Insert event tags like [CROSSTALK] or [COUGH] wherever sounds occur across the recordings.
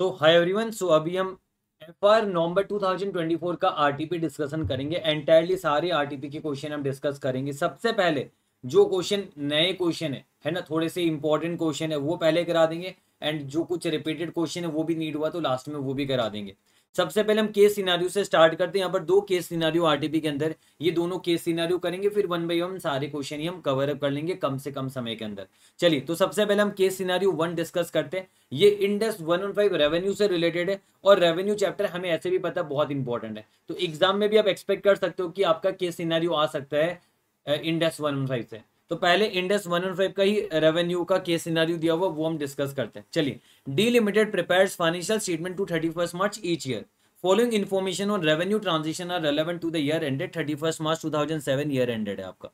तो hi everyone so अभी हम एफ आर नवंबर 2024 का आरटीपी डिस्कशन करेंगे एंटायरली सारे आरटीपी के क्वेश्चन हम डिस्कस करेंगे सबसे पहले जो क्वेश्चन नए क्वेश्चन है है ना थोड़े से इंपॉर्टेंट क्वेश्चन है वो पहले करा देंगे एंड जो कुछ रिपीटेड क्वेश्चन है वो भी नीड हुआ तो लास्ट में वो भी करा देंगे सबसे पहले हम केस सिनारियो से स्टार्ट करते हैं यहाँ पर दो केस सिनारियो आरटीपी के अंदर ये दोनों केस सिनारियो करेंगे फिर वन बाई वन सारे क्वेश्चन ही हम कवर अप कर लेंगे कम से कम समय के अंदर चलिए तो सबसे पहले हम केस सिनारियो वन डिस्कस करते हैं ये index one one five revenue से रिलेटेड है और रेवेन्यू चैप्टर हमें ऐसे भी पता बहुत इंपॉर्टेंट है तो एग्जाम में भी आप एक्सपेक्ट कर सकते हो कि आपका केस सिनारियो आ सकता है इंडेक्स वन वन फाइव से तो पहले इंडेस फाइव oh का ही रेवेन्यू का केस सिनारियो दिया हुआ वो हम डिस्कस करते हैं चलिए D limited prepare financial statement to thirty first March each year following information on revenue transaction are relevant to the year ended thirty first March two thousand seven year ended है आपका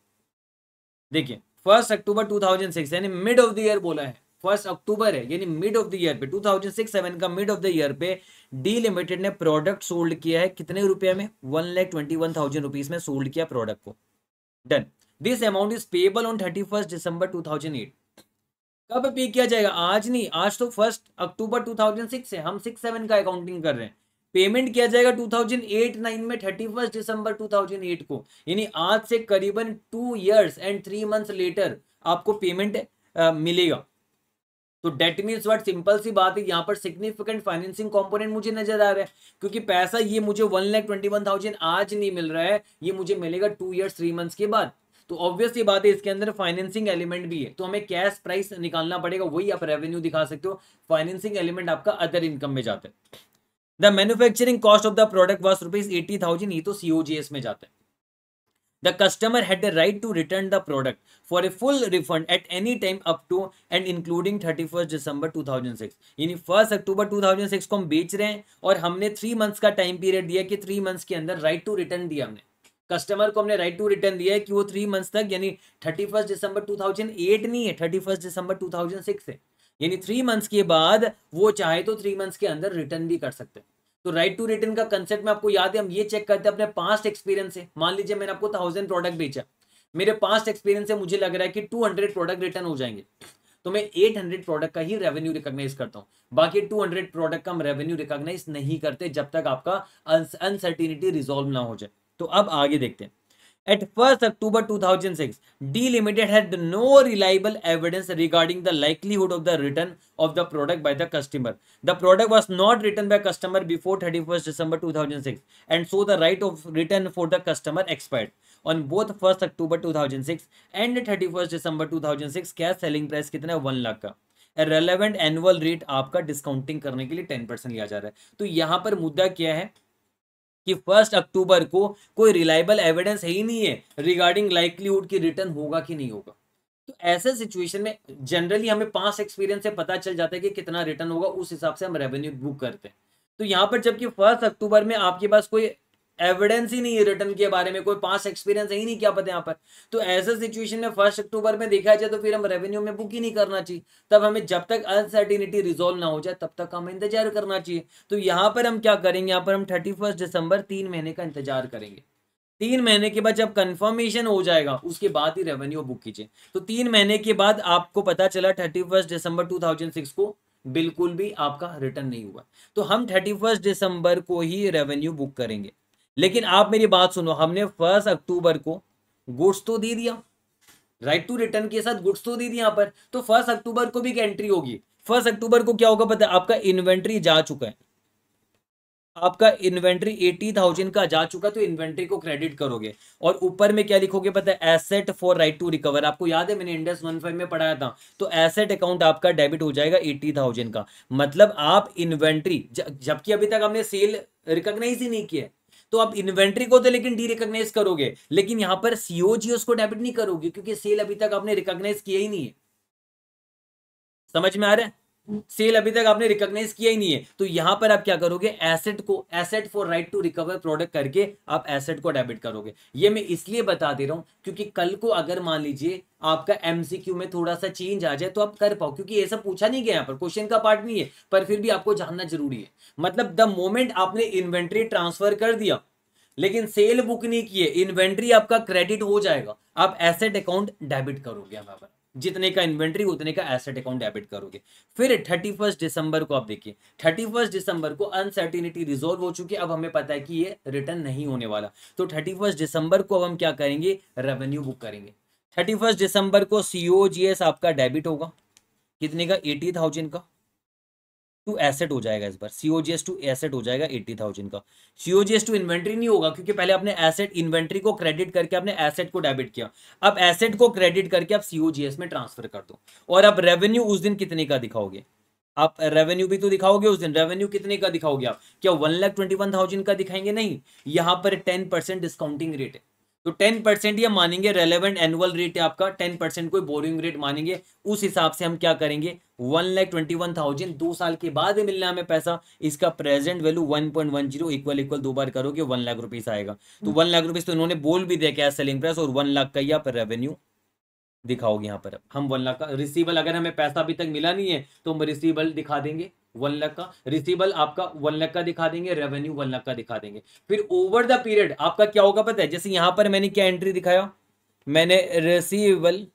देखिए first October two thousand six यानी mid of the year बोला है first October है यानी mid of the year पे two thousand six seven का मिड ऑफ द ईयर पे डी लिमिटेड ने प्रोडक्ट सोल्ड किया है कितने रुपए में one lakh twenty one thousand rupees में सोल्ड किया प्रोडक्ट को डन this amount is payable on thirty first December two thousand eight कब पे किया जाएगा आज नहीं आज तो first October two thousand six है हम सिक्स सेवन का अकाउंटिंग कर रहे हैं पेमेंट किया जाएगा टू थाउजेंड एट नाइन में thirty first December two thousand eight को यानी आज से करीबन two years and three months later आपको पेमेंट मिलेगा तो डेट मीन्स वर्ड सिंपल सी बात है यहाँ पर सिग्निफिकेंट फाइनेंसिंग कंपोनेंट मुझे नजर आ रहा है क्योंकि पैसा ये मुझे one lakh twenty one thousand आज नहीं मिल रहा है ये मुझे मिलेगा टू इयर्स थ्री मंथ्स के बाद तो ऑब्वियस ये बात है इसके अंदर फाइनेंसिंग एलिमेंट भी है तो हमें कैश प्राइस निकालना पड़ेगा वही आप रेवेन्यू दिखा सकते हो फाइनेंसिंग एलिमेंट आपका अदर इनकम में जाता है the manufacturing cost of the product was rupees eighty thousand ये तो सीओजीएस में जाता है the customer The right to return the product for a full refund at any time up to and including thirty first December two thousand six यानी first October two thousand six को हम बेच रहे हैं और हमने थ्री मंथ्स का time period दिया कि थ्री मंथ्स के अंदर राइट टू रिटर्न दिया हमने कस्टमर को हमने राइट टू रिटर्न दिया है कि वो थ्री मंथ्स तक यानी thirty first December two thousand eight नहीं है thirty first December two thousand six है यानी थ्री मंथ्स के बाद वो चाहे तो थ्री मंथ्स के अंदर रिटर्न भी कर सकते हैं तो राइट टू रिटर्न का कंसेप्ट में आपको याद है हम ये चेक करते हैं अपने पास्ट एक्सपीरियंस से मान लीजिए मैंने आपको थाउजेंड प्रोडक्ट बेचा मेरे पास्ट एक्सपीरियंस से मुझे लग रहा है कि टू हंड्रेड प्रोडक्ट रिटर्न हो जाएंगे तो मैं 800 प्रोडक्ट का ही रेवेन्यू रिकॉग्नाइज करता हूँ बाकी 200 प्रोडक्ट का हम रेवेन्यू रिकॉग्नाइज नहीं करते जब तक आपका अनसर्टिनिटी रिजोल्व ना हो जाए तो अब आगे देखते हैं at first October 2006 D limited had no reliable evidence regarding the livelihood of the return of the product by the customer the product was not return by customer before thirty first December two thousand six and so the right of return for the customer expired on both first October two thousand six and thirty first December two thousand six cash selling price कितना है one lakh का relevant annual rate आपका discounting करने के लिए ten percent लिया जा रहा है तो यहाँ पर मुद्दा क्या है कि फर्स्ट अक्टूबर को कोई रिलायबल एविडेंस है ही नहीं है रिगार्डिंग लाइवलीहुड की रिटर्न होगा कि नहीं होगा तो ऐसे सिचुएशन में जनरली हमें पास एक्सपीरियंस से पता चल जाता है कि कितना रिटर्न होगा उस हिसाब से हम रेवेन्यू बुक करते हैं तो यहाँ पर जबकि फर्स्ट अक्टूबर में आपके पास कोई एविडेंस ही नहीं है रिटर्न के बारे में कोई पास एक्सपीरियंस ही नहीं क्या पता यहाँ पर तो ऐसे सिचुएशन में फर्स्ट अक्टूबर में देखा जाए तो फिर हम रेवेन्यू में बुक ही नहीं करना चाहिए तब हमें जब तक अनसर्टिनिटी रिजोल्व ना हो जाए तब तक हमें इंतजार करना चाहिए तो यहाँ पर हम क्या करेंगे यहाँ पर हम थर्टी दिसंबर तीन महीने का इंतजार करेंगे तीन महीने के बाद जब कंफर्मेशन हो जाएगा उसके बाद ही रेवेन्यू बुक कीजिए तो तीन महीने के बाद आपको पता चला thirty first December two thousand six को बिल्कुल भी आपका रिटर्न नहीं हुआ तो हम थर्टी फर्स्ट दिसंबर को ही रेवेन्यू बुक करेंगे लेकिन आप मेरी बात सुनो हमने फर्स्ट अक्टूबर को गुड्स तो दे दिया राइट टू रिटर्न के साथ गुड्स तो दे दिया यहां पर तो फर्स्ट अक्टूबर को भी एक एंट्री होगी फर्स्ट अक्टूबर को क्या होगा पता आपका इन्वेंट्री जा चुका है आपका इन्वेंट्री एटी थाउजेंड का जा चुका तो इन्वेंट्री को क्रेडिट करोगे और ऊपर में क्या लिखोगे पता है asset for right to recover आपको याद है मैंने इंडेस वन फाइव में पढ़ाया था तो एसेट अकाउंट आपका डेबिट हो जाएगा एटी थाउजेंड का मतलब आप इन्वेंट्री जबकि अभी तक हमने सेल रिकग्नाइज ही नहीं किया तो आप इन्वेंट्री को तो लेकिन डी रिकॉग्नाइज करोगे लेकिन यहां पर सीओजी उसको डेबिट नहीं करोगे क्योंकि सेल अभी तक आपने रिकॉग्नाइज किया ही नहीं है समझ में आ रहा है सेल अभी तक आपने रिकॉग्नाइज किया ही नहीं है तो यहां पर आप क्या करोगे एसेट को asset for right to recover product करके आप एसेट को डेबिट करोगे ये मैं इसलिए बता दे रहा हूं क्योंकि कल को अगर मान लीजिए आपका एमसीक्यू में थोड़ा सा चेंज आ जाए तो आप कर पाओ क्योंकि ये सब पूछा नहीं गया यहाँ पर क्वेश्चन का पार्ट नहीं है पर फिर भी आपको जानना जरूरी है मतलब द मोमेंट आपने इन्वेंट्री ट्रांसफर कर दिया लेकिन सेल बुक नहीं किए इन्वेंट्री आपका क्रेडिट हो जाएगा आप एसेट अकाउंट डेबिट करोगे यहाँ पर जितने का इन्वेंट्री उतने का एसेट अकाउंट डेबिट करोगे फिर थर्टी फर्स्ट दिसंबर को आप देखिए थर्टी फर्स्ट दिसंबर को अनसर्टिनिटी रिजोल्व हो चुकी है अब हमें पता है कि ये रिटर्न नहीं होने वाला तो थर्टी फर्स्ट दिसंबर को अब हम क्या करेंगे रेवेन्यू बुक करेंगे थर्टी फर्स्ट दिसंबर को सीओ जी एस आपका डेबिट होगा कितने का एटी थाउजेंड का टू एसेट हो जाएगा इस बार सीओजीएस टू एसेट हो जाएगा एट्टी थाउजेंड का सीओजीएस टू इन्वेंट्री नहीं होगा क्योंकि पहले आपने एसेट इन्वेंट्री को क्रेडिट करके आपने एसेट को डेबिट किया अब एसेट को क्रेडिट करके आप सीओजीएस में ट्रांसफर कर दो और आप रेवेन्यू उस दिन कितने का दिखाओगे आप रेवेन्यू भी तो दिखाओगे उस दिन रेवेन्यू कितने का दिखाओगे आप क्या one lakh twenty one thousand का दिखाएंगे नहीं यहाँ पर टेन परसेंट डिस्काउंटिंग रेट है तो टेन परसेंट ये मानेंगे रेलेवेंट एनुअल रेट है आपका टेन परसेंट कोई बोरिंग रेट मानेंगे उस हिसाब से हम क्या करेंगे one lakh twenty one thousand दो साल के बाद मिलना हमें पैसा इसका present value one point one zero equal equal दो बार करोगे वन लाख रुपीस आएगा तो वन लाख रुपीस तो इन्होंने बोल भी दिया क्या सेलिंग प्राइस और वन लाख का ही आप रेवेन्यू दिखाओगे यहाँ पर हम वन लाख का रिसीवल अगर हमें पैसा अभी तक मिला नहीं है तो हम रिसीवल दिखा देंगे वन लाख का रिसीवल आपका वन लाख का दिखा देंगे रेवेन्यू वन लाख का दिखा देंगे फिर ओवर द पीरियड आपका क्या होगा पता है जैसे यहां पर मैंने क्या एंट्री दिखाया मैंने रिसीवल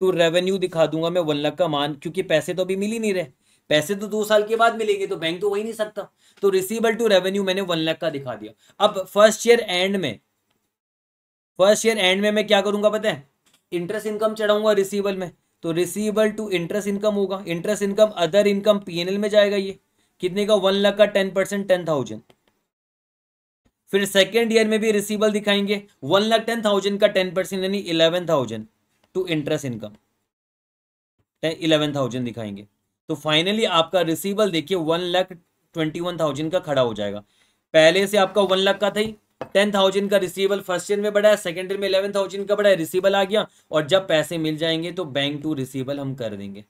टू रेवेन्यू दिखा दूंगा मैं वन लाख का मान क्योंकि पैसे तो अभी मिल ही नहीं रहे पैसे तो दो साल के बाद मिलेंगे तो बैंक तो वही नहीं सकता तो रिसीवल टू रेवेन्यू मैंने वन लाख का दिखा दिया अब फर्स्ट ईयर एंड में फर्स्ट ईयर एंड में मैं क्या करूंगा पता है इंटरेस्ट इनकम चढ़ाऊंगा रिसीवल में तो रिसीवल टू इंटरेस्ट इनकम होगा interest income other income PNL में जाएगा ये कितने का वन लाख का टेन परसेंट टेन थाउजेंड फिर सेकेंड ईयर में भी रिसीवल दिखाएंगे वन लाख टेन थाउजेंड का टेन परसेंट यानी eleven thousand to interest income eleven thousand दिखाएंगे तो फाइनली आपका रिसीवल देखिए one lakh twenty one thousand का खड़ा हो जाएगा पहले से आपका वन लाख का था ही टेन थाउजेंड का रिसीवल फर्स्ट ईयर में बढ़ा है सेकेंड ईयर में इलेवन थाउजेंड का बढ़ा है रिसीवल आ गया और जब पैसे मिल जाएंगे तो बैंक टू रिसीवल हम कर देंगे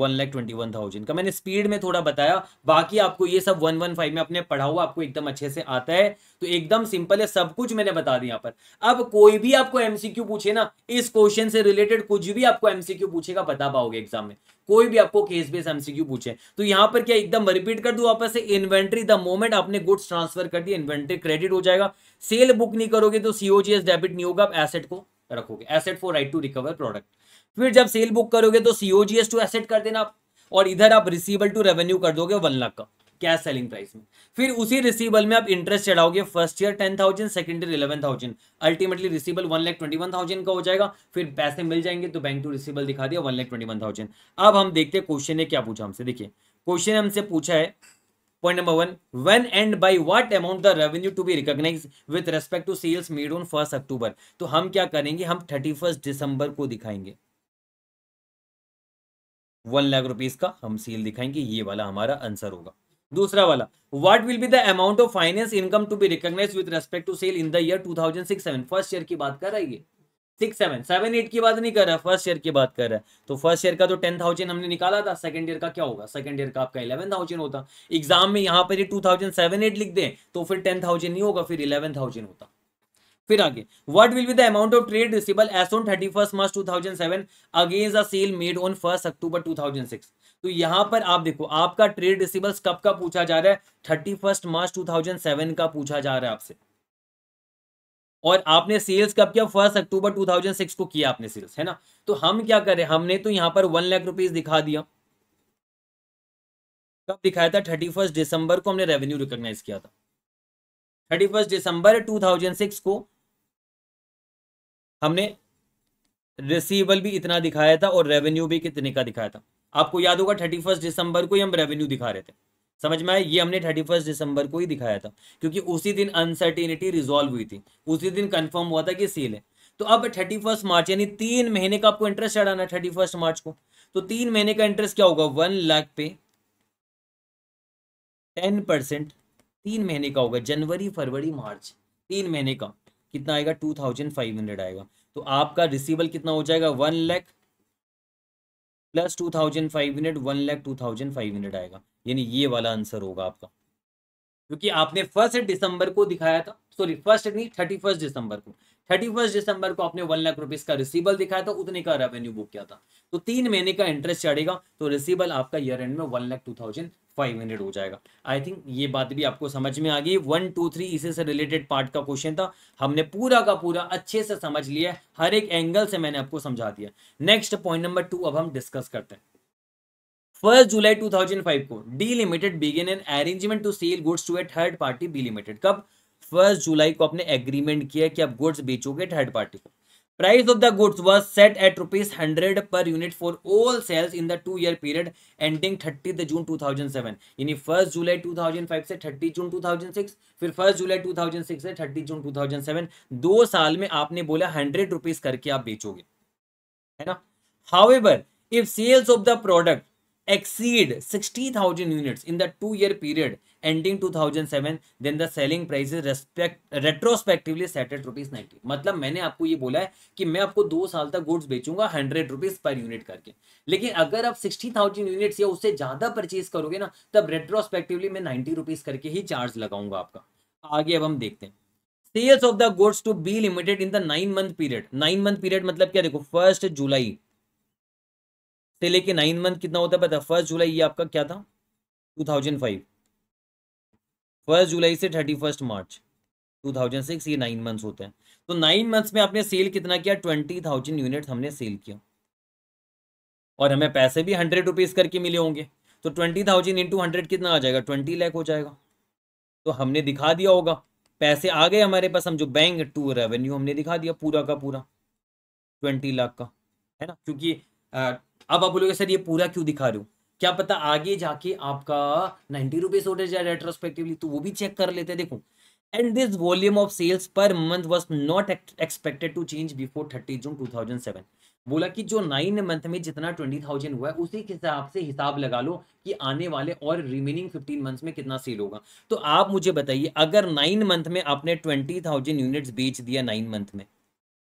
one lakh twenty one thousand का मैंने स्पीड में थोड़ा बताया बाकी आपको ये सब वन वन फाइव में अपने पढ़ा हुआ आपको एकदम अच्छे से आता है तो एकदम सिंपल है सब कुछ मैंने बता दिया यहाँ पर अब कोई भी आपको एमसीक्यू पूछे ना इस क्वेश्चन से रिलेटेड कुछ भी आपको एमसीक्यू पूछेगा बता पाओगे एग्जाम में कोई भी आपको केस बेस एमसीक्यू पूछे तो यहां पर क्या एकदम रिपीट कर दू वापस इन्वेंट्री द मोमेंट आपने गुड्स ट्रांसफर कर दिया इन्वेंट्री क्रेडिट हो जाएगा सेल बुक नहीं करोगे तो सीओजीएस डेबिट नहीं होगा आप एसेट को रखोगे asset for right to recover product फिर जब सेल बुक करोगे तो C O G S to asset कर देना आप और इधर आप रिसीबल टू रेवेन्यू कर दोगे वन लाख का कैश सेलिंग प्राइस में फिर उसी रिसीवल में आप इंटरेस्ट चढ़ाओगे first year ten thousand second year eleven thousand ultimately receivable one lakh twenty one thousand का हो जाएगा फिर पैसे मिल जाएंगे तो बैंक टू रिसीबल दिखा दिया one lakh twenty one thousand अब हम देखते हैं क्वेश्चन ने क्या पूछा हमसे देखिए क्वेश्चन हमसे पूछा है point number one when and by what amount the revenue to be recognise with respect to sales made on first October तो हम क्या करेंगे हम थर्टी फर्स्ट दिसंबर को दिखाएंगे वन लाख रुपीज का हम सील दिखाएंगे ये वाला हमारा आंसर होगा दूसरा वाला what will be the amount of finance income to be recognise with respect to sale in the year six seven first year की बात कर रहा है ये सिक्स सेवन सेवन एट की बात नहीं कर रहा फर्स्ट ईयर की बात कर रहा है तो फर्स्ट ईयर का तो टेन थाउजेंड हमने निकाला था सेकंड ईयर का क्या होगा सेकंड ईयर का आपका इलेवन थाउजेंड होता एग्जाम में यहाँ पर टू थाउजेंड सेवन एट लिख दें तो फिर टेन थाउजेंड नहीं होगा फिर इलेवन थाउजेंड होता फिर आगे what will be the amount of trade receivables on thirty first March two thousand seven against a sale made on first October two thousand six तो यहां पर आप देखो आपका ट्रेड रिसीबल कब का पूछा जा रहा है thirty first March two thousand seven का पूछा जा रहा है आपसे और आपने सेल्स कब किया first October two thousand six को किया आपने सेल्स है ना तो हम क्या करें हमने तो यहां पर वन लाख रुपीज दिखा दिया कब दिखाया था थर्टी फर्स्ट दिसंबर को हमने रेवेन्यू रिकॉग्नाइज किया था 31 दिसंबर 2006 को हमने रिसीवल भी इतना दिखाया था और रेवेन्यू भी कितने का दिखाया था आपको याद होगा थर्टी फर्स्ट दिसंबर को ही हम रेवेन्यू दिखा रहे थे समझ में आया ये हमने थर्टी फर्स्ट दिसंबर को ही दिखाया था क्योंकि उसी दिन अनसर्टिनिटी रिजॉल्व हुई थी उसी दिन कंफर्म हुआ था कि सील है तो अब थर्टी फर्स्ट मार्च यानी तीन महीने का आपको इंटरेस्ट चढ़ाना थर्टी फर्स्ट मार्च को तो तीन महीने का इंटरेस्ट क्या होगा वन लाख पे टेन परसेंट तीन महीने का होगा जनवरी फरवरी मार्च तीन महीने का कितना आएगा टू थाउजेंड फाइव हंड्रेड आएगा तो आपका रिसीवल कितना हो जाएगा one lakh plus two thousand five hundred one lakh two thousand five hundred आएगा यानी ये वाला आंसर होगा आपका क्योंकि आपने फर्स्ट दिसंबर को दिखाया था सॉरी फर्स्ट नहीं थर्टी फर्स्ट दिसंबर को थर्टी फर्स्ट दिसंबर को आपने वन लाख रुपीज का रिसीबल दिखाया था उतने का रेवेन्यू बुक किया था तो तीन महीने का इंटरेस्ट चढ़ेगा तो रिसीबल आपका ईयर एंड में one lakh two thousand five hundred हो जाएगा आई थिंक ये बात भी आपको समझ में आ गई वन टू थ्री इसी से रिलेटेड पार्ट का क्वेश्चन था हमने पूरा का पूरा अच्छे से समझ लिया हर एक एंगल से मैंने आपको समझा दिया नेक्स्ट पॉइंट नंबर टू अब हम डिस्कस करते हैं फर्स्ट जुलाई फाइव को D limited began an arrangement to sell goods to a third party B limited कब फर्स्ट जुलाई को आपने एग्रीमेंट किया कि आप गुड्स बेचोगे थर्ड पार्टी को price of the goods was set at rupees hundred per unit for all sales in the two year period ending thirty June two thousand seven यानी first July two thousand five से thirty June two thousand six फिर first July two thousand six से thirty June two thousand seven दो साल में आपने बोला hundred rupees करके आप बेचोगे है ना however sales of the product exceed sixty thousand units in the two year period ending 2007 then the selling price is respect retrospectively set at rupees 90 मतलब मैंने आपको ये बोला है कि मैं आपको दो साल तक गुड्स बेचूंगा हंड्रेड रुपीज पर यूनिट करके लेकिन अगर आप सिक्सटी थाउजेंड यूनिट्स या उससे ज्यादा परचेज करोगे ना तब रेट्रोस्पेक्टिवली मैं नाइनटी रुपीज करके ही चार्ज लगाऊंगा आपका आगे अब हम देखते हैं sales of the goods to B limited in the nine month period nine month period मतलब क्या देखो फर्स्ट जुलाई से लेके नाइन मंथ कितना होता है पता फर्स्ट जुलाई ये आपका क्या था two thousand five first July से thirty first March two thousand six ये नाइन मंथ्स होते हैं तो नाइन मंथ्स में आपने सेल कितना किया ट्वेंटी थाउजेंड यूनिट हमने सेल किया और हमें पैसे भी हंड्रेड रुपीज़ करके मिले होंगे तो ट्वेंटी थाउजेंड इंटू हंड्रेड कितना आ जाएगा ट्वेंटी लैख हो जाएगा तो हमने दिखा दिया होगा पैसे आ गए हमारे पास हम जो बैंक टू रेवेन्यू हमने दिखा दिया पूरा का पूरा ट्वेंटी लाख का है ना क्योंकि अब आप बोलोगे सर ये पूरा क्यों दिखा रहे हो क्या पता आगे जाके आपका नाइनटी रुपीज हो जाए रेट्रोस्पेक्टिवली तो वो भी चेक कर लेते हैं देखो and this volume of sales per month was not expected to change before thirty June two बोला कि जो नाइन मंथ में जितना ट्वेंटी थाउजेंड हुआ है उसी के हिसाब से हिसाब लगा लो कि आने वाले और रिमेनिंग फिफ्टीन मंथ्स में कितना सेल होगा तो आप मुझे बताइए अगर नाइन मंथ में आपने ट्वेंटी थाउजेंड यूनिट्स बेच दिया नाइन मंथ में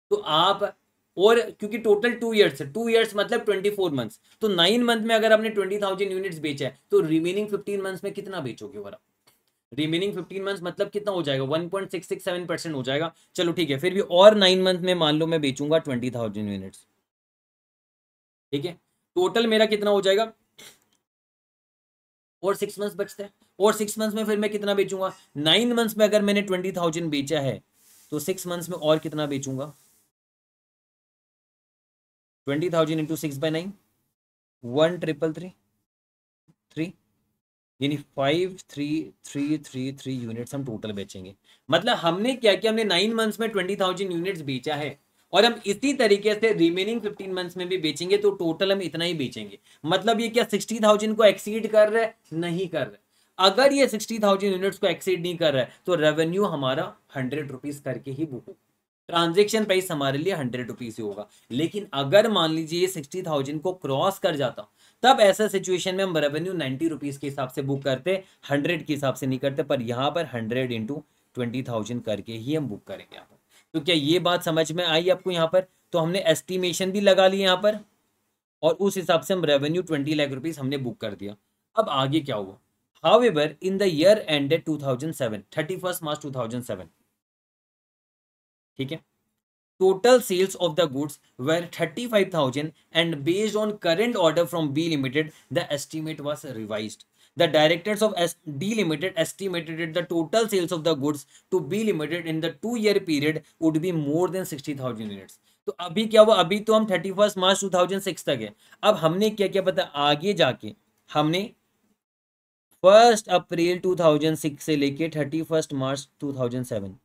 तो आप और क्योंकि टोटल टू ईयर्स है टू ईयर्स मतलब ट्वेंटी फोर मंथ्स तो नाइन मंथ में अगर आपने ट्वेंटी थाउजेंड यूनिट्स बेचा है तो रिमेनिंग फिफ्टीन मंथ्स में कितना बेचोगे और रिमेनिंग फिफ्टीन मंथ्स मतलब कितना हो जाएगा one point six six seven percent हो जाएगा चलो ठीक है फिर भी और नाइन मंथ में मान लो मैं बेचूंगा ट्वेंटी थाउजेंड यूनिट्स ठीक है टोटल मेरा कितना हो जाएगा और सिक्स मंथ्स बचते हैं और सिक्स मंथ्स में फिर मैं कितना बेचूंगा नाइन मंथ्स में अगर मैंने ट्वेंटी थाउजेंड बेचा है तो सिक्स मंथ्स में और कितना बेचूंगा twenty thousand into six by nine one triple three three यानी five three three three three units हम टोटल बेचेंगे मतलब हमने क्या किया हमने नाइन मंथ्स में ट्वेंटी थाउजेंड यूनिट्स बेचा है और हम इसी तरीके से रिमेनिंग फिफ्टीन मंथ्स में भी बेचेंगे तो टोटल हम इतना ही बेचेंगे मतलब ये क्या सिक्सटी थाउजेंड को एक्सीड कर रहे नहीं कर रहे अगर ये सिक्सटी थाउजेंड यूनिट्स को एक्सीड नहीं कर रहा है तो रेवेन्यू हमारा हंड्रेड रुपीज करके ही बुक होगा ट्रांजेक्शन प्राइस हमारे लिए हंड्रेड रुपीज़ ही होगा लेकिन अगर मान लीजिए ये सिक्सटी थाउजेंड को क्रॉस कर जाता तब ऐसा सिचुएशन में हम रेवेन्यू नाइन्टी रुपीज़ के हिसाब से बुक करते हंड्रेड के हिसाब से नहीं करते पर यहाँ पर हंड्रेड इंटू ट्वेंटी थाउजेंड करके ही हम बुक करेंगे यहाँ पर तो क्या ये बात समझ में आई आपको यहाँ पर तो हमने एस्टिमेशन भी लगा लिया यहाँ पर और उस हिसाब से हम रेवेन्यू ट्वेंटी लाख रुपीज़ हमने बुक कर दिया अब आगे क्या हुआ however in the year ended two thousand seven thirty first March two thousand seven ठीक है total sales of the goods were thirty five thousand and based on current order from B limited the estimate was revise the directors of S D limited estimated the total sales of the goods to B limited in the two year period would be more than sixty thousand units तो अभी क्या हुआ अभी तो हम thirty first March two thousand six तक है अब हमने क्या क्या पता आगे जाके हमने first April two thousand six से लेके thirty first March two thousand seven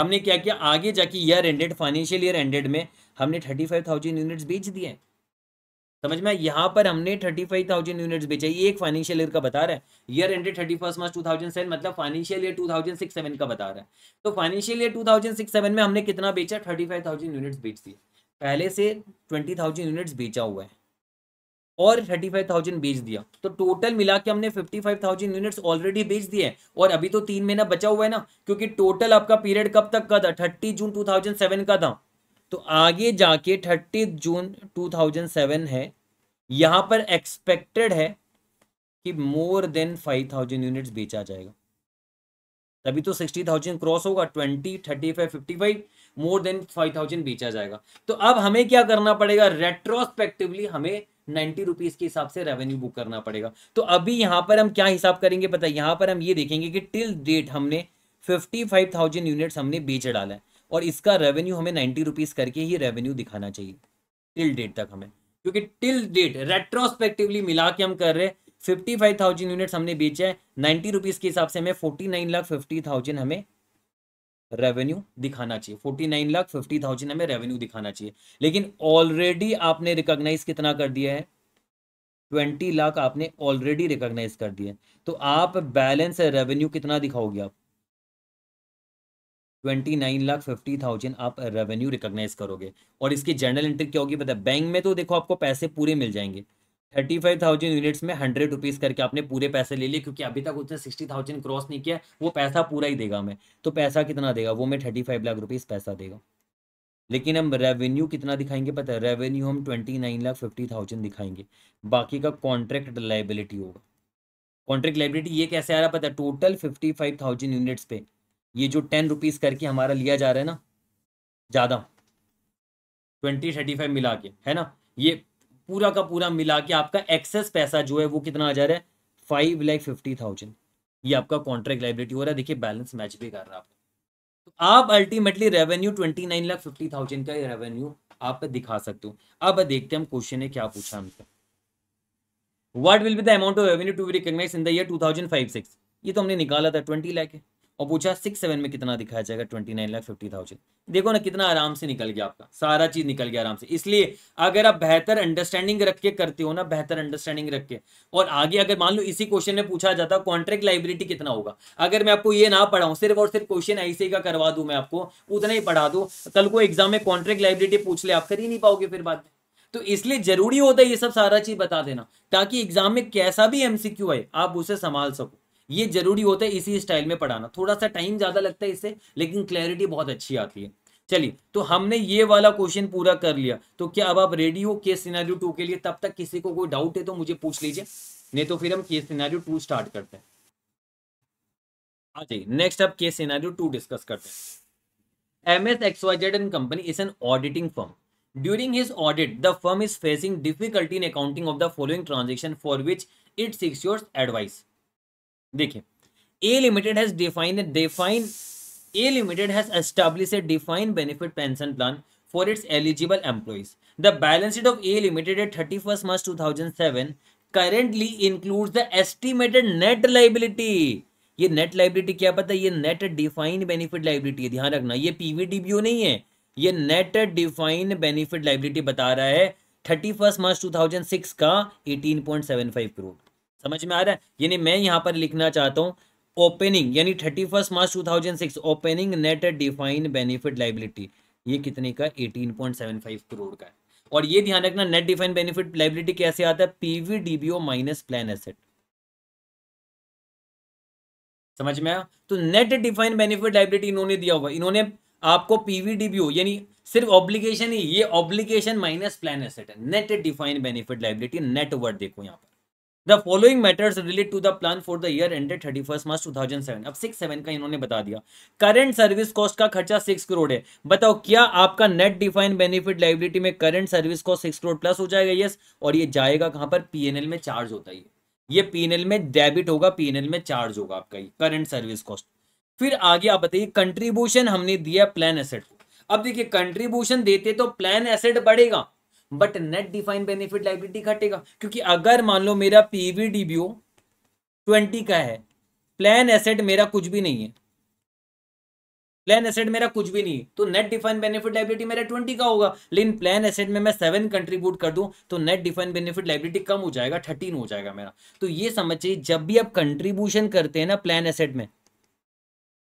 हमने क्या किया आगे जाके year ended financial year ended में हमने थर्टी फाइव थाउजेंड यूनिट्स बेच दिए समझ में यहाँ पर हमने थर्टी फाइव थाउजेंड यूनिट्स बेचे ये एक फाइनेंशियल ईयर का बता रहा है year ended thirty first March two thousand seven मतलब financial year two thousand six seven का बता रहा है तो financial year two thousand six seven में हमने कितना बेचा थर्टी फाइव थाउजेंड यूनिट्स बेच दिए पहले से ट्वेंटी थाउजेंड यूनिट्स बेचा हुआ है और थर्टी फाइव थाउजेंड बेच दिया तो टोटल मिला के हमने fifty five thousand units already बेच दिए और अभी तो तीन महीना बचा हुआ है ना क्योंकि टोटल आपका पीरियड कब तक का था thirty June two thousand seven का था तो आगे जाके thirty June two thousand seven है यहां पर एक्सपेक्टेड है कि more than five thousand units बेचा जाएगा तभी तो सिक्सटी थाउजेंड क्रॉस होगा twenty thirty five fifty five more than five thousand बेचा जाएगा तो अब हमें क्या करना पड़ेगा रेट्रोस्पेक्टिवली हमें नाइन्टी रुपीज़ के हिसाब से रेवेन्यू बुक करना पड़ेगा तो अभी यहाँ पर हम क्या हिसाब करेंगे पता है यहाँ पर हम ये देखेंगे कि टिल डेट हमने फिफ्टी फाइव थाउजेंड यूनिट्स हमने बेच डाला है और इसका रेवेन्यू हमें नाइन्टी रुपीज़ करके ही रेवेन्यू दिखाना चाहिए टिल डेट तक हमें क्योंकि टिल डेट रेट्रोस्पेक्टिवली मिला के हम कर रहे हैं फिफ्टी फाइव थाउजेंड यूनिट्स हमने बेचा है नाइन्टी रुपीज़ के हिसाब से हमें forty nine lakh fifty thousand हमें रेवेन्यू दिखाना चाहिए forty nine lakh fifty thousand हमें रेवेन्यू दिखाना चाहिए लेकिन ऑलरेडी आपने रिकॉग्नाइज कितना कर दिया है ट्वेंटी लाख आपने ऑलरेडी रिकॉग्नाइज कर दिया तो आप बैलेंस रेवेन्यू कितना दिखाओगे आप twenty nine lakh fifty thousand आप रेवेन्यू रिकॉग्नाइज करोगे और इसकी जनरल एंट्री क्या होगी बताए बैंक में तो देखो आपको पैसे पूरे मिल जाएंगे थर्टी फाइव थाउजेंड यूनिट्स में हंड्रेड रुपीज करके आपने पूरे पैसे ले लिए क्योंकि अभी तक उसने सिक्सटी थाउजेंड क्रॉस नहीं किया वो पैसा पूरा ही देगा हमें तो पैसा कितना देगा वो मैं थर्टी फाइव लाख रुपीज पैसा देगा लेकिन हम रेवेन्यू कितना दिखाएंगे पता है रेवेन्यू हम twenty nine lakh fifty thousand दिखाएंगे बाकी का कॉन्ट्रैक्ट लाइबिलिटी होगा कॉन्ट्रैक्ट लाइबिलिटी ये कैसे आ रहा पता है total fifty five thousand units पे ये जो टेन रुपीज़ करके हमारा लिया जा रहा है ना ज़्यादा ट्वेंटी थर्टी फाइव मिला के है ना ये पूरा का पूरा मिला के आपका एक्सेस पैसा जो है वो कितना आ जा रहा है फाइव लैख फिफ्टी थाउजेंड ये आपका कॉन्ट्रैक्ट लाइबिलिटी हो रहा है देखिए बैलेंस मैच भी कर रहा है तो आप ultimately revenue twenty nine lakh fifty thousand का रेवेन्यू आप दिखा सकते हो अब देखते हैं हम क्वेश्चन ने क्या पूछा हमसे what will be the amount of revenue to be recognise in the year two thousand five six ये तो हमने निकाला था ट्वेंटी लाख है और पूछा सिक्स सेवन में कितना दिखाया जाएगा twenty nine lakh fifty thousand देखो ना कितना आराम से निकल गया आपका सारा चीज निकल गया आराम से इसलिए अगर आप बेहतर अंडरस्टैंडिंग रख के करते हो ना बेहतर अंडरस्टैंडिंग रख के और आगे अगर मान लो इसी क्वेश्चन में पूछा जाता कॉन्ट्रैक्ट लाइबिलिटी कितना होगा अगर मैं आपको ये ना पढ़ाऊँ सिर्फ और सिर्फ क्वेश्चन ऐसे ही का करवा दू मैं आपको उतना ही पढ़ा दू कल को एग्जाम में कॉन्ट्रैक्ट लाइबिलिटी पूछ ले आप कर ही नहीं पाओगे फिर बाद में तो इसलिए जरूरी होता है ये सब सारा चीज बता देना ताकि एग्जाम में कैसा भी एमसीक्यू आए आप उसे संभाल सको ये जरूरी होता है इसी स्टाइल में पढ़ाना थोड़ा सा टाइम ज़्यादा लगता है इससे लेकिन क्लैरिटी बहुत अच्छी आती है चलिए तो हमने ये वाला क्वेश्चन पूरा कर लिया तो क्या अब आप रेडी हो केस सिनारियो टू के लिए तब तक किसी को कोई डाउट है तो मुझे पूछ लीजिए नहीं तो फिर हम केस सिनारियो टू स्टार्ट करते हैं आ जाइए नेक्स्ट अब केस सिनारियो टू डिस्कस करते हैं M S X Y Z and company is an auditing firm during his audit the firm is facing difficulty in accounting of the following transaction for which it seeks your advice देखिए A limited define benefit pension plan for its eligible employees. The balance sheet of A Limited at 31st March 2007 currently includes the estimated net liability. ये net liability क्या पता ये net defined benefit liability है ध्यान रखना ये पीवीडीबीओ नहीं है ये नेट डिफाइंड बेनिफिट लाइबिलिटी बता रहा है थर्टी फर्स्ट मार्च 2006 का 18.75 करोड़ समझ में आ रहा है यानी मैं यहाँ पर लिखना चाहता हूँ ओपनिंग यानी thirty first March two thousand six opening net define benefit liability ये कितने का eighteen point seven five crore का है और ये ध्यान रखना नेट डिफाइन बेनिफिट लाइबिलिटी कैसे आता है P V D B O minus plan asset समझ में आया तो नेट डिफाइन बेनिफिट लाइबिलिटी इन्होंने दिया हुआ इन्होंने आपको पीवी डीबीओ यानी सिर्फ ऑब्लिगेशन ही ये ऑब्लिगेशन माइनस प्लान एसेट है net define benefit liability net word देखो यहां पर the following matters relate to the plan for the year ended thirty first March two thousand seven अब सिक्स सेवन का इन्होंने बता दिया करंट सर्विस कॉस्ट का खर्चा सिक्स करोड़ है बताओ क्या आपका नेट डिफाइन बेनिफिट लाइबिलिटी में current service cost six crore plus हो जाएगा यस और ये जाएगा कहां पर पीएनएल में चार्ज होता है ये पीएनएल में डेबिट होगा पीएनएल में चार्ज होगा आपका करंट सर्विस कॉस्ट फिर आगे आप बताइए कंट्रीब्यूशन हमने दिया प्लान एसेट को अब देखिए कंट्रीब्यूशन देते तो प्लान एसेट बढ़ेगा but net define benefit liability घटेगा क्योंकि अगर मान लो मेरा पीवी डीबीओ ट्वेंटी का है प्लान एसेट मेरा कुछ भी नहीं है प्लान एसेट मेरा कुछ भी नहीं है तो नेट डिफाइन बेनिफिट लाइबिलिटी मेरा ट्वेंटी का होगा लेकिन प्लान एसेट में मैं सेवन कंट्रीब्यूट कर दूं तो नेट डिफाइन बेनिफिट लाइबिलिटी कम हो जाएगा थर्टीन हो जाएगा मेरा तो ये समझिए जब भी आप कंट्रीब्यूशन करते हैं ना प्लान एसेट में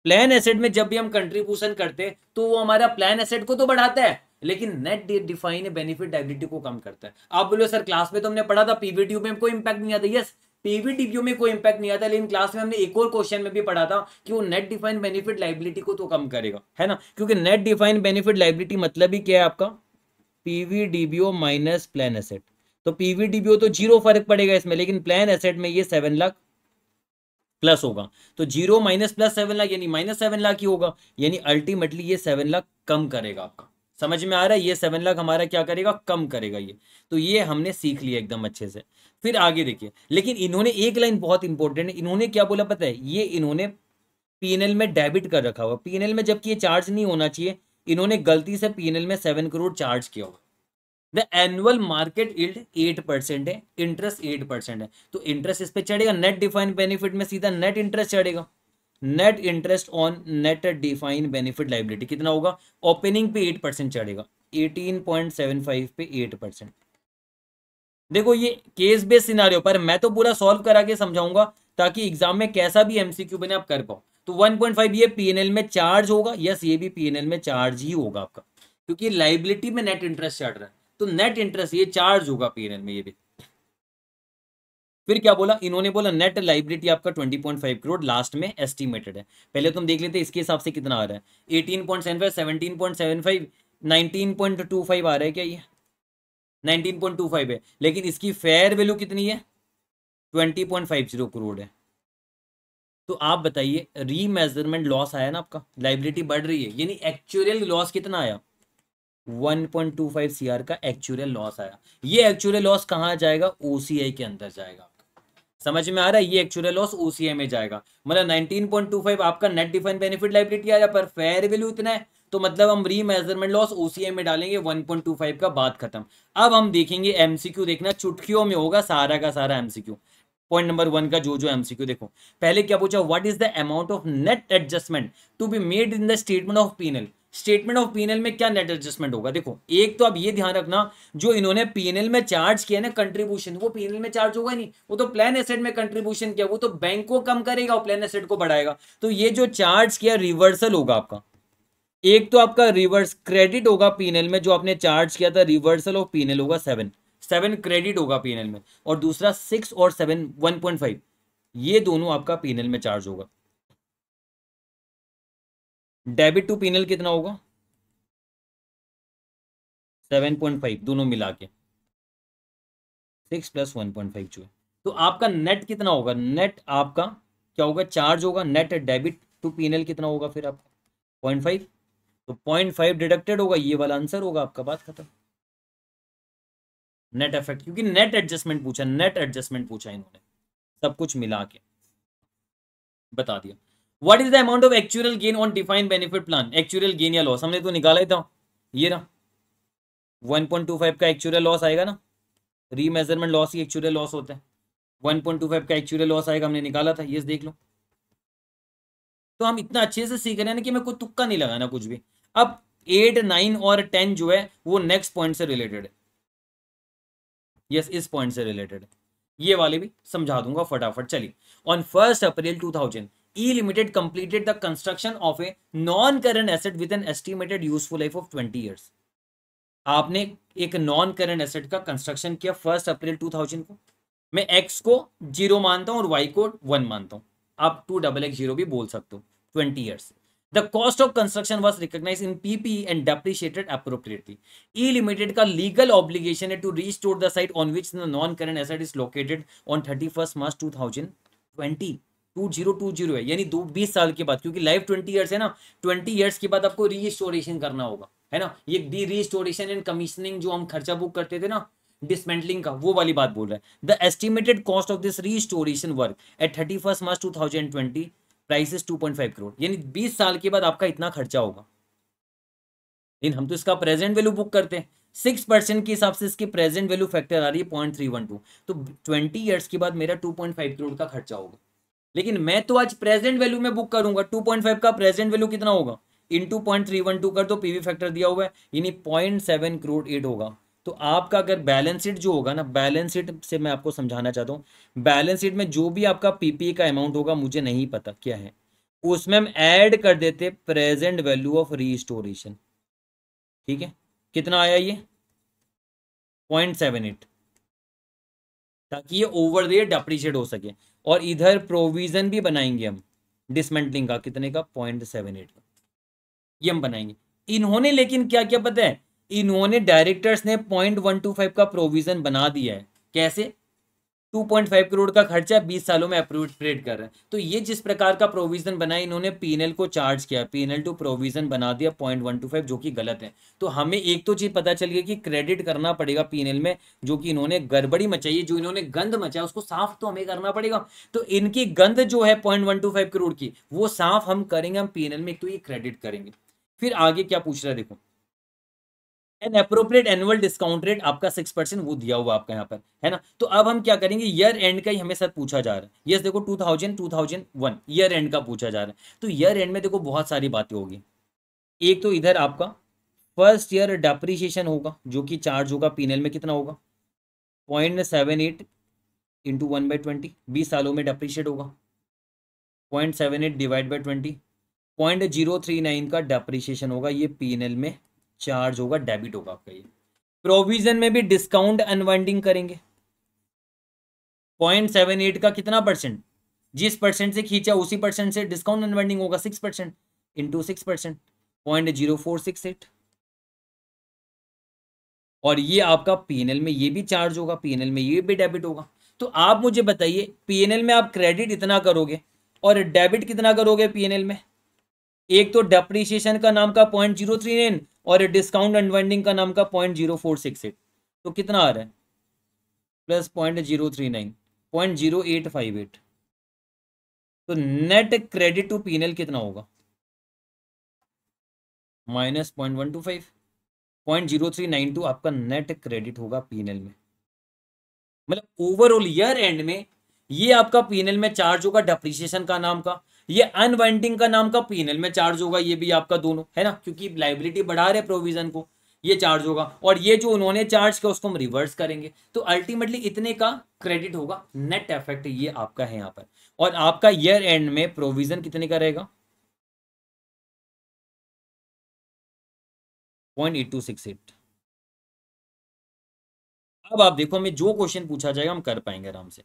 प्लान एसेट में जब भी हम कंट्रीब्यूशन करते हैं तो वो हमारा प्लान एसेट को तो बढ़ाता है लेकिन नेट डिफाइन बेनिफिट एबिलिटी को कम करता है आप बोलो सर क्लास में तो हमने पढ़ा था पीवीटीयू में कोई इंपैक्ट नहीं आता यस पीवीटीयू में कोई इंपैक्ट नहीं आता लेकिन क्लास में हमने एक और क्वेश्चन में भी पढ़ा था कि वो नेट डिफाइन बेनिफिट लाइबिलिटी को तो कम करेगा है ना क्योंकि नेट डिफाइन बेनिफिट लाइबिलिटी मतलब ही क्या है आपका पीवीडीबीओ माइनस प्लान एसेट तो पीवीडीबीओ तो जीरो फर्क पड़ेगा इसमें लेकिन प्लान एसेट में ये सेवन लाख प्लस होगा तो zero minus plus seven lakh यानी माइनस सेवन लाख ही होगा यानी अल्टीमेटली ये सेवन लाख कम करेगा आपका समझ में आ रहा है ये सेवन लाख हमारा क्या करेगा कम करेगा ये तो ये हमने सीख लिया एकदम अच्छे से फिर आगे देखिए लेकिन इन्होंने एक लाइन बहुत इंपॉर्टेंट है इन्होंने क्या बोला पता है ये इन्होंने पीएनएल में डेबिट कर रखा हुआ पीएनएल में जबकि ये चार्ज नहीं होना चाहिए इन्होंने गलती से पीएनएल में सेवन करोड़ चार्ज किया हुआ the annual market yield eight percent है इंटरेस्ट एट परसेंट है तो इंटरेस्ट इस पर चढ़ेगा नेट डिफाइन बेनिफिट में सीधा नेट इंटरेस्ट चढ़ेगा net interest on net define benefit liability कितना होगा ओपनिंग पे एट परसेंट चढ़ेगा एटीन पॉइंट सेवन फाइव पे एट परसेंट देखो ये केस बेस सिनारियो पर मैं तो पूरा सॉल्व करा के समझाऊंगा ताकि एग्जाम में कैसा भी एमसीक्यू बने आप कर पाओ तो 1.5 ये पीएनएल में चार्ज होगा यस ये भी पीएनएल में चार्ज ही होगा आपका क्योंकि लाइबिलिटी में नेट इंटरेस्ट चढ़ रहा है तो नेट इंटरेस्ट ये चार्ज होगा पीएनएल में ये भी फिर क्या बोला इन्होंने बोला नेट लाइब्रेटी आपका 20.5 करोड़ लास्ट में एस्टिमेटेड है पहले तुम तो देख लेते इसके हिसाब से कितना आ रहा है 18.75 17.75 19.25 आ रहा है क्या ये 19.25 है लेकिन इसकी फेयर वैल्यू कितनी है 20.50 करोड़ है तो आप बताइए रीमेजरमेंट लॉस आया ना आपका लाइब्रिटी बढ़ रही है यानी एक्चुअल लॉस कितना आया 1.25 सीआर का एक्चुअल लॉस आया ये एक्चुअल लॉस कहाँ जाएगा ओसीआई के अंदर जाएगा समझ में आ रहा है ये एक्चुअल लॉस ओसीए में जाएगा मतलब 19.25 आपका नेट डिफाइन बेनिफिट लाइबिलिटी आ आया पर फेयर वैल्यू इतना है तो मतलब हम रीमेजरमेंट लॉस ओसीए में डालेंगे 1.25 का बात खत्म अब हम देखेंगे एमसीक्यू देखना चुटकियों में होगा सारा का सारा एमसीक्यू पॉइंट नंबर वन का जो जो एमसीक्यू देखो पहले क्या पूछा what is the amount of net adjustment to be made in the statement of penal statement of PNL में क्या नेट एडजस्टमेंट होगा देखो एक तो आप ये ध्यान रखना जो इन्होंने पीएनएल में चार्ज किया ना कंट्रीब्यूशन वो पीएनएल में चार्ज होगा नहीं वो तो प्लान एसेट में कंट्रीब्यूशन किया वो तो बैंक को कम करेगा और प्लान एसेट को बढ़ाएगा तो ये जो चार्ज किया रिवर्सल होगा आपका एक तो आपका रिवर्स क्रेडिट होगा पीएनएल में जो आपने चार्ज किया था रिवर्सल ऑफ पीएनएल होगा सेवन सेवन क्रेडिट होगा पीएनएल में और दूसरा सिक्स और सेवन वन पॉइंट फाइव ये दोनों आपका पीएनएल में चार्ज होगा डेबिट टू पीनल कितना होगा सेवन पॉइंट फाइव दोनों मिला के six plus one point five जो है तो आपका नेट कितना होगा नेट आपका क्या होगा चार्ज होगा नेट डेबिट टू पीनल कितना होगा फिर आपका पॉइंट फाइव तो पॉइंट फाइव डिडक्टेड होगा ये वाला आंसर होगा आपका बात खत्म नेट इफेक्ट क्योंकि नेट एडजस्टमेंट पूछा नेट एडजस्टमेंट पूछा इन्होंने सब कुछ मिला के बता दिया what is the amount of actual gain on define benefit plan actual gain या लॉस हमने तो निकाला ही था ये ना 1.25 का एक्चुअल लॉस आएगा ना रीमेजरमेंट लॉस ही एक्चुअल लॉस होता है 1.25 का एक्चुअल लॉस आएगा हमने निकाला था ये देख लो तो हम इतना अच्छे से सीख रहे हैं ना कि मैं कोई तुक्का नहीं लगाना कुछ भी अब एट नाइन और टेन जो है वो नेक्स्ट पॉइंट से रिलेटेड है यस yes, इस पॉइंट से रिलेटेड है ये वाले भी समझा दूंगा फटाफट चलिए on first April two thousand E limited completed the construction of a non current asset with an estimated useful life of twenty years आपने एक नॉन करंट एसेट का कंस्ट्रक्शन किया फर्स्ट अप्रैल 2000 को मैं एक्स को जीरो मानता हूँ और वाई को वन मानता हूँ आप टू डबल एक्स जीरो भी बोल सकते हो twenty years the cost of construction was recognize in PP and depreciated appropriately E limited का लीगल ऑब्लिगेशन है to restore the site on which the non current asset is located on thirty first March two thousand twenty two zero two zero है यानी दो बीस साल के बाद क्योंकि लाइफ ट्वेंटी ईयर्स है ना ट्वेंटी ईयर्स के बाद आपको रीस्टोरेशन करना होगा है ना ये डी रीस्टोरेशन एंड कमीशनिंग जो हम खर्चा बुक करते थे ना डिसमेंटलिंग का वो वाली बात बोल रहा है the estimated cost of this restoration work at thirty first March two thousand twenty prices two point five crore यानी बीस साल के बाद आपका इतना खर्चा होगा लेकिन हम तो इसका प्रेजेंट वैल्यू बुक करते हैं सिक्स परसेंट के हिसाब से इसकी प्रेजेंट वैल्यू फैक्टर आ रही है पॉइंट थ्री वन टू तो ट्वेंटी ईयर्स के बाद मेरा टू पॉइंट फाइव करोड़ का खर्चा होगा लेकिन मैं तो आज प्रेजेंट वैल्यू में बुक करूंगा 2.5 का प्रेजेंट वैल्यू कितना होगा into point three one two कर दो पीवी फैक्टर दिया हुआ है यानी पॉइंट सेवन करोड़ एट होगा तो आपका अगर बैलेंस शीट जो होगा ना बैलेंस शीट से मैं आपको समझाना चाहता हूँ बैलेंस शीट में जो भी आपका पीपीए e का अमाउंट होगा मुझे नहीं पता क्या है उसमें हम ऐड कर देते प्रेजेंट वैल्यू ऑफ रीस्टोरेशन ठीक है कितना आया ये पॉइंट सेवन एट ताकि ये ओवर द ईयर डेप्रिशिएट हो सके और इधर प्रोविज़न भी बनाएंगे हम डिसमेंटलिंग का कितने का पॉइंट सेवन एट का ये हम बनाएंगे इन्होंने लेकिन क्या क्या पता है इन्होंने डायरेक्टर्स ने पॉइंट वन टू फाइव का प्रोविज़न बना दिया है कैसे 2.5 करोड़ का खर्चा 20 सालों में अप्रूव ट्रेड कर रहे हैं तो ये जिस प्रकार का प्रोविजन बना इन्होंने पीएनएल को चार्ज किया पीएनएल टू प्रोविजन बना दिया 0.125 जो कि गलत है तो हमें एक तो चीज़ पता चल गई कि क्रेडिट करना पड़ेगा पीएनएल में जो कि इन्होंने गड़बड़ी मचाई है जो इन्होंने गंध मचाया उसको साफ तो हमें करना पड़ेगा तो इनकी गंध जो है पॉइंट करोड़ की वो साफ हम करेंगे हम पीएनएल में एक तो ये क्रेडिट करेंगे फिर आगे क्या पूछ रहे देखो an appropriate annual discount rate आपका सिक्स परसेंट वो दिया हुआ आपका यहाँ पर है ना तो अब हम क्या करेंगे ईयर एंड का ही हमें सर पूछा जा रहा है यस देखो two thousand two thousand one year end का पूछा जा रहा है तो ईयर एंड में देखो बहुत सारी बातें होगी एक तो इधर आपका फर्स्ट ईयर डेप्रीशिएशन होगा जो कि चार्ज होगा पीनल में कितना होगा point seven eight into one by twenty बीस सालों में डेप्रीशिएट होगा point seven eight divide by twenty point zero three nine का डेप्रीशिएशन होगा ये पीनल में चार्ज होगा डेबिट होगा आपका ये प्रोविजन में भी डिस्काउंट अनवाइंडिंग करेंगे पॉइंट सेवन एट का कितना परसेंट जिस परसेंट से खींचा उसी परसेंट से डिस्काउंट अनवाइंडिंग होगा six percent into six percent point zero four six eight और ये आपका पीएनएल में ये भी चार्ज होगा पीएनएल में ये भी डेबिट होगा तो आप मुझे बताइए पीएनएल में आप क्रेडिट इतना करोगे और डेबिट कितना करोगे पीएनएल में एक तो डेप्रीशियशन का नाम का पॉइंट जीरो थ्री नाइन और डिस्काउंट अनवाइंडिंग का नाम का point zero four six eight तो कितना आ रहा है plus point zero three nine point zero eight five eight तो नेट क्रेडिट टू पीनल कितना होगा minus point one two five point zero three nine two आपका नेट क्रेडिट होगा पीनल में मतलब ओवरऑल ईयर एंड में ये आपका पीनल में चार्ज होगा डेप्रिसिएशन का नाम का ये अनवाइंडिंग का नाम का पीनल में चार्ज होगा ये भी आपका दोनों है ना क्योंकि लाइबिलिटी बढ़ा रहे प्रोविजन को ये चार्ज होगा और ये जो उन्होंने चार्ज किया उसको हम रिवर्स करेंगे तो अल्टीमेटली इतने का क्रेडिट होगा नेट इफेक्ट ये आपका है यहाँ पर और आपका ईयर एंड में प्रोविजन कितने का रहेगा पॉइंट अब आप देखो हमें जो क्वेश्चन पूछा जाएगा हम कर पाएंगे आराम से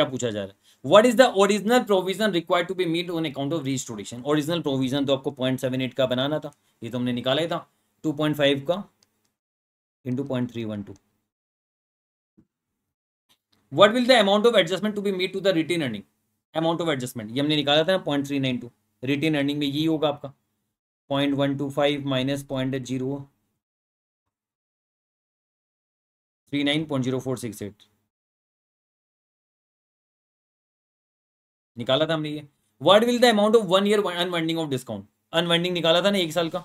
क्या पूछा जा रहा है what is the original provision require to be meet on account of restoration original provision तो आपको पॉइंट सेवन एट का बनाना था ये तो हमने निकाला था टू पॉइंट फाइव का into point three one two what will the amount of adjustment to be meet to the retain earning amount of adjustment ये हमने निकाला था ना point three nine two retain earning में यही होगा आपका point one two five minus point zero three nine point zero four six eight निकाला था हमने ये what will the amount of one year unwinding of discount unwinding निकाला था ना एक साल का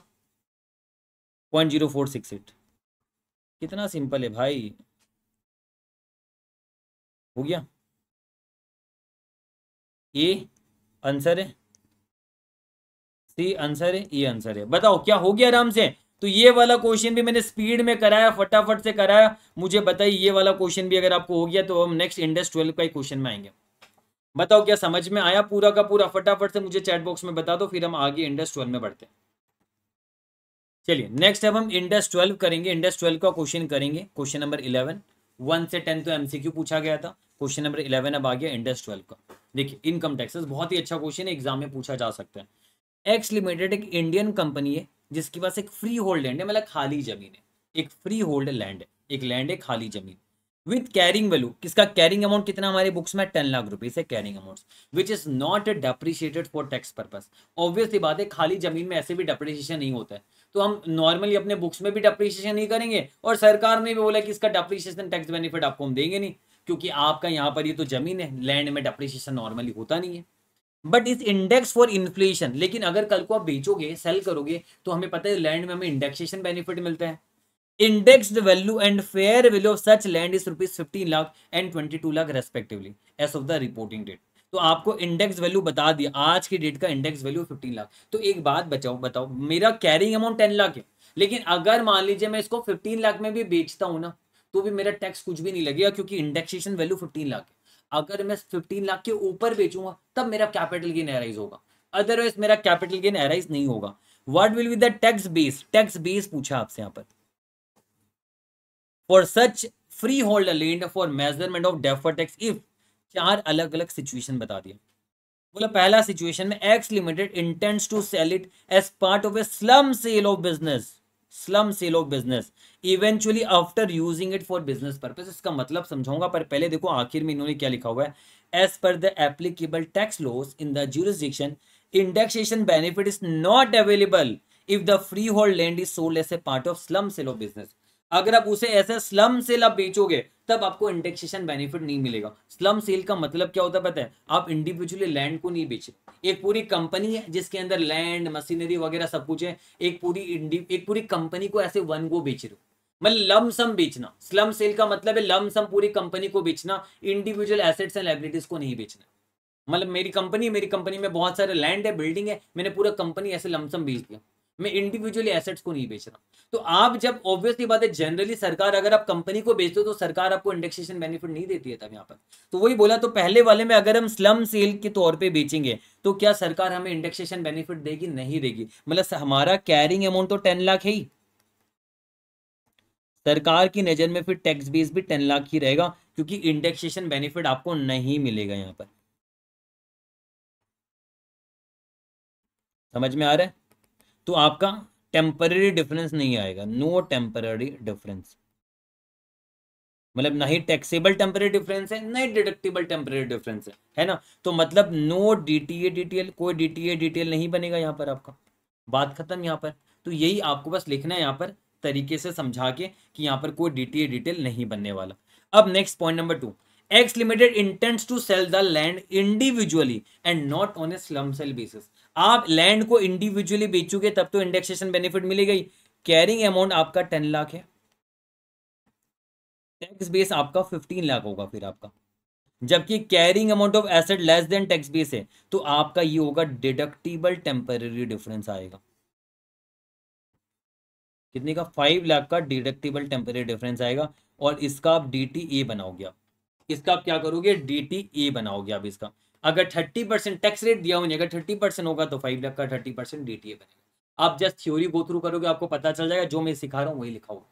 point zero four six eight कितना सिंपल है भाई हो गया ए आंसर है सी आंसर है ए e आंसर है बताओ क्या हो गया आराम से तो ये वाला क्वेश्चन भी मैंने स्पीड में कराया फटाफट से कराया मुझे बताइए ये वाला क्वेश्चन भी अगर आपको हो गया तो हम नेक्स्ट इंडस ट्वेल्व का ही क्वेश्चन में आएंगे बताओ क्या समझ में आया पूरा का पूरा फटाफट से मुझे चैट बॉक्स में बता दो फिर हम आगे इंडस ट्वेल्व में बढ़ते हैं चलिए नेक्स्ट अब हम इंडस ट्वेल्व करेंगे इंडस ट्वेल्व का क्वेश्चन करेंगे क्वेश्चन नंबर इलेवन वन से टेन तो एमसीक्यू पूछा गया था क्वेश्चन नंबर इलेवन अब आ गया इंडस ट्वेल्व का देखिए इनकम टैक्सेस बहुत ही अच्छा क्वेश्चन है एग्जाम में पूछा जा सकता है एक्स लिमिटेड एक इंडियन कंपनी है जिसके पास एक फ्री होल्ड लैंड है मतलब खाली जमीन है एक फ्री होल्ड लैंड है एक लैंड है खाली जमीन विथ कैरिंग वैल्यू किसका कैरिंग अमाउंट कितना हमारे बुक्स में टेन लाख रुपीज है carrying amount which is not depreciated for tax purpose obviously बात है खाली जमीन में ऐसे भी डेप्रिशिएशन नहीं होता है तो हम नॉर्मली अपने बुक्स में भी डेप्रिशिएशन नहीं करेंगे और सरकार ने भी बोला कि इसका डेप्रिशिएशन टैक्स बेनिफिट आपको हम देंगे नहीं क्योंकि आपका यहाँ पर ये तो जमीन है लैंड में डेप्रिशिएशन नॉर्मली होता नहीं है बट इस इंडेक्स फॉर इन्फ्लेशन लेकिन अगर कल को आप बेचोगे सेल करोगे तो हमें पता है लैंड में हमें इंडेक्सेशन बेनिफिट मिलता है indexed value and fair value of such land is rupees fifteen lakh and twenty two lakh respectively as of the reporting date तो आपको इंडेक्स वैल्यू बता दिया आज की डेट का इंडेक्स वैल्यू फिफ्टीन लाख तो एक बात बचाओ बताओ मेरा कैरिंग अमाउंट टेन लाख है लेकिन अगर मान लीजिए मैं इसको फिफ्टीन लाख में भी बेचता हूँ ना तो भी मेरा टैक्स कुछ भी नहीं लगेगा क्योंकि इंडेक्सेशन वैल्यू फिफ्टीन लाख है अगर मैं फिफ्टीन लाख के ऊपर बेचूंगा तब मेरा कैपिटल गेन एराइज होगा अदरवाइज मेरा कैपिटल गेन एराइज नहीं होगा what will be the tax base tax base पूछा आपसे यहाँ पर for such freehold land for measurement of defer tax if चार अलग अलग सिचुएशन बता दिया बोला पहला सिचुएशन में X limited intents to sell it as part of a slum sale of business slum sale of business eventually after using it for business purpose इसका मतलब समझाऊंगा पर पहले देखो आखिर में इन्होंने क्या लिखा हुआ है as per the applicable tax loss in the jurisdiction indexation benefit is not available if the freehold land is sold as a part of slum sale of business अगर आप उसे ऐसे स्लम सेल आप बेचोगे तब आपको indexation benefit नहीं मिलेगा slump sale का मतलब क्या होता है पता है आप इंडिविजुअली लैंड को नहीं बेचे एक पूरी कंपनी है जिसके अंदर लैंड मशीनरी वगैरह सब कुछ है एक पूरी एक पूरी कंपनी को ऐसे वन गो बेच रहे हो मतलब लम सम बेचना स्लम सेल का मतलब है लम सम पूरी कंपनी को बेचना इंडिविजुअल एसेट्स एंड लाइब्रेटीज को नहीं बेचना मतलब मेरी कंपनी मेरी कंपनी में बहुत सारे लैंड है बिल्डिंग है मैंने पूरा कंपनी ऐसे लमसम बेच दिया मैं इंडिविजुअली एसेट्स को नहीं बेच रहा तो आप जब ऑब्वियसली बात है जनरली सरकार अगर आप कंपनी को बेचते हो तो सरकार आपको इंडेक्सेशन बेनिफिट नहीं देती है तब यहाँ पर तो वही बोला तो पहले वाले में अगर हम स्लम सेल के तौर पे बेचेंगे तो क्या सरकार हमें इंडेक्सेशन बेनिफिट देगी नहीं देगी मतलब हमारा कैरिंग अमाउंट तो टेन लाख है ही सरकार की नज़र में फिर टैक्स बेस भी टेन लाख ही रहेगा क्योंकि इंडेक्सेशन बेनिफिट आपको नहीं मिलेगा यहाँ पर समझ में आ रहा है तो आपका टेम्पररी डिफरेंस नहीं आएगा नो टेम्पररी डिफरेंस मतलब ना ही टैक्सेबल टेम्पररी डिफरेंस है ना ही डिडक्टेबल टेम्पररी डिफरेंस है है ना तो मतलब नो डीटीए डिटेल कोई डीटीए डिटेल नहीं बनेगा यहाँ पर आपका बात खत्म यहाँ पर तो यही आपको बस लिखना है यहाँ पर तरीके से समझा के कि यहाँ पर कोई डीटीए डिटेल नहीं बनने वाला अब next point number two X limited intents to sell the land individually and not on a slum sale basis आप लैंड को इंडिविजुअली बेचोगे तब तो इंडेक्सेशन बेनिफिट मिलेगी कैरिंग अमाउंट आपका टेन लाख है टैक्स बेस आपका फिफ्टीन लाख होगा फिर आपका जबकि carrying amount of asset less than tax base है तो आपका ये होगा डिडक्टिबल टेम्पररी डिफरेंस आएगा कितने का फाइव लाख का डिडक्टिबल टेम्पररी डिफरेंस आएगा और इसका आप डी टी ए बनाओगे आप इसका आप क्या करोगे डी टी ए बनाओगे आप इसका अगर थर्टी परसेंट टैक्स रेट दिया हुआ अगर थर्टी परसेंट होगा तो फाइव लाख का थर्टी परसेंट डी बनेगा आप जस्ट थ्योरी गो थ्रू करोगे आपको पता चल जाएगा जो मैं सिखा रहा हूँ वही लिखा होगा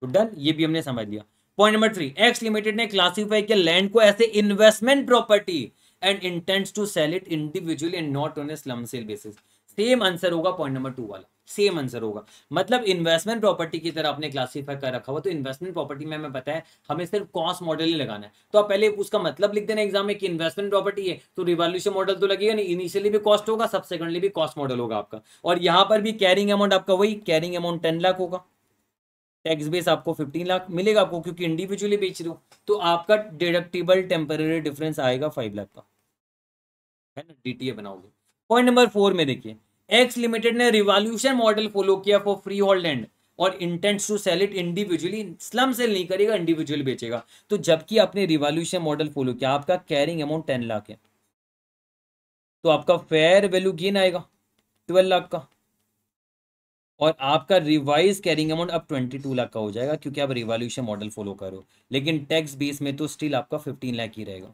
तो डन ये भी हमने समझ लिया point number three X limited ने क्लासीफाई किया लैंड को as a investment property and intents to sell it individually and not on a slum sale basis same answer होगा पॉइंट नंबर टू वाला सेम आंसर होगा मतलब investment property की तरह आपने क्लासीफाई कर रखा हुआ तो इन्वेस्टमेंट प्रॉपर्टी में हमें पता है हमें सिर्फ कॉस्ट मॉडल ही लगाना है तो आप पहले उसका मतलब लिख देना एग्जाम में कि इन्वेस्टमेंट प्रॉपर्टी है तो रिवॉल्यूशन मॉडल तो लगेगा नहीं इनिशियली भी कॉस्ट होगा सबसेकेंडली भी कॉस्ट मॉडल होगा आपका और यहाँ पर भी कैरिंग अमाउंट आपका वही कैरिंग अमाउंट टेन लाख होगा टैक्स बेस आपको फिफ्टीन लाख मिलेगा आपको क्योंकि इंडिविजुअली बेच रहे हो तो आपका डिडक्टिबल टेम्पररी डिफरेंस आएगा फाइव लाख का है ना डीटीए बनाओगे पॉइंट नंबर फोर में देखिए एक्स लिमिटेड ने रिवॉल्यूशन मॉडल फॉलो किया फॉर फ्री होल्ड एंड और intents to sell it individually slum sale नहीं करेगा इंडिविजुअल बेचेगा तो जबकि आपने रिवॉल्यूशन मॉडल फॉलो किया आपका कैरिंग अमाउंट टेन लाख है तो आपका फेयर वैल्यू गेन आएगा ट्वेल्व लाख का और आपका रिवाइज कैरिंग अमाउंट अब ट्वेंटी टू लाख का हो जाएगा क्योंकि आप रिवॉल्यूशन मॉडल फॉलो करो लेकिन टैक्स बेस में तो स्टिल आपका फिफ्टीन लाख ही रहेगा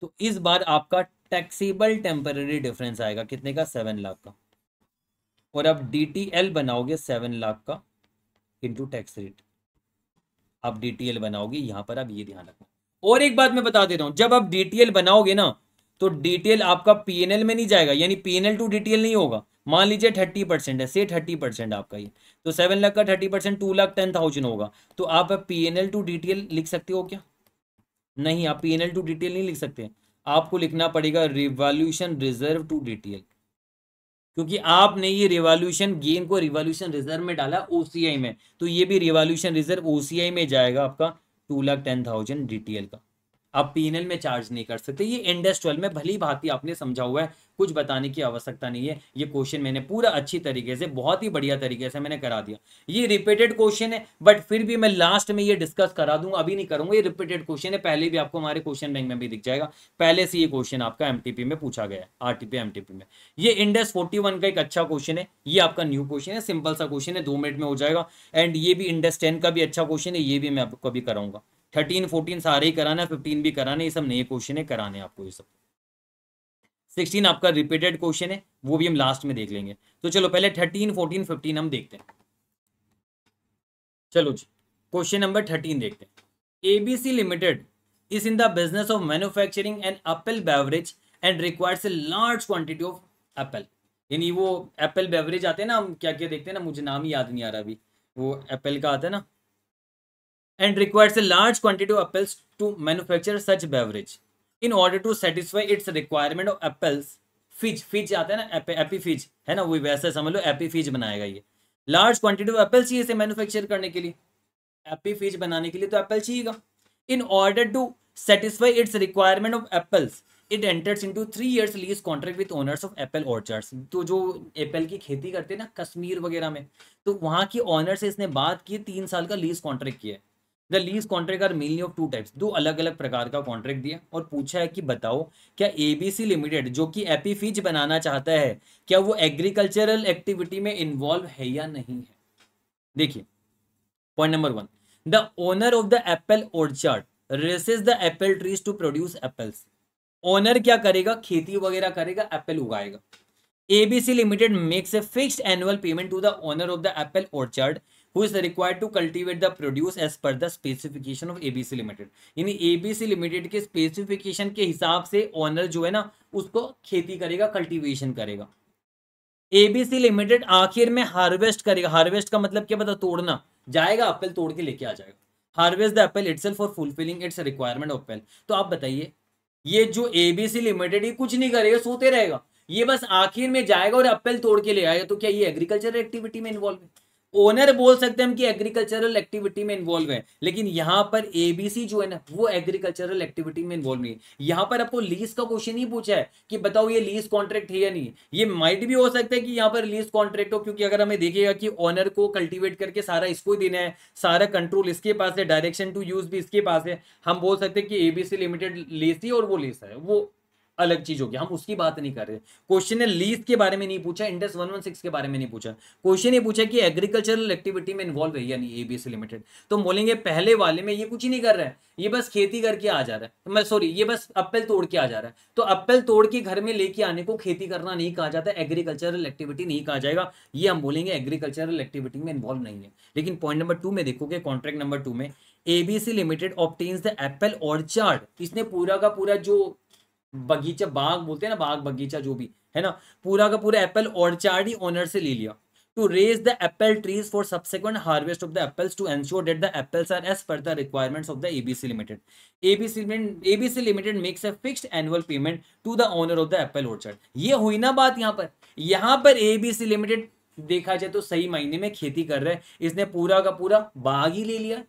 तो इस बार आपका टैक्सीबल टेम्पररी डिफरेंस आएगा कितने का सेवन लाख का और अब डी बनाओगे सेवन लाख का इंटू टैक्स रेट आप डी बनाओगे यहां पर आप ये ध्यान रखना और एक बात मैं बता देता हूं जब आप डी बनाओगे ना तो डी आपका पी में नहीं जाएगा यानी पी एन टू डी नहीं होगा मान लीजिए थर्टी परसेंट है से थर्टी परसेंट आपका ये तो सेवन लाख का thirty percent two lakh ten thousand होगा तो आप पी एन टू डी लिख सकते हो क्या नहीं आप पी एन टू डी नहीं लिख सकते आपको लिखना पड़ेगा रिवॉल्यूशन रिजर्व टू डीटीएल क्योंकि आपने ये रिवॉल्यूशन गेन को रिवॉल्यूशन रिजर्व में डाला ओसीआई में तो ये भी रिवॉल्यूशन रिजर्व ओसीआई में जाएगा आपका two lakh ten thousand DTL का आप पीएनएल में चार्ज नहीं कर सकते ये इंडेस ट्वेल्व में भली भांति आपने समझा हुआ है कुछ बताने की आवश्यकता नहीं है ये क्वेश्चन मैंने पूरा अच्छी तरीके से बहुत ही बढ़िया तरीके से मैंने करा दिया ये रिपीटेड क्वेश्चन है बट फिर भी मैं लास्ट में ये डिस्कस करा दूंगा अभी नहीं करूंगा ये रिपीटेड क्वेश्चन है पहले भी आपको हमारे क्वेश्चन बैंक में भी दिख जाएगा पहले से ये क्वेश्चन आपका एमटीपी में पूछा गया है आरटीपी टीपी में ये इंडेस फोर्टी का एक अच्छा क्वेश्चन है ये आपका न्यू क्वेश्चन है सिंपल सा क्वेश्चन है दो मिनट में हो जाएगा एंड ये भी इंडेस टेन का भी अच्छा क्वेश्चन है ये भी मैं आपको अभी कराऊंगा थर्टीन फोर्टीन सारे ही कराना फिफ्टीन भी कराना ये सब नए क्वेश्चन है कराने आपको ये सब सिक्सटीन आपका रिपीटेड क्वेश्चन है वो भी हम लास्ट में देख लेंगे तो चलो पहले थर्टीन फोर्टीन फिफ्टीन हम देखते हैं चलो जी क्वेश्चन नंबर थर्टीन देखते हैं ABC limited is in the business of manufacturing and apple beverage and requires a large quantity of apple यानी वो एप्पल बेवरेज आते हैं ना हम क्या क्या देखते हैं ना मुझे नाम ही याद नहीं आ रहा अभी वो एप्पल का आता है ना and requires a large quantity of apples to manufacture such beverage. In order to satisfy its requirement of apples, फिज फिज आता है ना एपी फिज है ना वो वैसा समझ लो एपी फिज बनाएगा ये लार्ज क्वांटिटी ऑफ एप्पल चाहिए इसे मैन्युफैक्चर करने के लिए एपी फिज बनाने के लिए तो एप्पल चाहिएगा in order to satisfy its requirement of apples it enters into three years lease contract with owners of apple orchards तो जो एप्पल की खेती करते हैं ना कश्मीर वगैरह में तो वहाँ की ओनर से इसने बात की तीन साल का लीज कॉन्ट्रैक्ट किया है the lease contract are mainly of two types दो अलग अलग प्रकार का कॉन्ट्रैक्ट दिया और पूछा है कि बताओ क्या एबीसी लिमिटेड जो कि एपीफिज बनाना चाहता है क्या वो एग्रीकल्चरल एक्टिविटी में इन्वॉल्व है या नहीं है देखिए point number one the owner of the apple orchard raises the apple trees to produce apples owner क्या करेगा खेती वगैरह करेगा एप्पल उगाएगा ABC limited makes a fix annual payment to the owner of the apple orchard who is required to cultivate the produce as per the specification of ABC limited यानी ABC limited के specification के हिसाब से owner जो है ना उसको खेती करेगा कल्टीवेशन करेगा एबीसी लिमिटेड आखिर में हार्वेस्ट करेगा हार्वेस्ट का मतलब क्या पता तोड़ना जाएगा एप्पल तोड़ के लेके आ जाएगा harvest the apple itself for fulfilling its requirement of apple तो आप बताइए ये जो एबीसी लिमिटेड ये कुछ नहीं करेगा सोते रहेगा ये बस आखिर में जाएगा और एप्पल तोड़ के ले आएगा तो क्या ये एग्रीकल्चर एक्टिविटी में इन्वॉल्व है ओनर बोल सकते हैं हम कि एग्रीकल्चरल एक्टिविटी में इन्वॉल्व है लेकिन यहां पर एबीसी जो है ना वो एग्रीकल्चरल एक्टिविटी में इन्वॉल्व नहीं है यहां पर आपको लीज का क्वेश्चन ही पूछा है कि बताओ ये लीज कॉन्ट्रैक्ट है या नहीं ये माइट भी हो सकता है कि यहां पर लीज कॉन्ट्रैक्ट हो क्योंकि अगर हमें देखिएगा कि ओनर को कल्टिवेट करके सारा इसको देना है सारा कंट्रोल इसके पास है डायरेक्शन टू यूज भी इसके पास है हम बोल सकते हैं कि एबीसी लिमिटेड लीज थी और वो लीज है वो अलग चीज होगी हम उसकी बात नहीं कर रहे क्वेश्चन ने लीज के बारे में नहीं पूछा इंडस सिक्स के बारे में नहीं पूछा क्वेश्चन ने पूछा कि एग्रीकल्चरल एक्टिविटी में इन्वॉल्व है यानी एबीएस लिमिटेड तो बोलेंगे पहले वाले में ये कुछ ही नहीं कर रहा है ये बस खेती करके आ जा रहा है मैं सॉरी ये बस अप्पल तोड़ के आ जा रहा है तो अप्पल तोड़ के घर में लेके आने को खेती करना नहीं कहा जाता एग्रीकल्चरल एक्टिविटी नहीं कहा जाएगा ये हम बोलेंगे एग्रीकल्चरल एक्टिविटी में इन्वॉल्व नहीं है लेकिन पॉइंट नंबर टू में देखोगे कॉन्ट्रैक्ट नंबर टू में ABC limited obtains the apple orchard इसने पूरा का पूरा जो बगीचा बाग बोलते हैं ना बाग बगीचा जो भी है ना पूरा का पूरा एप्पल ऑर्चार्ड ही ओनर से ले लिया to raise the apple trees for subsequent harvest of the apples to ensure that the apples are as per the requirements of the ABC limited ABC ABC limited makes a fixed annual payment to the owner of the apple orchard ये हुई ना बात यहाँ पर यहाँ पर ABC limited देखा जाए तो सही महीने में खेती कर रहे हैं इसने पूरा का पूरा बाग ही ले लिया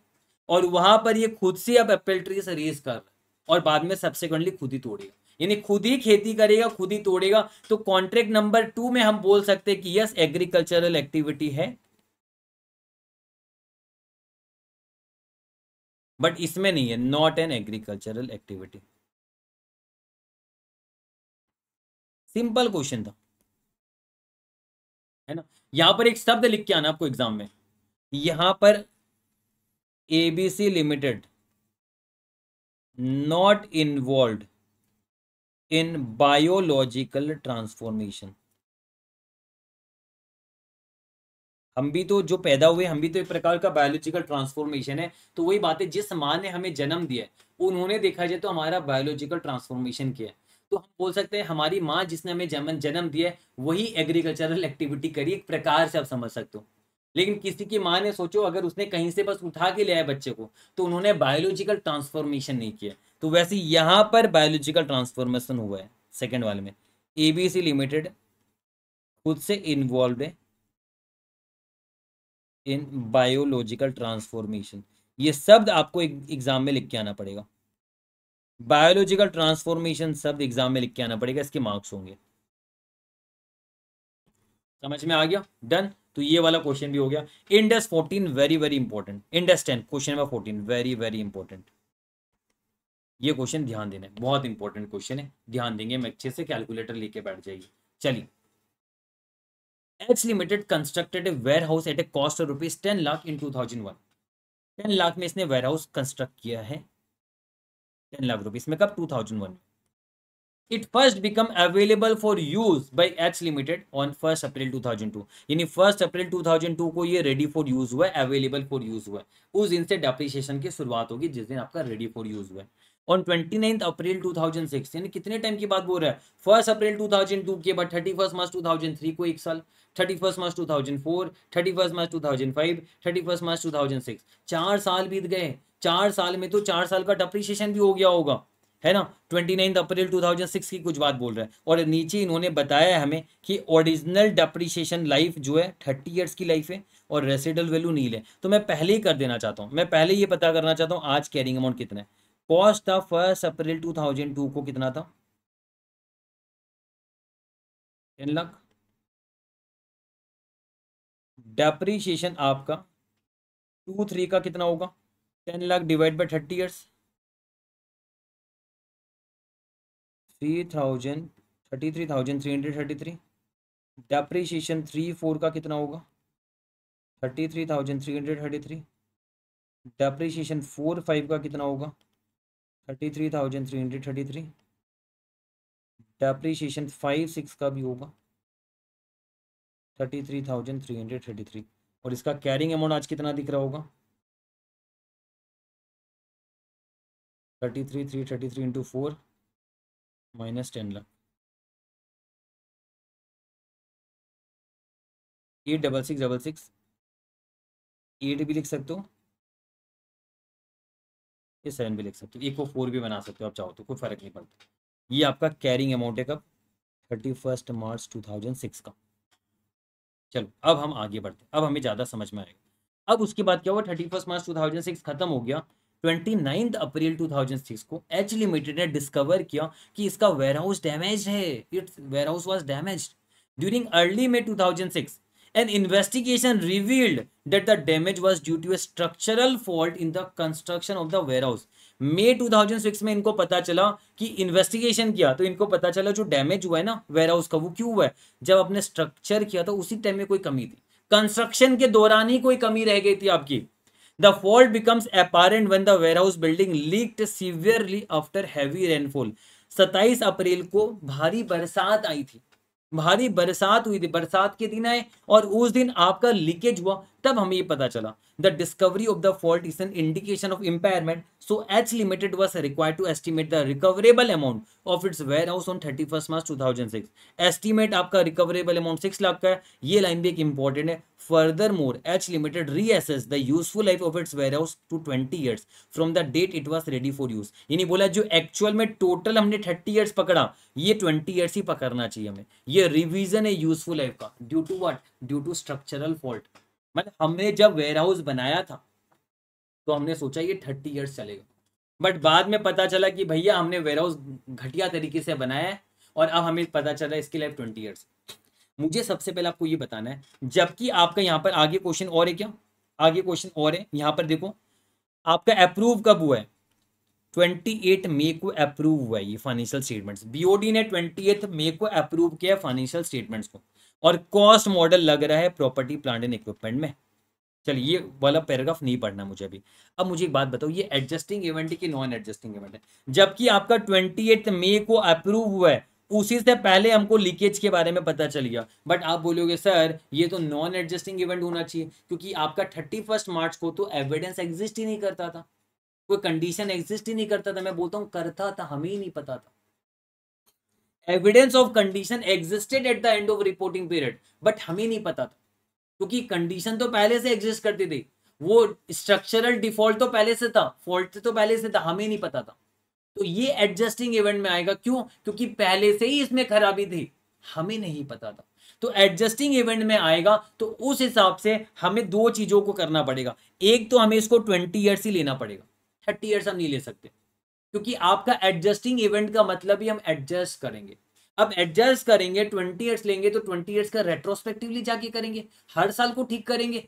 और वहां पर ये खुद से अब एप्पल ट्रीज रेस कर और बाद में सबसेक्वेंटली खुद ही तोड़ यानी खुद ही खेती करेगा खुद ही तोड़ेगा तो कॉन्ट्रैक्ट नंबर टू में हम बोल सकते हैं कि यस एग्रीकल्चरल एक्टिविटी है बट इसमें नहीं है not an agricultural activity simple question था है ना यहां पर एक शब्द लिख के आना आपको एग्जाम में यहां पर ABC limited not involve in biological transformation हम भी तो जो पैदा हुए हम भी तो एक प्रकार का बायोलॉजिकल ट्रांसफॉर्मेशन है तो वही बात है जिस माँ ने हमें जन्म दिया उन्होंने देखा जाए तो हमारा बायोलॉजिकल ट्रांसफॉर्मेशन किया तो हम बोल सकते हैं हमारी माँ जिसने हमें जन्म जन्म दिया वही एग्रीकल्चरल एक्टिविटी करी एक प्रकार से आप समझ सकते हो लेकिन किसी की माँ ने सोचो अगर उसने कहीं से बस उठा के लिया है बच्चे को तो उन्होंने बायोलॉजिकल ट्रांसफॉर्मेशन नहीं किया तो वैसे यहां पर बायोलॉजिकल ट्रांसफॉर्मेशन हुआ है सेकेंड वाले में एबीसी लिमिटेड खुद से इन्वॉल्व है इन बायोलॉजिकल ट्रांसफॉर्मेशन ये शब्द आपको एग्जाम में लिख के आना पड़ेगा बायोलॉजिकल ट्रांसफॉर्मेशन शब्द एग्जाम में लिख के आना पड़ेगा इसके मार्क्स होंगे समझ में आ गया डन तो ये वाला क्वेश्चन भी हो गया Ind AS fourteen very very important Ind AS ten question number fourteen very very important ये क्वेश्चन ध्यान देना है बहुत इंपॉर्टेंट क्वेश्चन है ध्यान देंगे मैं अच्छे से कैलकुलेटर लेके बैठ जाइए चलिए H limited constructed a warehouse at a cost of rupees ten lakh in two thousand one ten lakh में इसने वेयर हाउस कंस्ट्रक्ट किया है टेन लाख रुपीज में कब two thousand one it first become available for use by H limited on first April two thousand two यानी first April two thousand two को ये ready for use हुआ है available for use हुआ है उस दिन से डेप्रिशिएशन की शुरुआत होगी जिस दिन आपका रेडी फॉर यूज हुआ है on twenty ninth April two thousand six यानी कितने टाइम की बात बोल रहा है first April two thousand two के बाद thirty first March two thousand three को एक साल thirty first March two thousand four thirty first March two thousand five thirty first March two thousand six चार साल बीत गए चार साल में तो चार साल का डप्रिशिएशन भी हो गया होगा है ना twenty ninth April two thousand six की कुछ बात बोल रहा है और नीचे इन्होंने बताया हमें कि ओरिजिनल डप्रिशिएशन लाइफ जो है थर्टी ईयर्स की लाइफ है और रेसिडल वैल्यू नील है तो मैं पहले ही कर देना चाहता हूँ मैं पहले ये पता करना चाहता हूँ आज कैरिंग अमाउंट कितना है कॉस्ट ऑफ फर्स्ट अप्रैल 2002 को कितना था टेन लाख डेप्रीशिएशन आपका टू थ्री का कितना होगा ten lakh divide by thirty years three thousand thirty three thousand three hundred thirty three depreciation three four का कितना होगा thirty three thousand three hundred thirty three depreciation four five का कितना होगा thirty three thousand three hundred thirty three depreciation five six का भी होगा thirty three thousand three hundred thirty three और इसका कैरिंग अमाउंट आज कितना दिख रहा होगा thirty three three thirty three into four minus ten lakh eight double six double six eight भी लिख सकते हो ये सेवन भी लिख सकते हो इको फोर भी बना सकते हो आप चाहो तो कोई फर्क नहीं पड़ता ये आपका कैरिंग अमाउंट है कब thirty first March two thousand six का चलो अब हम आगे बढ़ते अब हमें ज़्यादा समझ में आएगा अब उसके बाद क्या हुआ thirty first March two thousand six खत्म हो गया twenty ninth April two thousand six को एच लिमिटेड ने डिस्कवर किया कि इसका वेयर हाउस डैमेज है its warehouse was damage during early May two thousand six an investigation revealed that the damage was due to a structural fault in the construction of the warehouse मई 2006 में इनको पता चला कि investigation किया तो इनको पता चला जो डैमेज हुआ है ना वेयर हाउस का वो क्यों हुआ है जब आपने स्ट्रक्चर किया तो उसी टाइम में कोई कमी थी कंस्ट्रक्शन के दौरान ही कोई कमी रह गई थी आपकी the fault becomes apparent when the warehouse building leaked severely after heavy rainfall सत्ताईस अप्रैल को भारी बरसात आई थी भारी बरसात हुई थी बरसात के दिन आए और उस दिन आपका लीकेज हुआ तब हमें ये पता चला the discovery of the fault is an indication of impairment so H limited was require to estimate the recoverable amount of its warehouse on thirty first March two thousand six estimate आपका recoverable amount six lakh का है ये line भी एक important है furthermore Furthermore, H Limited reassessed the life of its warehouse to twenty years from the date it was ready for use यानी बोला जो एक्चुअल में टोटल हमने थर्टी ईयर्स पकड़ा ये ट्वेंटी ईयर्स ही पकड़ना चाहिए हमें ये रिविजन है यूजफुल लाइफ का due to what due to structural fault मतलब हमने जब वेयर हाउस बनाया था तो हमने सोचा ये थर्टी ईयर्स चलेगा बट बाद में पता चला कि भैया हमने वेयर हाउस घटिया तरीके से बनाया है और अब हमें पता चला इसकी लाइफ ट्वेंटी ईयर्स है मुझे सबसे पहले आपको ये बताना है जबकि आपका यहाँ पर आगे क्वेश्चन और है क्या आगे क्वेश्चन और है यहाँ पर देखो आपका अप्रूव कब हुआ है 28 मई को अप्रूव हुआ है ये फाइनेंशियल स्टेटमेंट्स बीओडी ने 28 मई को अप्रूव किया है फाइनेंशियल स्टेटमेंट्स को और कॉस्ट मॉडल लग रहा है प्रॉपर्टी प्लांट एंड इक्विपमेंट में चलिए ये वाला पैराग्राफ नहीं पढ़ना मुझे अभी अब मुझे एक बात बताओ ये एडजस्टिंग इवेंट है कि नॉन एडजस्टिंग इवेंट है जबकि आपका ट्वेंटी एट मई को अप्रूव हुआ है उसी से पहले हमको लीकेज के बारे में पता चल गया बट आप बोलोगे सर ये तो नॉन एडजस्टिंग इवेंट होना चाहिए क्योंकि आपका थर्टी फर्स्ट मार्च को तो एविडेंस एग्जिस्ट ही नहीं करता था कोई कंडीशन एग्जिस्ट ही नहीं करता था मैं बोलता हूँ करता था हमें ही नहीं पता था evidence of condition existed at the end of reporting period but हमें नहीं पता था क्योंकि कंडीशन तो पहले से एग्जिस्ट करती थी वो स्ट्रक्चरल डिफॉल्ट तो पहले से था फॉल्ट तो पहले से था हमें नहीं पता था तो ये एडजस्टिंग इवेंट में आएगा क्यों क्योंकि पहले से ही इसमें खराबी थी हमें नहीं पता था तो एडजस्टिंग इवेंट में आएगा तो उस हिसाब से हमें दो चीज़ों को करना पड़ेगा एक तो हमें इसको ट्वेंटी ईयर्स ही लेना पड़ेगा थर्टी ईयर्स हम नहीं ले सकते क्योंकि आपका एडजस्टिंग इवेंट का मतलब ही हम एडजस्ट करेंगे अब एडजस्ट करेंगे ट्वेंटी ईयर्स लेंगे तो ट्वेंटी ईयर्स का रेट्रोस्पेक्टिवली जाके करेंगे हर साल को ठीक करेंगे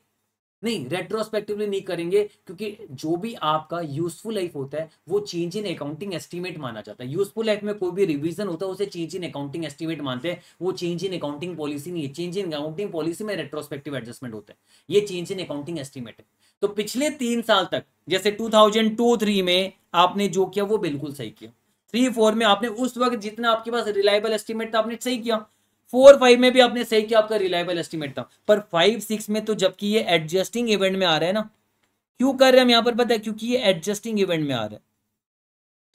नहीं रेट्रोस्पेक्टिवली नहीं करेंगे क्योंकि जो भी आपका यूजफुल लाइफ होता है वो चेंज इन अकाउंटिंग एस्टीमेट माना जाता है यूजफुल लाइफ में कोई भी रिवीजन होता है उसे चेंज इन अकाउंटिंग एस्टीमेट मानते हैं वो चेंज इन अकाउंटिंग पॉलिसी नहीं है चेंज इन अकाउंटिंग पॉलिसी में रेट्रोस्पेक्टिव एडजस्टमेंट होता है ये चेंज इन अकाउंटिंग एस्टीमेट है तो पिछले तीन साल तक जैसे टू थाउजेंड टू थ्री में आपने जो किया वो बिल्कुल सही किया थ्री फोर में आपने उस वक्त जितना आपके पास रिलायबल एस्टीमेट था आपने सही किया फोर फाइव में भी आपने सही किया आपका रिलायबल एस्टिमेट था पर फाइव सिक्स में तो जबकि ये एडजस्टिंग इवेंट में आ रहा है ना क्यों कर रहे हैं हम यहाँ पर पता है क्योंकि ये एडजस्टिंग इवेंट में आ रहा है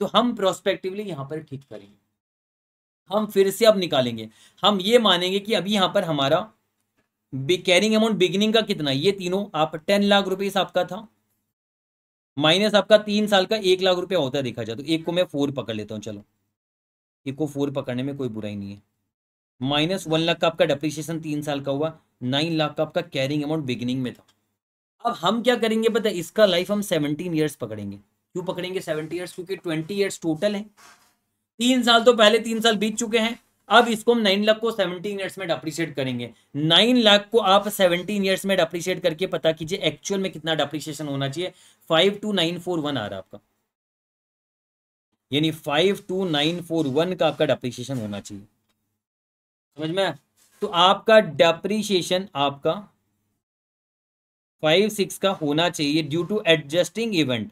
तो हम प्रोस्पेक्टिवली यहाँ पर ठीक करेंगे हम फिर से अब निकालेंगे हम ये मानेंगे कि अभी यहाँ पर हमारा कैरिंग अमाउंट बिगिनिंग का कितना ये तीनों आप टेन लाख रुपये आपका था माइनस आपका तीन साल का एक लाख रुपया होता है देखा जाए तो एक को मैं फोर पकड़ लेता हूँ चलो एक को फोर पकड़ने में कोई बुराई नहीं है माइनस वन लाख का आपका डेप्रिसिएशन तीन साल का हुआ नाइन लाख का आपका कैरिंग अमाउंट बिगिनिंग में था अब हम क्या करेंगे पता इसका लाइफ हम सेवनटीन ईयर्स पकड़ेंगे क्यों पकड़ेंगे सेवनटी ईयर्स क्योंकि ट्वेंटी ईयर्स टोटल है तीन साल तो पहले तीन साल बीत चुके हैं अब इसको हम नाइन लाख को सेवनटीन ईयर्स में डप्रिशिएट करेंगे नाइन लाख को आप सेवनटीन ईयर्स में डप्रिशिएट करके पता कीजिए एक्चुअल में कितना डप्रिशिएशन होना चाहिए five two nine four one आ रहा है आपका यानी five two nine four one का आपका डप्रिशिएशन होना चाहिए समझ में तो आपका डेप्रीशिएशन आपका फाइव सिक्स का होना चाहिए due to adjusting event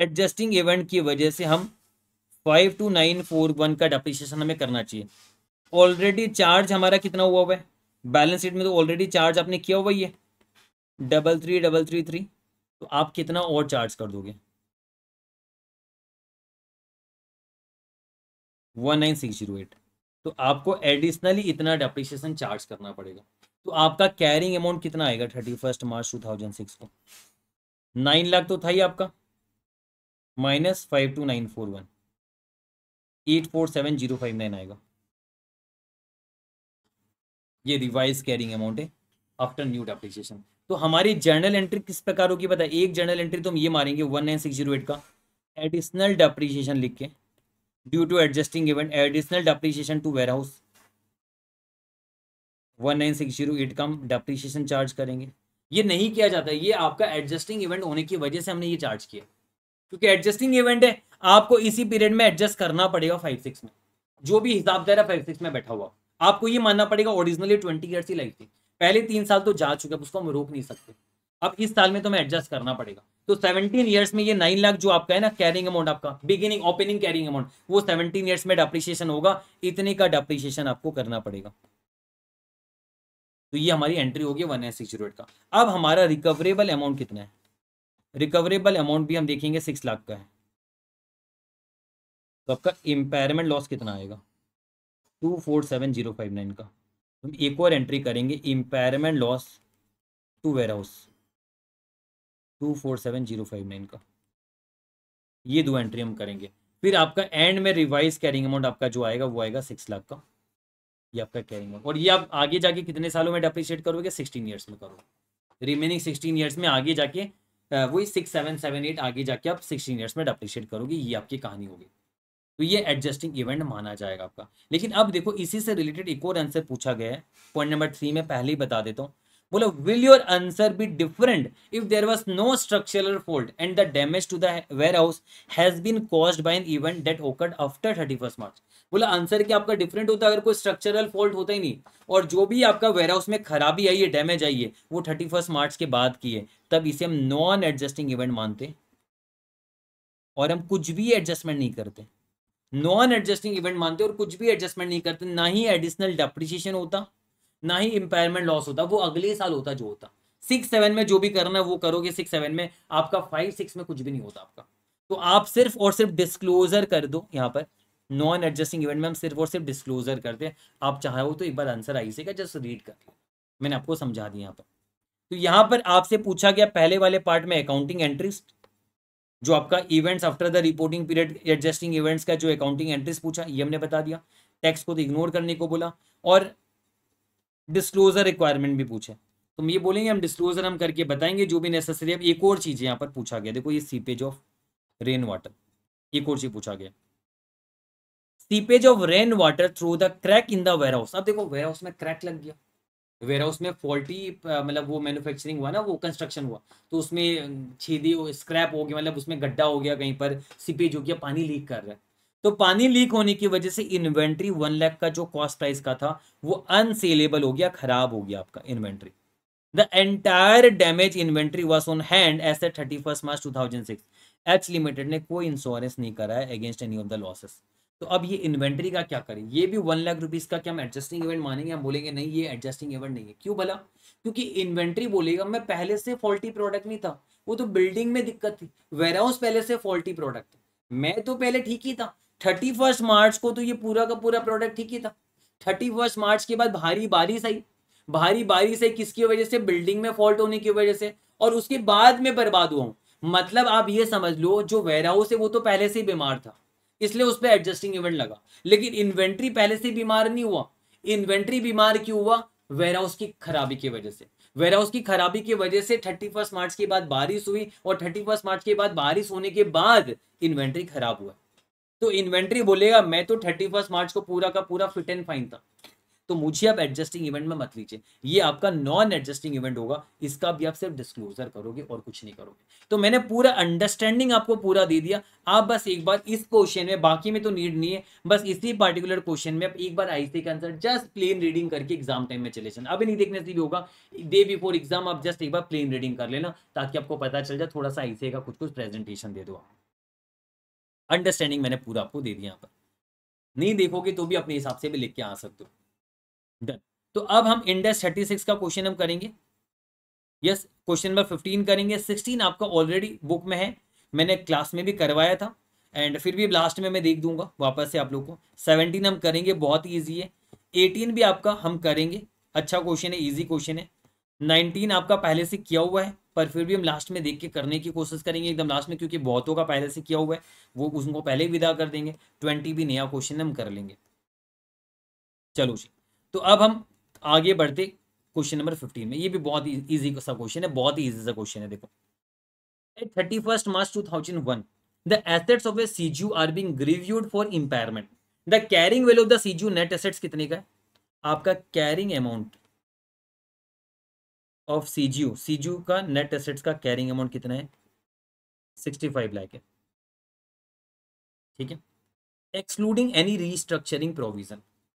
adjusting event की वजह से हम five two nine four one का डेप्रीशिएशन हमें करना चाहिए ऑलरेडी चार्ज हमारा कितना हुआ हुआ है बैलेंस शीट में तो ऑलरेडी चार्ज आपने किया हुआ ही है double three double three three तो आप कितना और चार्ज कर दोगे one nine six zero eight तो आपको एडिशनली इतना डेप्रिसिएशन चार्ज करना पड़ेगा तो आपका कैरिंग अमाउंट कितना आएगा thirty first March two thousand six को नाइन लाख तो था ही आपका minus five two nine four one eight four seven zero five nine आएगा ये रिवाइज कैरिंग अमाउंट है आफ्टर न्यू डेप्रिसिएशन तो हमारी जर्नल एंट्री किस प्रकार होगी पता है एक जर्नल एंट्री तो हम ये मारेंगे one nine six zero eight का एडिशनल डेप्रिसिएशन लिख के due to adjusting additional to to warehouse one nine six zero eight कम डेप्रीशिएशन चार्ज करेंगे ये नहीं किया जाता ये आपका एडजस्टिंग इवेंट होने की वजह से हमने ये चार्ज किया क्योंकि एडजस्टिंग इवेंट है आपको इसी पीरियड में एडजस्ट करना पड़ेगा फाइव सिक्स में जो भी हिसाब दे रहा फाइव सिक्स में बैठा हुआ आपको ये मानना पड़ेगा ओरिजिनली ट्वेंटी ईयर्स ही लाइफ थी पहले तीन साल तो जा चुके उसको हम रोक नहीं सकते अब इस साल में तुम्हें तो एडजस्ट करना पड़ेगा तो 17 इयर्स में ये 9 लाख जो आपका है ना कैरिंग अमाउंट आपका बिगिनिंग ओपनिंग कैरिंग अमाउंट वो 17 इयर्स में डेप्रिशिएशन होगा इतने का डेप्रिशिएशन आपको करना पड़ेगा तो ये हमारी एंट्री होगी वन एस सिक्स का अब हमारा रिकवरेबल अमाउंट कितना है रिकवरेबल अमाउंट भी हम देखेंगे सिक्स लाख का है तो आपका इम्पेयरमेंट लॉस कितना आएगा two four seven zero five nine का हम एक और एंट्री करेंगे impairment loss to warehouse two four seven zero five nine का ये दो एंट्री हम करेंगे फिर आपका एंड में रिवाइज कैरिंग अमाउंट आपका जो आएगा वो आएगा सिक्स लाख का ये आपका कैरिंग अमाउंट और ये आप आगे जाके कितने सालों में डेप्रिशिएट करोगे सिक्सटीन ईयर्स में करोगे रिमेनिंग सिक्सटीन ईयर्स में आगे जाके वही सिक्स सेवन सेवन एट आगे जाके आप सिक्सटीन ईयर्स में डेप्रिशिएट करोगे ये आपकी कहानी होगी तो ये एडजस्टिंग इवेंट माना जाएगा आपका लेकिन अब देखो इसी से रिलेटेड एक और आंसर पूछा गया है पॉइंट नंबर थ्री में पहले ही बता देता हूँ बोला will your answer be different if there was no structural fault and the damage to the warehouse has been cause by an event that occurred after thirty first March बोला answer क्या आपका different होता है अगर कोई structural fault होता ही नहीं और जो भी आपका वेयर हाउस में खराबी आई है डैमेज आई है वो थर्टी फर्स्ट मार्च के बाद की है तब इसे हम नॉन एडजस्टिंग इवेंट मानते और हम कुछ भी एडजस्टमेंट नहीं करते नॉन एडजस्टिंग इवेंट मानते और कुछ भी एडजस्टमेंट नहीं करते ना ही एडिशनल डेप्रिशिएशन होता ना ही इंपायरमेंट लॉस होता वो अगले साल होता जो होता सिक्स सेवन में जो भी करना है वो करोगे सिक्स सेवन में आपका फाइव सिक्स में कुछ भी नहीं होता आपका तो आप सिर्फ और सिर्फ डिस्क्लोजर कर दो यहाँ पर नॉन एडजस्टिंग इवेंट में हम सिर्फ और सिर्फ डिस्क्लोजर करते हैं आप चाहे हो तो एक बार आंसर आइएगा जस्ट रीड कर लो मैंने आपको समझा दिया यहाँ पर तो यहाँ पर आपसे पूछा गया पहले वाले पार्ट में अकाउंटिंग एंट्रीज जो आपका events after the reporting period adjusting events का जो अकाउंटिंग एंट्रीज पूछा ये हमने बता दिया टैक्स को तो इग्नोर करने को बोला और डिस्क्लोजर रिक्वायरमेंट भी पूछे तो हम ये बोलेंगे हम डिस्क्लोजर हम करके बताएंगे जो भी नेसेसरी अब एक और चीज़ यहाँ पर पूछा गया देखो ये सीपेज ऑफ रेन वाटर एक और चीज़ पूछा गया seepage of rain water through the crack in the warehouse अब देखो वेयर हाउस में क्रैक लग गया वेयर हाउस में फॉल्टी मतलब वो मैन्युफैक्चरिंग हुआ ना वो कंस्ट्रक्शन हुआ तो उसमें छेदी स्क्रैप हो गया मतलब उसमें गड्ढा हो गया कहीं पर सीपेज हो गया पानी लीक कर रहा है तो पानी लीक होने की वजह से इन्वेंट्री वन लाख का जो कॉस्ट प्राइस का था वो अनसेलेबल हो गया खराब हो गया आपका inventory the entire damage inventory was on hand as a thirty first March two thousand six H limited ने कोई इंश्योरेंस नहीं करा है against any of the losses तो अब ये इन्वेंट्री का क्या करें ये भी वन लाख रुपीज का क्या हम एडजस्टिंग इवेंट मानेंगे हम बोलेंगे नहीं ये एडजस्टिंग इवेंट नहीं है क्यों भला क्योंकि इन्वेंट्री बोलेगा मैं पहले से फॉल्टी प्रोडक्ट नहीं था वो तो बिल्डिंग में दिक्कत थी वेयर हाउस पहले से फॉल्टी प्रोडक्ट मैं तो पहले ठीक ही था थर्टी फर्स्ट मार्च को तो ये पूरा का पूरा प्रोडक्ट ठीक ही था थर्टी फर्स्ट मार्च के बाद भारी बारिश आई भारी बारिश आई किसकी वजह से बिल्डिंग में फॉल्ट होने की वजह से और उसके बाद में बर्बाद हुआ हूं मतलब आप ये समझ लो जो वेयर हाउस है वो तो पहले से ही बीमार था इसलिए उस पर एडजस्टिंग इवेंट लगा लेकिन इन्वेंट्री पहले से बीमार नहीं हुआ इन्वेंट्री बीमार क्यों हुआ वेयर हाउस की खराबी की वजह से वेयर हाउस की खराबी की वजह से थर्टी फर्स्ट मार्च के बाद बारिश हुई और थर्टी फर्स्ट मार्च के बाद बारिश होने के बाद इन्वेंट्री खराब हुआ तो इन्वेंट्री बोलेगा मैं तो थर्टी फर्स्ट मार्च को पूरा का पूरा फिट एंड फाइन था तो मुझे आप एडजस्टिंग इवेंट में मत लीजिए ये आपका नॉन एडजस्टिंग इवेंट होगा इसका भी आप सिर्फ डिस्क्लोजर करोगे और कुछ नहीं करोगे तो मैंने पूरा अंडरस्टैंडिंग आपको पूरा दे दिया आप बस एक बार इस क्वेश्चन में बाकी में तो नीड नहीं है बस इसी पार्टिकुलर क्वेश्चन में आप एक बार आई का आंसर जस्ट प्लेन रीडिंग करके एग्जाम टाइम में चले जाना अभी नहीं देखने से भी होगा डे बिफोर एग्जाम आप जस्ट एक बार प्लेन रीडिंग कर लेना ताकि आपको पता चल जाए थोड़ा सा आई का कुछ कुछ प्रेजेंटेशन दे दो आप अंडरस्टैंडिंग मैंने पूरा आपको दे दिया यहाँ पर नहीं देखोगे तो भी अपने हिसाब से भी लिख के आ सकते हो डन तो अब हम इंडेक्स थर्टी सिक्स का क्वेश्चन हम करेंगे यस क्वेश्चन नंबर फिफ्टीन करेंगे सिक्सटीन आपका ऑलरेडी बुक में है मैंने क्लास में भी करवाया था एंड फिर भी लास्ट में मैं देख दूंगा वापस से आप लोग को सेवनटीन हम करेंगे बहुत ईजी है एटीन भी आपका हम करेंगे अच्छा क्वेश्चन है ईजी क्वेश्चन है नाइनटीन आपका पहले से किया हुआ है पर फिर भी हम लास्ट में देख के करने की कोशिश करेंगे एकदम लास्ट में क्योंकि बहुतों का पहले से किया हुआ है वो उसको पहले ही विदा कर देंगे ट्वेंटी भी नया क्वेश्चन हम कर लेंगे चलो जी तो अब हम आगे बढ़ते क्वेश्चन नंबर फिफ्टीन में ये भी बहुत ईजी e-, सा क्वेश्चन है बहुत ही ईजी सा क्वेश्चन है देखो thirty first March two thousand one the assets of a CGU are being reviewed for impairment the carrying value of the CGU net assets कितने का है आपका carrying amount of CGU CGU का net assets का carrying amount कितना है sixty five lakh है ठीक है एक्सक्लूडिंग एनी रीस्ट्रक्चरिंग प्रोविजन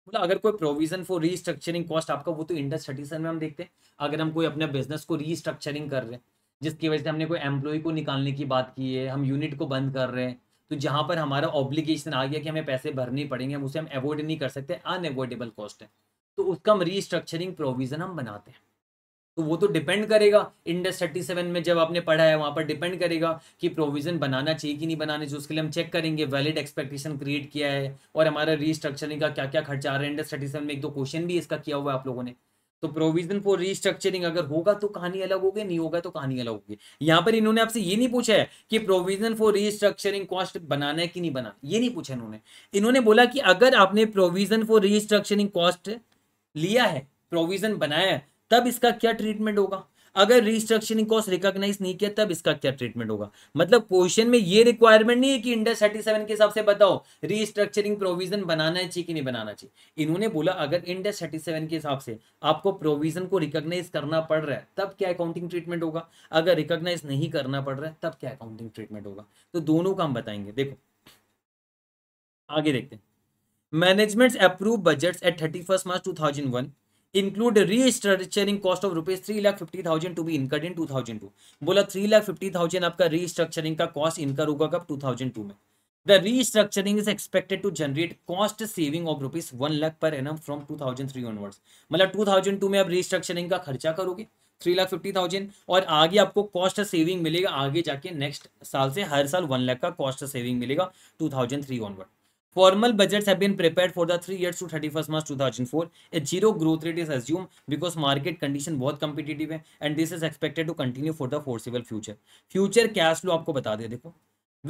बोला अगर कोई प्रोविजन फॉर रीस्ट्रक्चरिंग कॉस्ट आपका वो तो इंडस्ट थर्टी में हम देखते हैं अगर हम कोई अपने बिजनेस को रीस्ट्रक्चरिंग कर रहे हैं जिसकी वजह से हमने कोई एम्प्लॉय को निकालने की बात की है हम यूनिट को बंद कर रहे हैं तो जहां पर हमारा ऑब्लिगेशन आ गया कि हमें पैसे भरने पड़ेंगे हम उसे हम अवॉइड नहीं कर सकते अनएवॉइडेबल कॉस्ट है तो उसका हम रीस्ट्रक्चरिंग प्रोविजन हम बनाते हैं तो वो तो डिपेंड करेगा इंडस थर्टी सेवन में जब आपने पढ़ा है वहां पर डिपेंड करेगा कि प्रोविजन बनाना चाहिए कि नहीं बनाना चाहिए उसके लिए हम चेक करेंगे वैलिड एक्सपेक्टेशन क्रिएट किया है और हमारा रीस्ट्रक्चरिंग का क्या क्या खर्चा आ रहा है इंडस थर्टी सेवन में एक दो क्वेश्चन भी इसका किया हुआ है आप लोगों ने तो प्रोविजन फॉर रीस्ट्रक्चरिंग अगर होगा तो कहानी अलग होगी नहीं होगा तो कहानी अलग होगी यहाँ पर इन्होंने आपसे ये नहीं पूछा है कि प्रोविजन फॉर रीस्ट्रक्चरिंग कॉस्ट बनाना है कि नहीं बनाना ये नहीं पूछा इन्होंने इन्होंने बोला कि अगर आपने प्रोविजन फॉर रीस्ट्रक्चरिंग कॉस्ट लिया है प्रोविजन बनाया है तब इसका क्या ट्रीटमेंट होगा अगर रिस्ट्रक्चरिंग कॉस्ट रिकॉग्नाइज नहीं किया तब इसका क्या ट्रीटमेंट होगा मतलब क्वेश्चन में ये रिक्वायरमेंट नहीं है कि इंडस थर्टी सेवन के हिसाब से बताओ रिस्ट्रक्चरिंग प्रोविजन बनाना चाहिए कि नहीं बनाना चाहिए इन्होंने बोला अगर इंडस थर्टी सेवन के हिसाब से आपको प्रोविजन को रिकॉग्नाइज करना पड़ रहा है तब क्या अकाउंटिंग ट्रीटमेंट होगा अगर रिकॉग्नाइज नहीं करना पड़ रहा है तब क्या अकाउंटिंग ट्रीटमेंट होगा तो दोनों का हम बताएंगे देखो आगे देखते हैं management approve budget at thirty first March two thousand one include restructuring cost of rupees three lakh fifty thousand to be incurred in two thousand two बोला थ्री लाख फिफ्टी थाउजेंड आपका रीस्ट्रक्चरिंग का कॉस्ट इनकर होगा कब two thousand two में the restructuring is expected to generate cost saving of rupees one lakh per annum from two thousand three onwards मतलब two thousand two में आप restructuring का खर्चा करोगे थ्री लाख फिफ्टी थाउजेंड और आगे आपको कॉस्ट सेविंग मिलेगा आगे जाके नेक्स्ट साल से हर साल वन लाख का कॉस्ट सेविंग मिलेगा two thousand three onward Formal budgets have been prepared for the three years to 31st March 2004. A zero growth rate is assumed because market condition बहुत competitive है and this is expected to continue for the foreseeable future. Future cash flow आपको बता दे देखो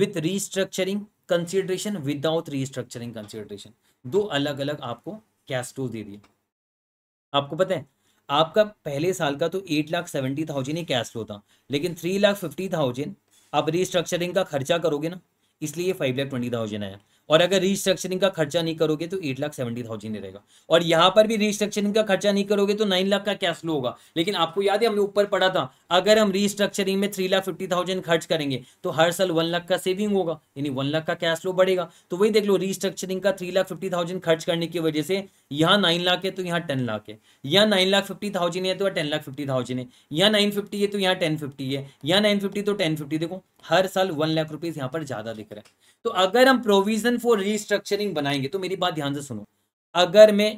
with restructuring consideration without restructuring consideration दो अलग अलग आपको cash flow दे दिए आपको पता है आपका पहले साल का तो एट लाख सेवेंटी थाउजेंड ही कैश फ्लो था लेकिन थ्री लाख फिफ्टी थाउजेंड आप रिस्ट्रक्चरिंग का खर्चा करोगे ना इसलिए फाइव लाख ट्वेंटी थाउजेंड आया और अगर रिस्ट्रक्चरिंग का खर्चा नहीं करोगे तो एट लाख सेवेंटी थाउजेंड रहेगा और यहाँ पर भी रिस्ट्रक्चरिंग का खर्चा नहीं करोगे तो नाइन लाख का कैश फ्लो होगा लेकिन आपको याद है हमने ऊपर पढ़ा था अगर हम रिस्ट्रक्चरिंग में थ्री लाख फिफ्टी थाउजेंड खर्च करेंगे तो हर साल वन लाख का सेविंग होगा यानी वन लाख का कैश फ्लो बढ़ेगा तो वही देख लो रिस्ट्रक्चरिंग का थ्री लाख फिफ्टी थाउजेंड खर्च करने की वजह से यहाँ नाइन लाख है तो यहाँ टेन लाख है यहाँ नाइन लाख फिफ्टी थाउजेंड है तो टेन लाख फिफ्टी थाउजेंड है यहाँ नाइन फिफ्टी है तो यहाँ टेन फिफ्टी है यहाँ नाइन फिफ्टी तो टेन फिफ्टी तो देखो हर साल वन लाख रुपीज यहाँ पर ज्यादा दिख रहा है तो अगर हम प्रोविजन फॉर रिस्ट्रक्चरिंग बनाएंगे तो मेरी बात ध्यान से सुनो अगर मैं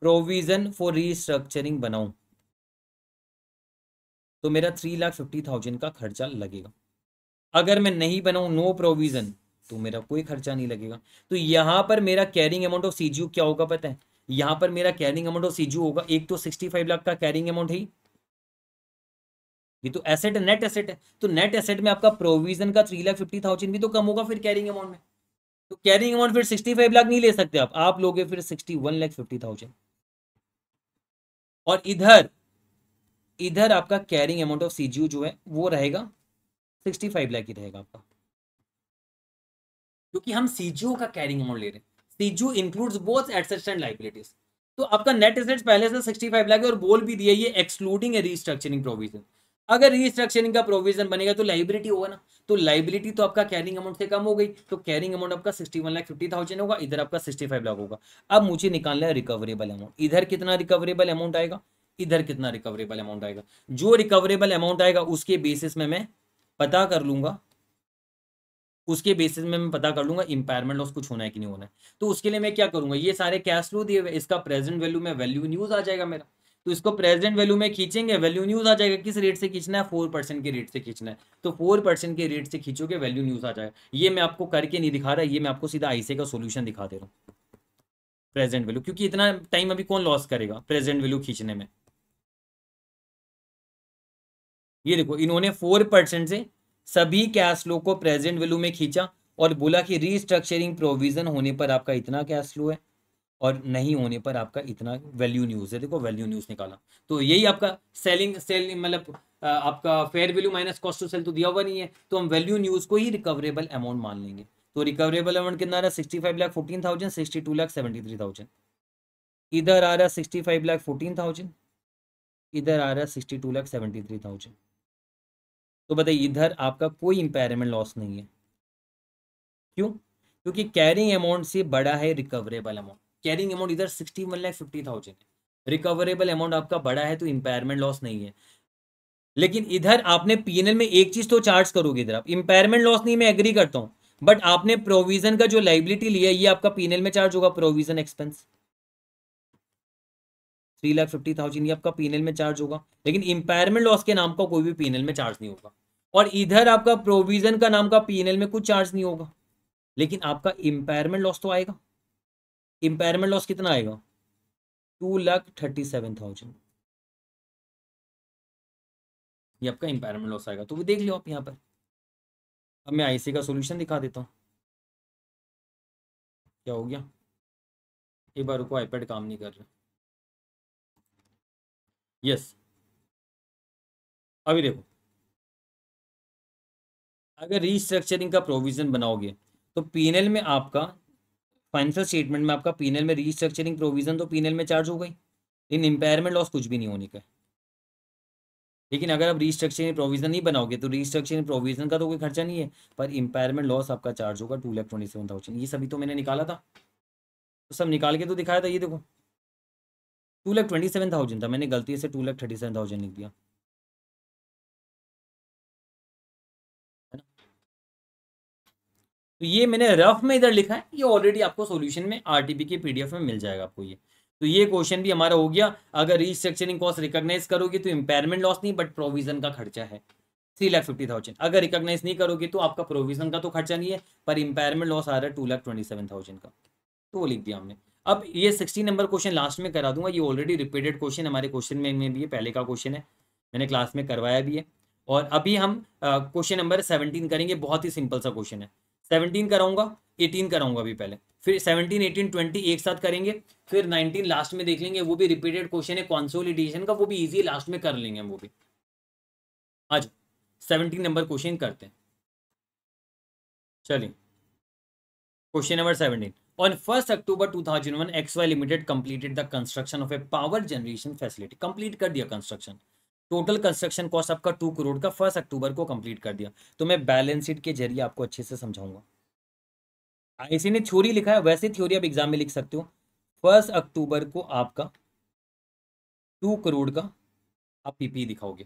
प्रोविजन फॉर रिस्ट्रक्चरिंग बनाऊं तो मेरा थ्री लाख फिफ्टी थाउजेंड का खर्चा लगेगा अगर मैं नहीं बनाऊं नो प्रोविजन तो मेरा कोई खर्चा नहीं लगेगा तो यहां पर मेरा कैरिंग अमाउंट ऑफ सीजीओ क्या होगा पता है यहां पर मेरा कैरिंग अमाउंट ऑफ सीजू होगा एक तो सिक्सटी फाइव लाख का कैरिंग अमाउंट ही ये तो एसेट है नेट एसेट है तो नेट एसेट में आपका प्रोविजन का थ्री लाख फिफ्टी थाउजेंड भी तो कम होगा फिर कैरिंग अमाउंट में तो कैरिंग अमाउंट फिर सिक्सटी फाइव लाख नहीं ले सकते आप आप लोगे फिर sixty one lakh fifty thousand और इधर इधर आपका कैरिंग अमाउंट ऑफ सी जो है वो रहेगा सिक्सटी फाइव लाख ही रहेगा आपका क्योंकि हम सी का कैरिंग अमाउंट ले रहे हैं CGU include both asset and liabilities तो आपका नेट एसेट पहले से 65 लाख और बोल भी दिया ये एक्सक्लूडिंग रिस्ट्रक्चरिंग प्रोविजन अगर रिस्ट्रक्चरिंग का प्रोविजन बनेगा तो लाइबिलिटी होगा ना तो लाइबिलिटी तो आपका कैरिंग अमाउंट से कम हो गई तो कैरिंग अमाउंट आपका sixty one lakh fifty thousand होगा इधर आपका सिक्सटी फाइव लाख होगा अब मुझे निकालना है रिकवरेबल अमाउंट इधर कितना रिकवरेबल अमाउंट आएगा इधर कितना रिकवरेबल अमाउंट आएगा जो रिकवरेबल अमाउंट आएगा उसके बेसिस में मैं पता कर लूंगा उसके बेसिस में मैं पता कर लूंगा इंपायरमेंट लॉस कुछ होना है कि नहीं होना है तो उसके लिए मैं क्या करूंगा ये सारे कैश फ्लो दिए हुए इसका प्रेजेंट वैल्यू में वैल्यू न्यूज आ जाएगा मेरा तो इसको प्रेजेंट वैल्यू में खींचेंगे वैल्यू न्यूज आ जाएगा किस रेट से खींचना है फोर परसेंट के रेट से खींचना है तो फोर परसेंट के रेट से खींचोगे वैल्यू न्यूज आ जाएगा ये मैं आपको करके नहीं दिखा रहा ये मैं आपको सीधा आईसीए का सोल्यूशन दिखा दे रहा हूँ प्रेजेंट वैल्यू क्योंकि इतना टाइम अभी कौन लॉस करेगा प्रेजेंट वैल्यू खींचने में ये देखो इन्होंने फोर परसेंट से सभी कैश फ्लो को प्रेजेंट वैल्यू में खींचा और बोला कि रीस्ट्रक्चरिंग प्रोविजन होने पर आपका इतना कैश फ्लो है और नहीं होने पर आपका इतना वैल्यू न्यूज़ है देखो वैल्यू न्यूज़ निकाला तो यही आपका सेलिंग सेल मतलब आपका fair value minus cost to sell तो दिया हुआ नहीं है तो हम वैल्यू न्यूज़ को ही रिकवरेबल अमाउंट मान लेंगे तो रिकवरेबल अमाउंट कितना आ रहा है sixty five lakh fourteen thousand sixty two lakh seventy three thousand इधर आ रहा है sixty five lakh fourteen thousand इधर आ रहा है sixty two lakh seventy three thousand तो बताइए इधर आपका कोई इंपेयरमेंट लॉस नहीं है क्यों क्योंकि कैरिंग अमाउंट से बड़ा है रिकवरेबल अमाउंट कैरिंग अमाउंट इधर sixty one lakh fifty thousand है रिकवरेबल अमाउंट आपका बड़ा है तो इंपायरमेंट लॉस नहीं है लेकिन इधर आपने पीएनएल में एक चीज तो चार्ज करोगे इधर आप इंपायरमेंट लॉस नहीं मैं एग्री करता हूं बट आपने प्रोविजन का जो लाइबिलिटी लिया ये आपका पीएनएल में चार्ज होगा provision expense three lakh fifty thousand ये आपका पीएनएल में चार्ज होगा लेकिन इंपायरमेंट लॉस के नाम का कोई भी पीएनएल में चार्ज नहीं होगा और इधर आपका प्रोविजन का नाम का पीएनएल में कुछ चार्ज नहीं होगा लेकिन आपका इंपायरमेंट लॉस तो आएगा इंपायरमेंट लॉस कितना आएगा two lakh thirty seven thousand ये आपका इम्पेयरमेंट लॉस आएगा तो वो देख लो आप यहाँ पर अब मैं आईसी का सॉल्यूशन दिखा देता हूँ क्या हो गया एक बार रुको आईपैड काम नहीं कर रहा यस अभी देखो अगर रिस्ट्रक्चरिंग का प्रोविजन बनाओगे तो पीएनएल में आपका फाइनेंशियल स्टेटमेंट में आपका पीनल में रिस्ट्रक्चरिंग प्रोविजन तो पीनल में चार्ज हो गई लेकिन इम्पेयरमेंट लॉस कुछ भी नहीं होने का लेकिन अगर आप रिस्ट्रक्चरिंग प्रोविजन नहीं बनाओगे तो रिस्ट्रक्चरिंग प्रोविजन का तो कोई खर्चा नहीं है पर इंपायरमेंट लॉस आपका चार्ज होगा two lakh twenty seven thousand ये सभी तो मैंने निकाला था तो सब निकाल के तो दिखाया था ये देखो two lakh twenty seven thousand था मैंने गलती से two lakh thirty seven thousand लिख दिया तो ये मैंने रफ में इधर लिखा है ये ऑलरेडी आपको सोल्यूशन में आर के पी में मिल जाएगा आपको ये तो ये क्वेश्चन भी हमारा हो गया अगर रिस्ट्रक्चरिंग कॉस्ट रिकॉग्नाइज करोगे तो इम्पेयरमेंट लॉस नहीं बट प्रोविजन का खर्चा है थ्री लाख फिफ्टी थाउजेंड अगर रिकॉग्नाइज नहीं करोगे तो आपका प्रोविजन का तो खर्चा नहीं है पर इम्पेयरमेंट लॉस आ रहा है two lakh twenty seven thousand का तो वो लिख दिया हमने अब ये सिक्सटी नंबर क्वेश्चन लास्ट में करा दूंगा ये ऑलरेडी रिपीटेड क्वेश्चन हमारे क्वेश्चन में भी है पहले का क्वेश्चन है मैंने क्लास में करवाया भी है और अभी हम क्वेश्चन नंबर सेवनटीन करेंगे बहुत ही सिंपल सा क्वेश्चन है सेवनटीन कराऊंगा एटीन कराऊंगा अभी पहले फिर सेवनटीन एटीन ट्वेंटी एक साथ करेंगे फिर नाइनटीन लास्ट में देख लेंगे वो भी रिपीटेड क्वेश्चन है कॉन्सोलिडेशन का वो भी इजी लास्ट में कर लेंगे वो भी आज सेवनटीन नंबर क्वेश्चन करते हैं चलिए question number seventeen On 1st October 2001, Y limited completed the construction of a power generation facility complete कर दिया कंस्ट्रक्शन टोटल कंस्ट्रक्शन कॉस्ट आपका टू करोड़ का फर्स्ट अक्टूबर को कंप्लीट कर दिया तो मैं बैलेंस शीट के जरिए आपको अच्छे से समझाऊंगा आईसी हाँ, ने थ्योरी लिखा है वैसे थ्योरी आप एग्जाम में लिख सकते हो फर्स्ट अक्टूबर को आपका टू करोड़ का आप पीपी e दिखाओगे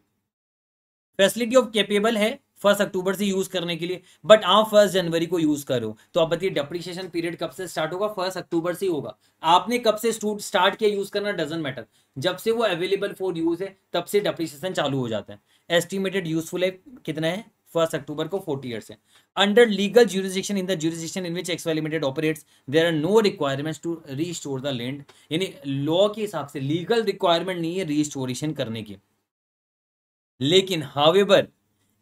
फैसिलिटी ऑफ कैपेबल है फर्स्ट अक्टूबर से यूज करने के लिए बट आप फर्स्ट जनवरी को यूज करो तो आप बताइए डेप्रिशिएशन पीरियड कब से स्टार्ट होगा फर्स्ट अक्टूबर से ही होगा आपने कब से स्टार्ट किया यूज करना डजन मैटर जब से वो अवेलेबल फॉर यूज है तब से डेप्रिशिएशन चालू हो जाता है एस्टिमेटेड यूजफुल है कितना है फर्स्ट अक्टूबर को फोर्टी ईयर से under legal jurisdiction in the jurisdiction in which XY limited operates there are no requirements to restore the land यानी लॉ के हिसाब से लीगल रिक्वायरमेंट नहीं है रीस्टोरेशन करने की लेकिन हावेबर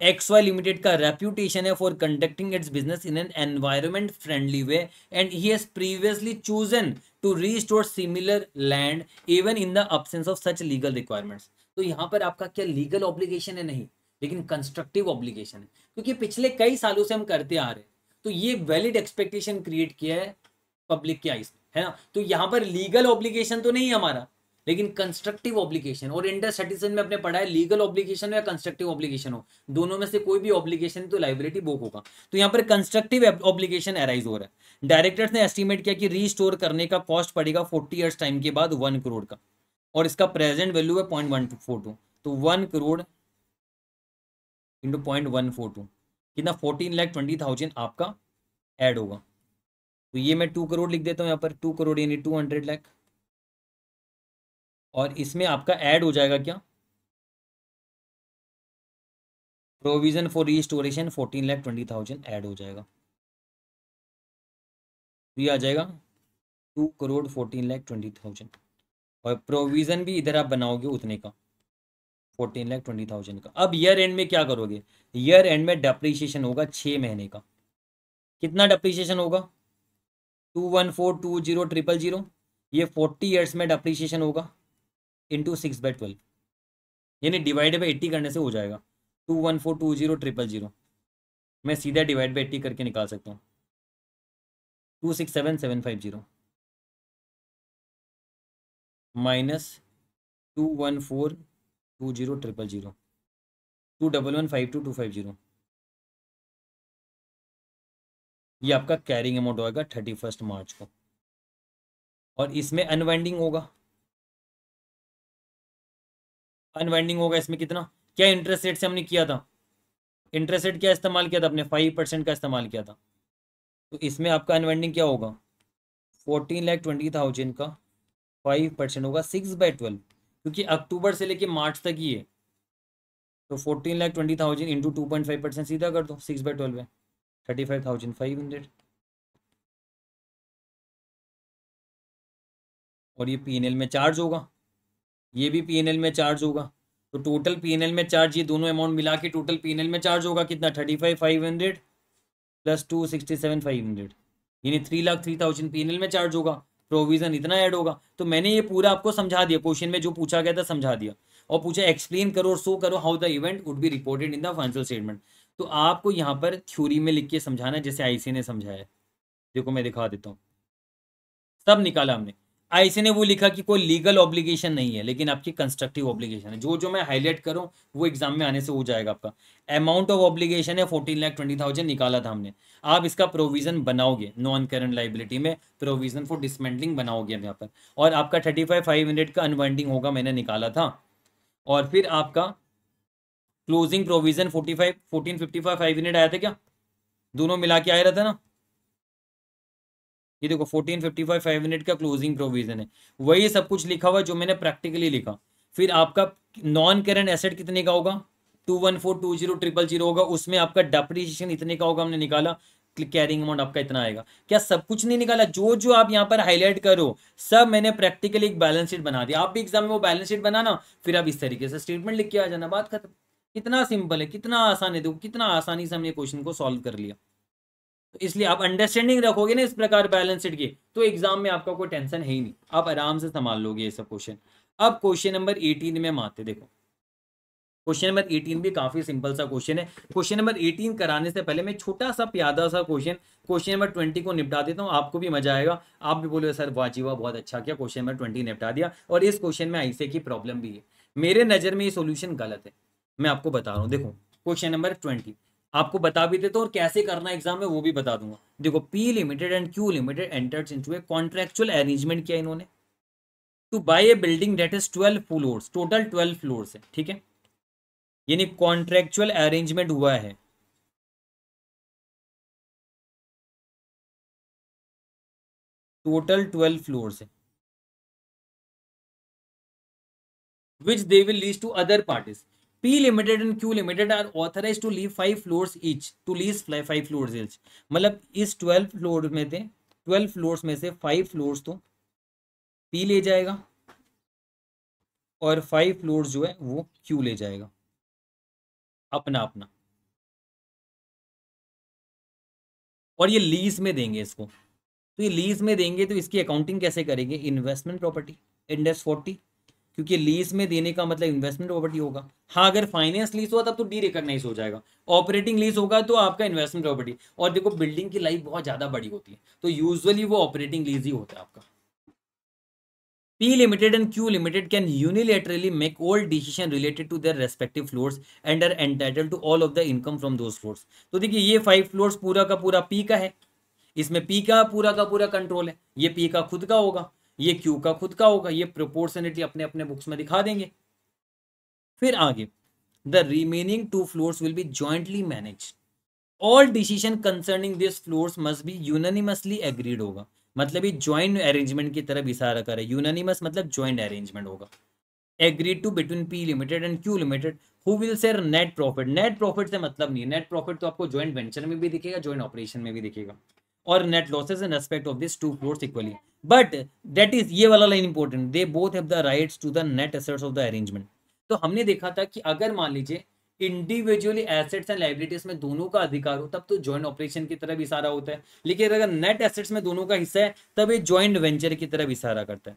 एक्सवाई लिमिटेड का रेप्यूटेशन है for conducting its business in an environment friendly way and he has previously chosen to restore similar land even in the absence of such legal requirements तो यहाँ पर आपका क्या लीगल ऑब्लिगेशन है नहीं लेकिन कंस्ट्रक्टिव ऑब्लिगेशन है क्योंकि पिछले कई सालों से हम करते आ रहे हैं तो ये वैलिड एक्सपेक्टेशन क्रिएट किया है पब्लिक के आइस है ना तो यहाँ पर लीगल ऑब्लिगेशन तो नहीं है हमारा लेकिन कंस्ट्रक्टिव ऑब्लिगेशन और इंडर सिटीजन में अपने पढ़ा है लीगल ऑब्लिगेशन या कंस्ट्रक्टिव ऑब्लिगेशन हो दोनों में से कोई भी ऑब्लिगेशन तो लाइबिलिटी बुक होगा तो यहाँ पर कंस्ट्रक्टिव ऑब्लिगेशन अराइज हो रहा है डायरेक्टर्स ने एस्टिमेट किया कि रीस्टोर करने का कॉस्ट पड़ेगा फोर्टी ईयर्स टाइम के बाद वन करोड़ का और इसका प्रेजेंट वैल्यू है पॉइंट वन फोर टू तो one crore into point one four two कितना फोर्टीन लैख ट्वेंटी थाउजेंड आपका ऐड होगा तो ये मैं टू करोड़ लिख देता हूँ यहाँ पर टू करोड़ यानी टू हंड्रेड लैख और इसमें आपका ऐड हो जाएगा क्या provision for restoration fourteen lakh twenty thousand add हो जाएगा ये आ जाएगा two crore fourteen lakh twenty thousand और प्रोविज़न भी इधर आप बनाओगे उतने का फोर्टीन लैख ट्वेंटी थाउजेंड का अब ईयर एंड में क्या करोगे ईयर एंड में डेप्रीशिएशन होगा छः महीने का कितना डेप्रीशिएशन होगा two one four two zero triple zero ये फोर्टी ईयर्स में डेप्रीशिएशन होगा इंटू सिक्स बाई ट्वेल्व यानी डिवाइड बाई एट्टी करने से हो जाएगा two one four two zero triple zero मैं सीधा डिवाइड बाई एट्टी करके निकाल सकता हूँ two six seven seven five zero minus two one four two zero triple zero two double one five two two five zero ये आपका carrying amount होगा thirty first March को और इसमें अनवाइंडिंग होगा अनवाइंडिंग होगा इसमें कितना क्या इंटरेस्ट रेट से हमने किया था इंटरेस्ट रेट क्या इस्तेमाल किया था अपने फाइव परसेंट का इस्तेमाल किया था तो इसमें आपका अनवाइंडिंग क्या होगा फोर्टीन लैख ट्वेंटी थाउजेंड का फाइव परसेंट होगा सिक्स बाई ट्वेल्व क्योंकि अक्टूबर से लेके मार्च तक ही है तो fourteen lakh twenty thousand into two point five percent सीधा कर दो सिक्स बाई ट्वेल्व है thirty five thousand five hundred और ये पी में चार्ज होगा ये भी पी में चार्ज होगा तो टोटल पी में चार्ज ये दोनों अमाउंट मिला के टोटल पी में चार्ज होगा कितना thirty five five hundred plus two sixty seven five hundred यानी three lakh three thousand P में चार्ज होगा प्रोविज़न इतना ऐड होगा तो मैंने ये पूरा आपको समझा दिया क्वेश्चन में जो पूछा गया था समझा दिया और पूछा एक्सप्लेन करो और शो करो how the event would be reported in the financial statement तो आपको यहाँ पर थ्योरी में लिख के समझाना है जैसे आईसी ने समझाया देखो मैं दिखा देता हूँ सब निकाला हमने आईसी ने वो लिखा कि कोई लीगल ऑब्लिगेशन नहीं है लेकिन आपकी कंस्ट्रक्टिव ऑब्लिगेशन है जो जो मैं हाईलाइट करूँ वो एग्जाम में आने से हो जाएगा आपका अमाउंट ऑफ ऑब्लिगेशन है फोर्टीन लाख ट्वेंटी थाउजेंड निकाला था हमने आप इसका प्रोविजन बनाओगे नॉन करंट लाइबिलिटी में प्रोविजन फॉर डिसमेंटलिंग बनाओगे हम यहाँ पर और आपका थर्टी फाइव फाइव हंड्रेड का अनवाइंडिंग होगा मैंने निकाला था और फिर आपका closing provision forty five fourteen fifty five five hundred आया था क्या दोनों मिला के आया रहता ना ये देखो fourteen fifty five five minute का क्लोजिंग प्रोविजन है वही सब कुछ लिखा हुआ जो मैंने प्रैक्टिकली लिखा फिर आपका नॉन करेंट एसेट कितने का होगा two one four two zero triple zero होगा उसमें आपका डेप्रिसिएशन इतने का होगा हमने निकाला कैरिंग अमाउंट आपका इतना आएगा क्या सब कुछ नहीं निकाला जो जो आप यहाँ पर हाईलाइट करो सब मैंने प्रैक्टिकली एक बैलेंस शीट बना दिया आप भी एग्जाम में वो बैलेंस शीट बनाना फिर आप इस तरीके से स्टेटमेंट लिख के आ जाना बात खत्म कितना सिंपल है कितना आसान है देखो कितना आसानी से हमने क्वेश्चन को सॉल्व कर लिया तो इसलिए आप अंडरस्टैंडिंग रखोगे ना इस प्रकार बैलेंस शीट की तो एग्जाम में आपका कोई टेंशन है ही नहीं आप आराम से संभाल लोगे ये सब क्वेश्चन अब क्वेश्चन नंबर एटीन में हम आते देखो क्वेश्चन नंबर एटीन भी काफी सिंपल सा क्वेश्चन है क्वेश्चन नंबर एटीन कराने से पहले मैं छोटा सा प्यादा सा क्वेश्चन क्वेश्चन नंबर ट्वेंटी को निपटा देता हूँ आपको भी मजा आएगा आप भी बोलो सर वाजीवा वाह बहुत अच्छा किया क्वेश्चन नंबर ट्वेंटी निपटा दिया और इस क्वेश्चन में ऐसे की प्रॉब्लम भी है मेरे नजर में ये सोल्यूशन गलत है मैं आपको बता रहा हूँ देखो क्वेश्चन नंबर ट्वेंटी आपको बता भी देता हूँ और कैसे करना एग्जाम में वो भी बता दूंगा देखो P limited and Q limited enters into a contractual arrangement किया इन्होंने to buy a building that is twelve floors total twelve floors है ठीक है यानी कॉन्ट्रेक्चुअल अरेंजमेंट हुआ है टोटल ट्वेल्व फ्लोर्स है which they will lease to other parties P limited and Q limited are authorized to leave five floors each to lease five floors each मतलब इस 12 floor में थे 12 फ्लोर्स में से five floors तो P ले जाएगा और फाइव फ्लोर्स जो है वो Q ले जाएगा अपना अपना और ये लीज में देंगे इसको तो ये लीज में देंगे तो इसकी अकाउंटिंग कैसे करेंगे इन्वेस्टमेंट प्रॉपर्टी इंडेक्स फोर्टी क्योंकि लीज में देने का मतलब इन्वेस्टमेंट प्रॉपर्टी होगा हाँ अगर फाइनेंस लीज हुआ तब तो डी रिकग्नाइज हो जाएगा ऑपरेटिंग लीज होगा तो आपका इन्वेस्टमेंट प्रॉपर्टी और देखो बिल्डिंग की लाइफ बहुत ज़्यादा बड़ी होती है तो यूजली वो ऑपरेटिंग लीज ही होता है आपका P limited and Q limited can unilaterally make all decision related to their respective floors and are entitled to all of the income from those floors. तो देखिए ये फाइव फ्लोर्स पूरा का पूरा पी का है इसमें पी का पूरा का पूरा कंट्रोल है ये पी का खुद का होगा ये क्यू का खुद का होगा ये प्रोपोर्शनिटी अपने अपने बुक्स में दिखा देंगे फिर आगे the remaining two floors will be jointly manage all decisions concerning this floors must be unanimously agreed होगा मतलब ये ज्वाइंट अरेंजमेंट की तरफ इशारा करे यूनानिमस मतलब ज्वाइंट अरेंजमेंट होगा agreed to between P limited and Q limited who will share net profit net profit से मतलब नहीं है नेट प्रॉफिट तो आपको ज्वाइंट वेंचर में भी दिखेगा ज्वाइंट ऑपरेशन में भी दिखेगा और net losses in respect of this two floats equally but that is ये वाला line important they both have the rights to the net assets of the arrangement तो हमने देखा था कि अगर मान लीजिए इंडिविजुअली एसेट्स एंड लाइबिलिटीज में दोनों का अधिकार हो तब तो ज्वाइंट ऑपरेशन की तरफ इशारा होता है लेकिन अगर नेट एसेट्स में दोनों का हिस्सा है तब ये ज्वाइंट वेंचर की तरफ इशारा करता है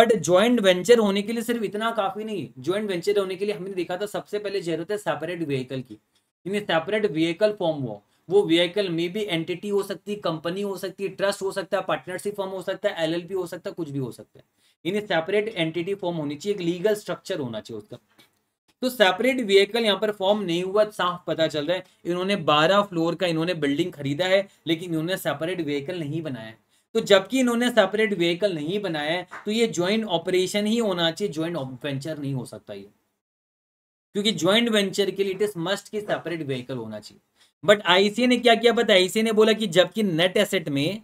बट ज्वाइंट वेंचर होने के लिए सिर्फ इतना काफी नहीं ज्वाइंट वेंचर होने के लिए हमने देखा था सबसे पहले जरूरत है सेपरेट व्हीकल की सेपरेट व्हीकल फॉर्म हुआ वो व्हीकल में भी एंटिटी हो सकती है कंपनी हो सकती है ट्रस्ट हो सकता है पार्टनरशिप फॉर्म हो सकता है एलएलपी हो सकता है कुछ भी हो सकता है इन्हें सेपरेट एंटिटी फॉर्म होनी चाहिए एक लीगल स्ट्रक्चर होना चाहिए उसका तो सेपरेट व्हीकल यहाँ पर फॉर्म नहीं हुआ साफ पता चल रहा है इन्होंने बारह फ्लोर का इन्होंने बिल्डिंग खरीदा है लेकिन इन्होंने सेपरेट व्हीकल नहीं बनाया तो जबकि इन्होंने सेपरेट व्हीकल नहीं बनाया है तो ये ज्वाइंट ऑपरेशन ही होना चाहिए ज्वाइंट वेंचर नहीं हो सकता ये क्योंकि ज्वाइंट वेंचर के लिए इट इज मस्ट की सेपरेट व्हीकल होना चाहिए बट आईसीए ने क्या किया पता आईसीए ने बोला कि जबकि नेट एसेट में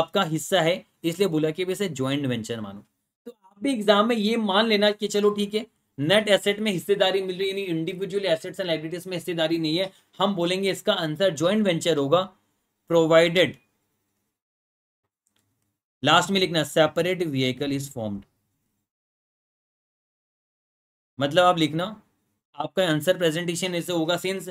आपका हिस्सा है इसलिए बोला कि वैसे ज्वाइंट वेंचर मानो तो आप भी एग्जाम में ये मान लेना कि चलो ठीक है नेट एसेट में हिस्सेदारी मिल रही है इंडिविजुअल एसेट्स एंड लाइब्रेटीज में हिस्सेदारी नहीं है हम बोलेंगे इसका आंसर ज्वाइंट वेंचर होगा प्रोवाइडेड लास्ट में लिखना सेपरेट व्हीकल इज फॉर्म्ड मतलब आप लिखना आपका आंसर प्रेजेंटेशन ऐसे होगा सिंस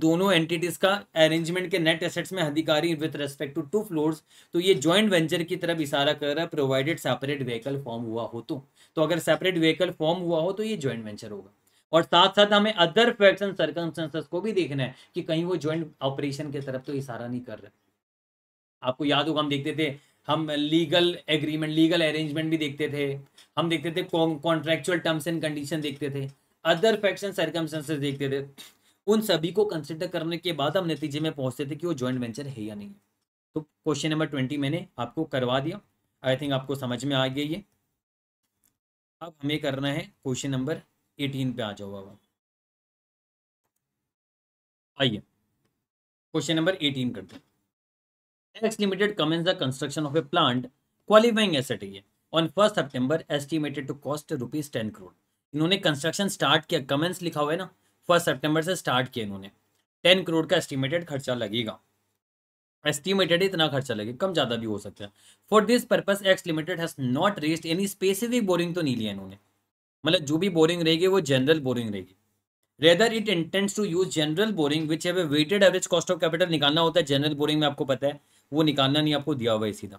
दोनों एंटिटीज का अरेंजमेंट के नेट एसेट्स में अधिकारी with respect to two floors तो ये जॉइंट वेंचर की तरफ इशारा कर रहा है प्रोवाइडेड सेपरेट व्हीकल फॉर्म हुआ हो तो तो अगर सेपरेट व्हीकल फॉर्म हुआ हो तो ये जॉइंट वेंचर होगा और साथ साथ हमें अदर फैक्ट एंड सर्कमस्टेंसेस को भी देखना है कि कहीं वो ज्वाइंट ऑपरेशन की तरफ तो इशारा नहीं कर रहा आपको याद होगा हम देखते थे हम लीगल एग्रीमेंट लीगल अरेंजमेंट भी देखते थे हम देखते थे कॉन्ट्रेक्चुअल टर्म्स एंड कंडीशन देखते थे अदर फैक्ट्स एंड सर्कमस्टेंसेस देखते थे उन सभी को कंसिडर करने के बाद हम नतीजे में पहुंचते थे कि वो जॉइंट वेंचर है या नहीं तो क्वेश्चन नंबर ट्वेंटी मैंने आपको करवा दिया आई थिंक आपको समझ में आ गया ये अब हमें करना है क्वेश्चन नंबर एटीन पे आ जाओ बाबा आइए क्वेश्चन नंबर एटीन करते हैं X limited commence the construction of a plant qualifying asset ये on first September estimated to cost rupees ten crore इन्होंने कंस्ट्रक्शन स्टार्ट किया कमेंट्स लिखा हुआ है ना फर्स्ट सेप्टेम्बर से स्टार्ट किया इन्होंने टेन करोड़ का एस्टिमेटेड खर्चा लगेगा एस्टिमेटेड इतना खर्चा लगेगा कम ज़्यादा भी हो सकता है for this purpose X limited has not rest any specific borrowing तो नहीं लिया इन्होंने मतलब जो भी बोरिंग रहेगी वो जनरल बोरिंग रहेगी rather it intends to use general borrowing which है weighted average cost of capital निकालना होता है जनरल बोरिंग में आपको पता है वो निकालना नहीं आपको दिया हुआ है सीधा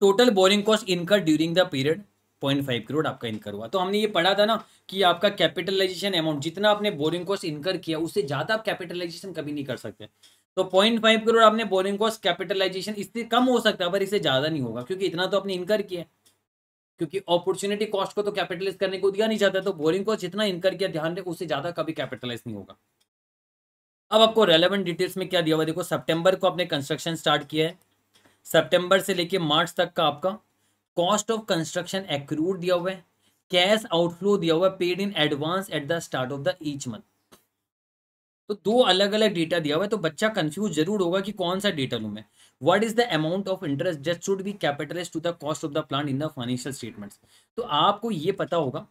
total borrowing cost incur during the period point five crore आपका इनकर हुआ तो हमने ये पढ़ा था ना कि आपका कैपिटलाइजेशन अमाउंट जितना आपने बोरिंग कॉस्ट इनकर किया उससे ज़्यादा आप कैपिटलाइजेशन कभी नहीं कर सकते तो पॉइंट फाइव करोड़ आपने बोरिंग कॉस्ट कैपिटलाइजेशन इससे कम हो सकता है पर इससे ज़्यादा नहीं होगा क्योंकि इतना तो आपने इनकर किया क्योंकि अपॉर्चुनिटी कॉस्ट को तो कैपिटलाइज करने को दिया नहीं जाता तो बोरिंग कॉस्ट जितना इनकर किया ध्यान रहे उससे ज़्यादा कभी कैपिटलाइज नहीं होगा अब आपको रेलेवेंट डिटेल्स में क्या दिया हुआ देखो सेप्टेम्बर को आपने कंस्ट्रक्शन स्टार्ट किया है सेप्टेम्बर से लेके मार्च तक का आपका कॉस्ट ऑफ कंस्ट्रक्शन एक्रूड दिया हुआ है कैश आउटफ्लो दिया हुआ है paid in advance at the start of the each month तो दो अलग अलग डेटा दिया हुआ है तो बच्चा कंफ्यूज जरूर होगा कि कौन सा डेटा लू मैं what is the amount of interest just should be capitalise to the cost of the plant in the financial statements तो आपको ये पता होगा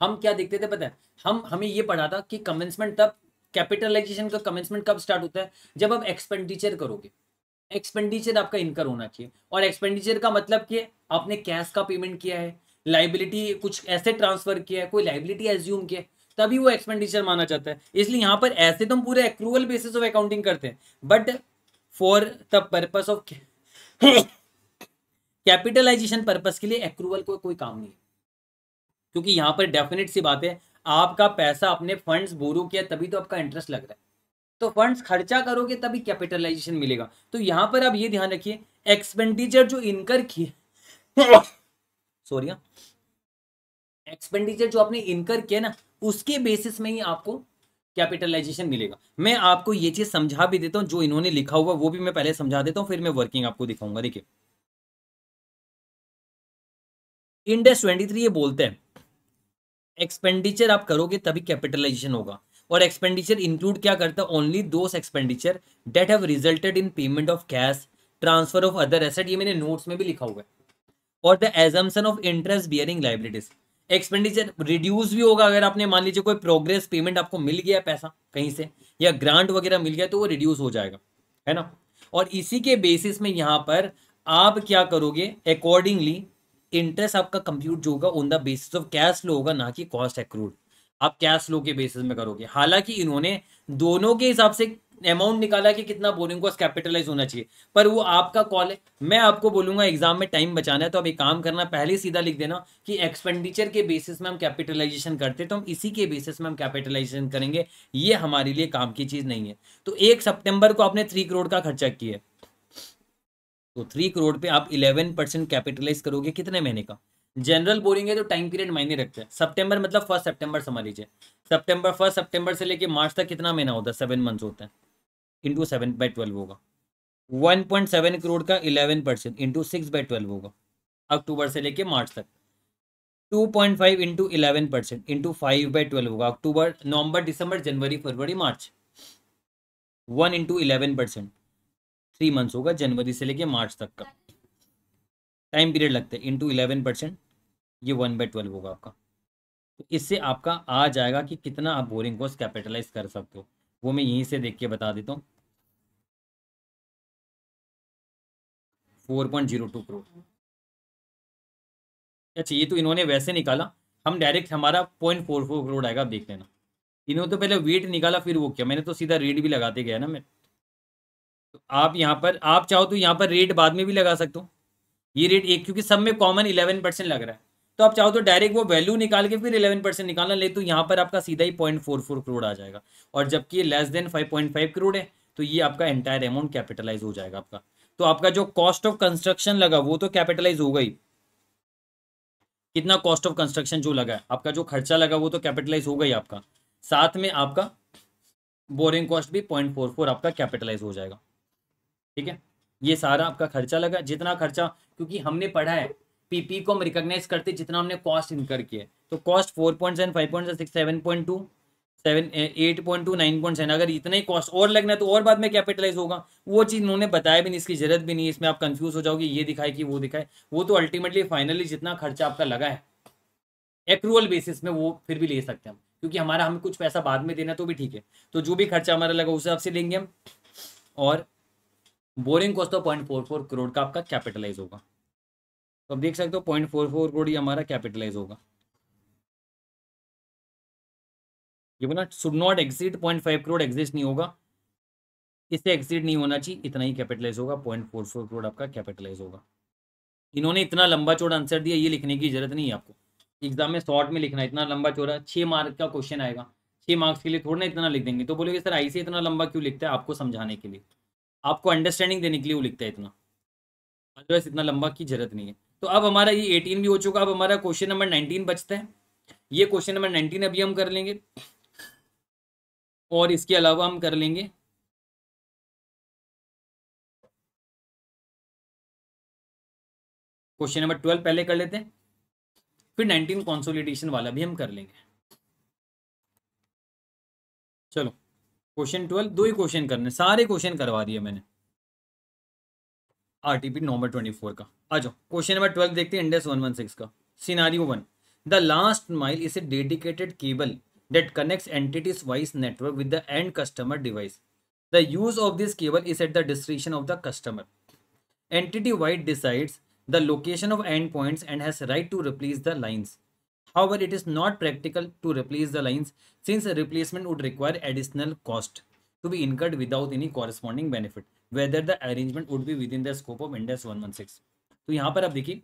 हम क्या देखते थे पता है हम हमें ये पढ़ा था कि कमेंसमेंट तब कैपिटलाइजेशन का कमेंसमेंट कब स्टार्ट होता है जब आप एक्सपेंडिचर करोगे एक्सपेंडिचर आपका इनकर होना चाहिए और एक्सपेंडिचर का मतलब कि आपने कैश का पेमेंट किया है लाइबिलिटी कुछ ऐसे ट्रांसफर किया है कोई लाइबिलिटी एज्यूम किया है तभी वो एक्सपेंडिचर माना जाता है इसलिए यहाँ पर ऐसे तो हम पूरे एक्रूवल बेसिस ऑफ अकाउंटिंग करते हैं but for the purpose of capitalisation purpose के लिए एक्रूवल को कोई काम नहीं क्योंकि यहाँ पर डेफिनेट सी बात है आपका पैसा अपने फंड्स बोरो किया तभी तो आपका इंटरेस्ट लग रहा है तो फंड्स खर्चा करोगे तभी कैपिटलाइजेशन मिलेगा तो यहाँ पर आप ये ध्यान रखिए एक्सपेंडिचर जो इनकर किया सॉरी [LAUGHS] एक्सपेंडिचर हाँ। जो आपने इनकर किया ना उसके बेसिस में ही आपको कैपिटलाइजेशन मिलेगा मैं आपको ये चीज समझा भी देता हूँ जो इन्होंने लिखा हुआ वो भी मैं पहले समझा देता हूँ फिर मैं वर्किंग आपको दिखाऊंगा देखिए इंडेस ट्वेंटी थ्री ये बोलते हैं एक्सपेंडिचर आप करोगे तभी कैपिटलाइजेशन होगा और एक्सपेंडिचर इंक्लूड क्या करता है only those expenditure that have resulted in payment of cash transfer of other asset ये मैंने नोट्स में भी लिखा हुआ है और the assumption of interest bearing liabilities expenditure reduce भी होगा अगर आपने मान लीजिए कोई प्रोग्रेस पेमेंट आपको मिल गया पैसा कहीं से या ग्रांट वगैरह मिल गया तो वो रिड्यूस हो जाएगा है ना और इसी के बेसिस में यहां पर आप क्या करोगे अकॉर्डिंगली इंटरेस्ट आपका कंप्यूट जो होगा on the basis of cash flow होगा ना कि कॉस्ट एक्रूड आप कैश फ्लो के बेसिस में करोगे हालांकि इन्होंने दोनों के हिसाब से अमाउंट निकाला कि कितना बोरिंग कॉस्ट कैपिटलाइज होना चाहिए पर वो आपका कॉल है मैं आपको बोलूंगा एग्जाम में टाइम बचाना है तो अब एक काम करना पहले सीधा लिख देना कि एक्सपेंडिचर के बेसिस में हम कैपिटलाइजेशन करते तो हम इसी के बेसिस में हम कैपिटलाइजेशन करेंगे ये हमारे लिए काम की चीज़ नहीं है तो एक सप्टेम्बर को आपने थ्री करोड़ का खर्चा किया तो थ्री करोड़ पे आप इलेवन कैपिटलाइज करोगे कितने महीने का जनरल बोरिंग है तो टाइम पीरियड मायने रखते हैं सितंबर मतलब फर्स्ट सितंबर समझ लीजिए सितंबर फर्स्ट सितंबर से लेके मार्च तक कितना महीना होता है सेवन मंथ होता है इंटू सेवन बाई ट्वेल्व होगा वन पॉइंट सेवन करोड़ का eleven percent into six by twelve होगा अक्टूबर से लेके मार्च तक two point five into eleven percent into five by twelve होगा अक्टूबर नवंबर दिसंबर जनवरी फरवरी मार्च one into eleven percent three months होगा जनवरी से लेके मार्च तक का टाइम पीरियड लगता है इंटू इलेवन परसेंट ये वन बाई ट्वेल्व होगा आपका तो इससे आपका आ जाएगा कि कितना आप बोरिंग कॉस्ट कैपिटलाइज कर सकते हो वो मैं यहीं से देख के बता देता हूँ four point zero two crore अच्छा ये तो इन्होंने वैसे निकाला हम डायरेक्ट हमारा पॉइंट फोर फोर करोड़ आएगा आप देख लेना इन्होंने तो पहले वेट निकाला फिर वो किया मैंने तो सीधा रेट भी लगाते गया ना मैं तो आप यहाँ पर आप चाहो तो यहाँ पर रेट बाद में भी लगा सकते हो ये रेट एक क्योंकि सब में कॉमन इलेवन परसेंट लग रहा है तो आप चाहो तो डायरेक्ट वो वैल्यू निकाल के फिर इलेवन परसेंट निकालना ले तो यहाँ पर आपका सीधा ही पॉइंट फोर फोर करोड़ आ जाएगा और जबकि ये less than five point five crore है तो ये आपका एंटायर अमाउंट कैपिटलाइज हो जाएगा आपका तो आपका जो कॉस्ट ऑफ कंस्ट्रक्शन लगा वो तो कैपिटलाइज हो गई कितना कॉस्ट ऑफ कंस्ट्रक्शन जो लगा है आपका जो खर्चा लगा वो तो कैपिटलाइज हो गई आपका साथ में आपका बोरिंग कॉस्ट भी पॉइंट फोर फोर आपका कैपिटलाइज हो जाएगा ठीक है ये सारा आपका खर्चा लगा जितना खर्चा क्योंकि हमने पढ़ा है पीपी को हम रिकोगनाइज करते जितना हमने कॉस्ट इनकर किया तो cost four point seven five point six seven point two seven eight point two nine point seven अगर इतना ही कॉस्ट और लगना है तो और बाद में कैपिटलाइज होगा वो चीज़ उन्होंने बताया भी नहीं इसकी जरूरत भी नहीं इसमें आप कंफ्यूज हो जाओगे ये दिखाए कि वो दिखाए वो तो अल्टीमेटली फाइनली जितना खर्चा आपका लगा है एक्रूअल बेसिस में वो फिर भी ले सकते हैं हम क्योंकि हमारा हमें कुछ पैसा बाद में देना तो भी ठीक है तो जो भी खर्चा हमारा लगा उस हिसाब से लेंगे हम और बोरिंग कॉस्ट तो पॉइंट फोर फोर करोड़ का आपका कैपिटलाइज होगा तो आप देख सकते हो पॉइंट फोर फोर करोड़ ये हमारा कैपिटलाइज होगा ये बोला should not exit point five crore exist नहीं होगा इससे एक्सिट नहीं होना चाहिए इतना ही कैपिटलाइज होगा पॉइंट फोर फोर करोड़ आपका कैपिटलाइज होगा इन्होंने इतना लंबा चौड़ा आंसर दिया ये लिखने की जरूरत नहीं है आपको एग्जाम में शॉर्ट में लिखना इतना लंबा चौड़ा छः मार्क का क्वेश्चन आएगा छः मार्क्स के लिए थोड़ा ना इतना लिख देंगे तो बोलोगे सर आई इतना लंबा क्यों लिखता है आपको समझाने के लिए आपको अंडरस्टैंडिंग देने के लिए वो लिखता है इतना अदरवाइज इतना लंबा की जरूरत नहीं है तो अब हमारा ये एटीन भी हो चुका अब हमारा क्वेश्चन नंबर नाइनटीन बचता है ये क्वेश्चन नंबर नाइनटीन अभी हम कर लेंगे और इसके अलावा हम कर लेंगे क्वेश्चन नंबर ट्वेल्व पहले कर लेते हैं फिर नाइनटीन कॉन्सोलिडेशन वाला भी हम कर लेंगे चलो क्वेश्चन ट्वेल्व दो ही क्वेश्चन करने सारे क्वेश्चन करवा दिए मैंने आर टी ट्वेंटी फोर का आ जाओ क्वेश्चन नंबर ट्वेल्व देखते हैं इंडेस वन वन सिक्स का scenario one the last mile is a dedicated cable that connect entities Y's network with the end customer device the use of this cable is at the discretion of the customer entity Y decides the location of end points and has right to replace the lines however it is not practical to replace the lines since replacement would require additional cost to be incurred without any corresponding benefit whether the arrangement would be within the scope of Ind AS one one six तो यहाँ पर आप देखिए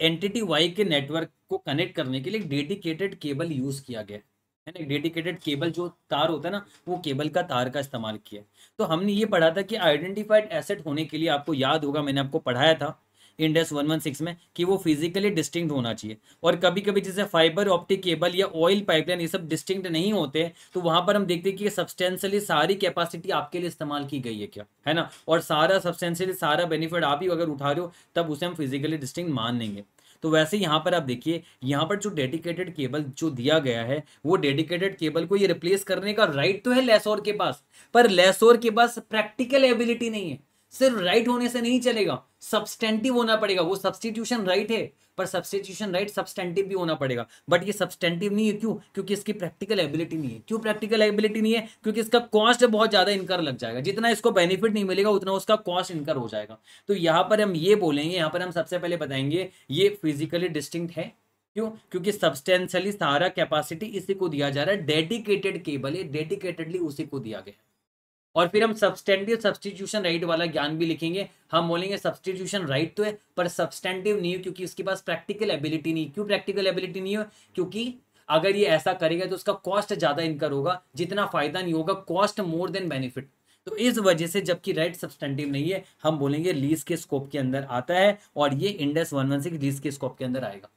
entity Y के network को connect करने के लिए एक डेडिकेटेड केबल यूज किया गया है ना एक डेडिकेटेड केबल जो तार होता है ना वो केबल का तार का इस्तेमाल किया तो हमने ये पढ़ा था कि आइडेंटिफाइड एसेट होने के लिए आपको याद होगा मैंने आपको पढ़ाया था इंडेस 116 में कि वो फिजिकली डिस्टिंक्ट होना चाहिए और कभी कभी जैसे फाइबर ऑप्टिक केबल या ऑयल पाइपलाइन ये सब डिस्टिंक्ट नहीं होते तो वहां पर हम देखते हैं कि सब्सटेंशियली सारी कैपेसिटी आपके लिए इस्तेमाल की गई है क्या है ना और सारा सब्सटेंशियली सारा बेनिफिट आप ही अगर उठा रहे हो तब उसे हम फिजिकली डिस्टिंक्ट मान लेंगे तो वैसे यहाँ पर आप देखिए यहाँ पर जो डेडिकेटेड केबल जो दिया गया है वो डेडिकेटेड केबल को ये रिप्लेस करने का राइट तो है लेसोर के पास पर लेसोर के पास प्रैक्टिकल एबिलिटी नहीं है सिर्फ राइट होने से नहीं चलेगा सब्सटेंटिव होना पड़ेगा वो सब्सटीट्यूशन राइट है पर सब्सटीट्यूशन राइट सब्सटेंटिव भी होना पड़ेगा बट ये सब्सटेंटिव नहीं है क्यों क्योंकि इसकी प्रैक्टिकल एबिलिटी नहीं है क्यों प्रैक्टिकल एबिलिटी नहीं है क्योंकि इसका कॉस्ट बहुत ज़्यादा इनकर लग जाएगा जितना इसको बेनिफिट नहीं मिलेगा उतना उसका कॉस्ट इनकर हो जाएगा तो यहां पर हम ये बोलेंगे यहां पर हम सबसे पहले बताएंगे ये फिजिकली डिस्टिंक्ट है क्यों क्योंकि सब्सटेंशली सारा कैपेसिटी इसी को दिया जा रहा है डेडिकेटेड केबल ये डेडिकेटेडली उसी को दिया गया है और फिर हम सब्सटेंटिव सब्सटीट्यूशन राइट वाला ज्ञान भी लिखेंगे हम बोलेंगे सब्सटीट्यूशन राइट तो है पर सब्सटेंटिव नहीं हो क्योंकि उसके पास प्रैक्टिकल एबिलिटी नहीं क्यों प्रैक्टिकल एबिलिटी नहीं हो क्योंकि अगर ये ऐसा करेगा तो उसका कॉस्ट ज़्यादा इनकर होगा जितना फ़ायदा नहीं होगा कॉस्ट मोर देन बेनिफिट तो इस वजह से जबकि राइट सब्सटेंटिव नहीं है हम बोलेंगे लीज के स्कोप के अंदर आता है और ये Ind AS one one six lease के स्कोप के अंदर आएगा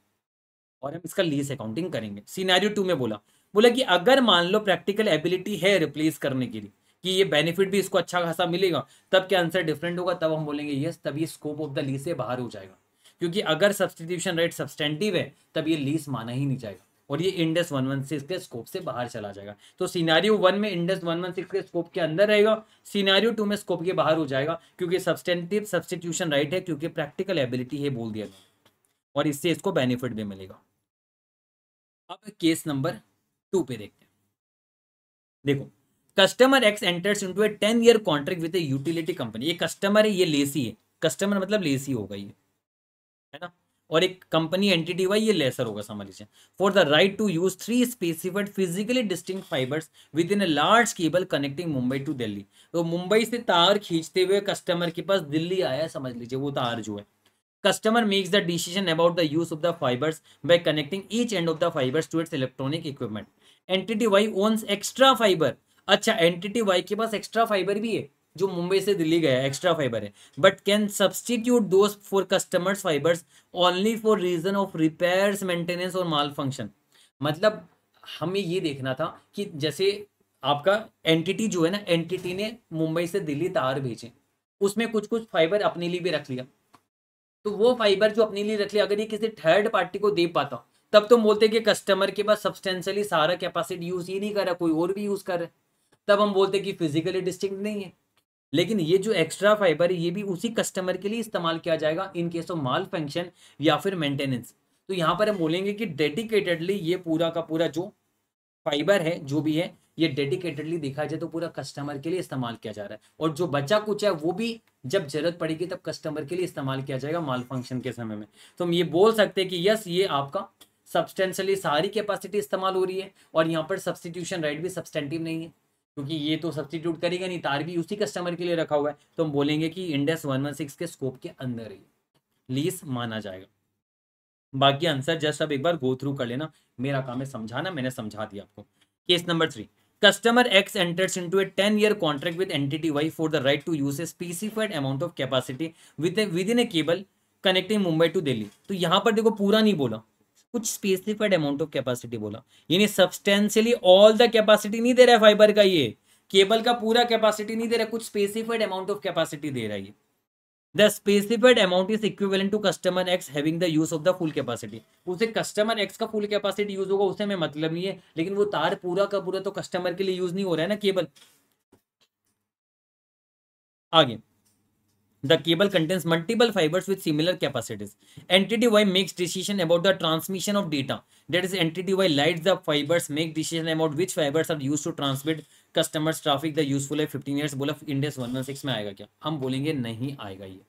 और हम इसका लीज अकाउंटिंग करेंगे सीनारियो टू में बोला बोला कि अगर मान लो प्रैक्टिकल एबिलिटी है रिप्लेस करने के लिए कि ये बेनिफिट भी इसको अच्छा खासा मिलेगा तब क्या आंसर डिफरेंट होगा तब हम बोलेंगे यस तब ये स्कोप ऑफ द लीज से बाहर हो जाएगा क्योंकि अगर सब्सटीट्यूशन रेट सब्सटेंटिव है तब ये लीज माना ही नहीं जाएगा और ये इंडस वन वन सिक्स के स्कोप से बाहर चला जाएगा तो सीनारियो वन में इंडस वन वन सिक्स के स्कोप के अंदर रहेगा सीनारियो टू में स्कोप के बाहर हो जाएगा क्योंकि सब्सटेंटिव सब्सटीट्यूशन राइट है क्योंकि प्रैक्टिकल एबिलिटी है बोल दिया गया और इससे इसको बेनिफिट भी मिलेगा अब केस नंबर टू पे देखते हैं देखो customer X enters into a ten year contract with a utility company ये कस्टमर है ये लेसी है कस्टमर मतलब लेसी होगा ये है ना और एक कंपनी एंटिटी वाई ये लेसर होगा समझ लीजिए for the right to use three specified physically distinct fibres within a large cable connecting Mumbai to Delhi तो मुंबई से तार खींचते हुए कस्टमर के पास दिल्ली आया समझ लीजिए वो तार जो है customer makes the decision about the use of the fibres by connecting each end of the fibres to its electronic equipment entity Y owns extra fibre अच्छा एंटिटी वाई के पास एक्स्ट्रा फाइबर भी है जो मुंबई से दिल्ली गया एक्स्ट्रा फाइबर है but can substitute those for customers fibres only for reason of repairs maintenance और माल फंक्शन मतलब हमें ये देखना था कि जैसे आपका एनटीटी जो है ना एनटीटी ने मुंबई से दिल्ली तार भेजे उसमें कुछ कुछ फाइबर अपने लिए भी रख लिया तो वो फाइबर जो अपने लिए रख लिया अगर ये किसी थर्ड पार्टी को दे पाता तब तो बोलते कि कस्टमर के पास सब्सटेंशली सारा कैपेसिटी यूज ही नहीं कर रहा कोई और भी यूज कर रहा है तब हम बोलते कि फिजिकली डिस्टिंक्ट नहीं है लेकिन ये जो एक्स्ट्रा फाइबर है ये भी उसी कस्टमर के लिए इस्तेमाल किया जाएगा in case of malfunction या फिर मेंटेनेंस तो यहाँ पर हम बोलेंगे कि डेडिकेटेडली ये पूरा का पूरा जो फाइबर है जो भी है ये डेडिकेटेडली देखा जाए तो पूरा कस्टमर के लिए इस्तेमाल किया जा रहा है और जो बचा कुछ है वो भी जब जरूरत पड़ेगी तब कस्टमर के लिए इस्तेमाल किया जाएगा माल फंक्शन के समय में तो हम ये बोल सकते हैं कि यस ये आपका सब्सटेंशली सारी कैपेसिटी इस्तेमाल हो रही है और यहाँ पर सब्सटीट्यूशन राइट भी सब्सटेंटिव नहीं है क्योंकि ये तो सब्सिट्यूट करेगा नहीं तार भी उसी कस्टमर के लिए रखा हुआ है तो हम बोलेंगे कि इंडेस वन वन सिक्स के स्कोप के अंदर ही लीज माना जाएगा बाकी आंसर जस्ट अब एक बार गो थ्रू कर लेना मेरा काम है समझाना मैंने समझा दिया आपको case number three customer x enters into a 10 year contract with entity y for the right to use a specified amount of capacity within a cable connecting Mumbai to Delhi तो यहाँ पर देखो पूरा नहीं बोला कुछ स्पेसिफाइड अमाउंट ऑफ कैपेसिटी बोला यानी सब्सटेंशियली ऑल द कैपेसिटी नहीं दे रहा है फाइबर का ये केबल का पूरा कैपेसिटी नहीं दे रहा कुछ स्पेसिफाइड अमाउंट ऑफ कैपेसिटी दे रहा है the specified amount is equivalent to customer X having the use of the full capacity उसे कस्टमर एक्स का फुल कैपेसिटी यूज होगा उसे हमें मतलब नहीं है लेकिन वो तार पूरा का पूरा तो कस्टमर के लिए यूज नहीं हो रहा है ना केबल आगे the cable contains multiple fibres with similar capacities entity Y makes decision about the transmission of data that is entity Y light the fibres make decision about which fibres are use to transmit customers traffic the useful है fifteen year बोला Ind AS one में आएगा क्या हम बोलेंगे नहीं आएगा ये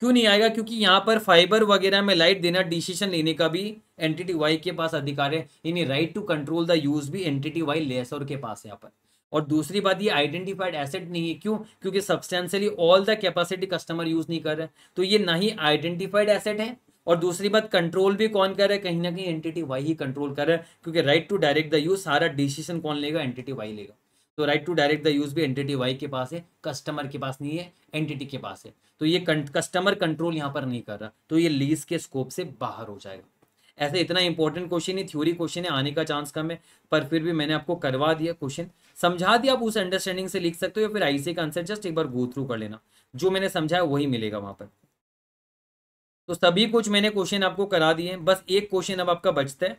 क्यों नहीं आएगा क्योंकि यहाँ पर फाइबर वगैरह में लाइट देना डिसीजन लेने का भी एंटिटी वाई के पास अधिकार है यानी right to control the use भी एंटिटी वाई लेसर के पास है यहाँ पर और दूसरी बात ये आइडेंटिफाइड एसेट नहीं है क्यों क्योंकि substantially all the capacity customer use नहीं कर रहे तो ये ना ही आइडेंटिफाइड एसेट है और दूसरी बात कंट्रोल भी कौन कर रहा है कहीं ना कहीं एंटिटी वाई ही कंट्रोल कर रहा है क्योंकि right to direct the use सारा डिसीजन कौन लेगा एंटिटी वाई लेगा तो right to direct the use भी एंटिटी वाई के पास है कस्टमर के पास नहीं है एंटिटी के पास है तो ये कस्टमर कंट्रोल यहाँ पर नहीं कर रहा तो ये लीज के स्कोप से बाहर हो जाएगा ऐसे इतना इंपॉर्टेंट क्वेश्चन ही थ्योरी क्वेश्चन है आने का चांस कम है पर फिर भी मैंने आपको करवा दिया क्वेश्चन समझा दिया आप उस अंडरस्टैंडिंग से लिख सकते हो या फिर आईसी का आंसर जस्ट एक बार गो थ्रू कर लेना जो मैंने समझाया वही मिलेगा वहां पर तो सभी कुछ मैंने क्वेश्चन आपको करा दिए बस एक क्वेश्चन अब आपका बचता है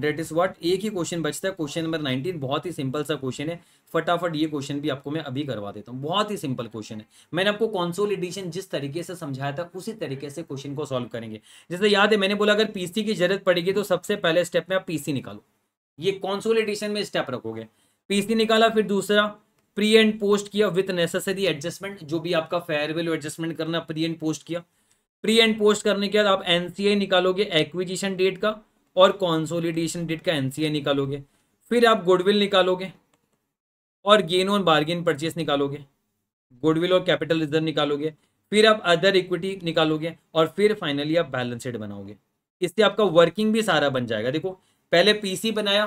डेट इज वॉट एक ही क्वेश्चन बचता है क्वेश्चन नंबर नाइनटीन बहुत ही सिंपल सा क्वेश्चन है फटाफट ये क्वेश्चन भी आपको मैं अभी करवा देता हूँ बहुत ही सिंपल क्वेश्चन है मैंने आपको एडिशन जिस तरीके से समझाया था उसी तरीके से क्वेश्चन को सॉल्व करेंगे जैसे याद है मैंने बोला अगर पीसी की जरूरत पड़ेगी तो सबसे पहले स्टेप में आप पीसी निकालो ये कॉन्सोलिडेशन में स्टेप रखोगे पीसी निकाला फिर दूसरा प्री एंड पोस्ट किया विथ नेसेसरी एडजस्टमेंट जो भी आपका फेयरवेल एडजस्टमेंट करना प्री एंड पोस्ट किया प्री एंड पोस्ट करने के बाद आप एनसीआई निकालोगे एक्विजिशन डेट का और कॉन्सोलिडेशन डेट का एनसीए निकालोगे फिर आप गुडविल निकालोगे और गेन ऑन बार्गेन परचेस निकालोगे गुडविल और कैपिटल रिजर्व निकालोगे फिर आप अदर इक्विटी निकालोगे और फिर फाइनली आप बैलेंस शीट बनाओगे इससे आपका वर्किंग भी सारा बन जाएगा देखो पहले पीसी बनाया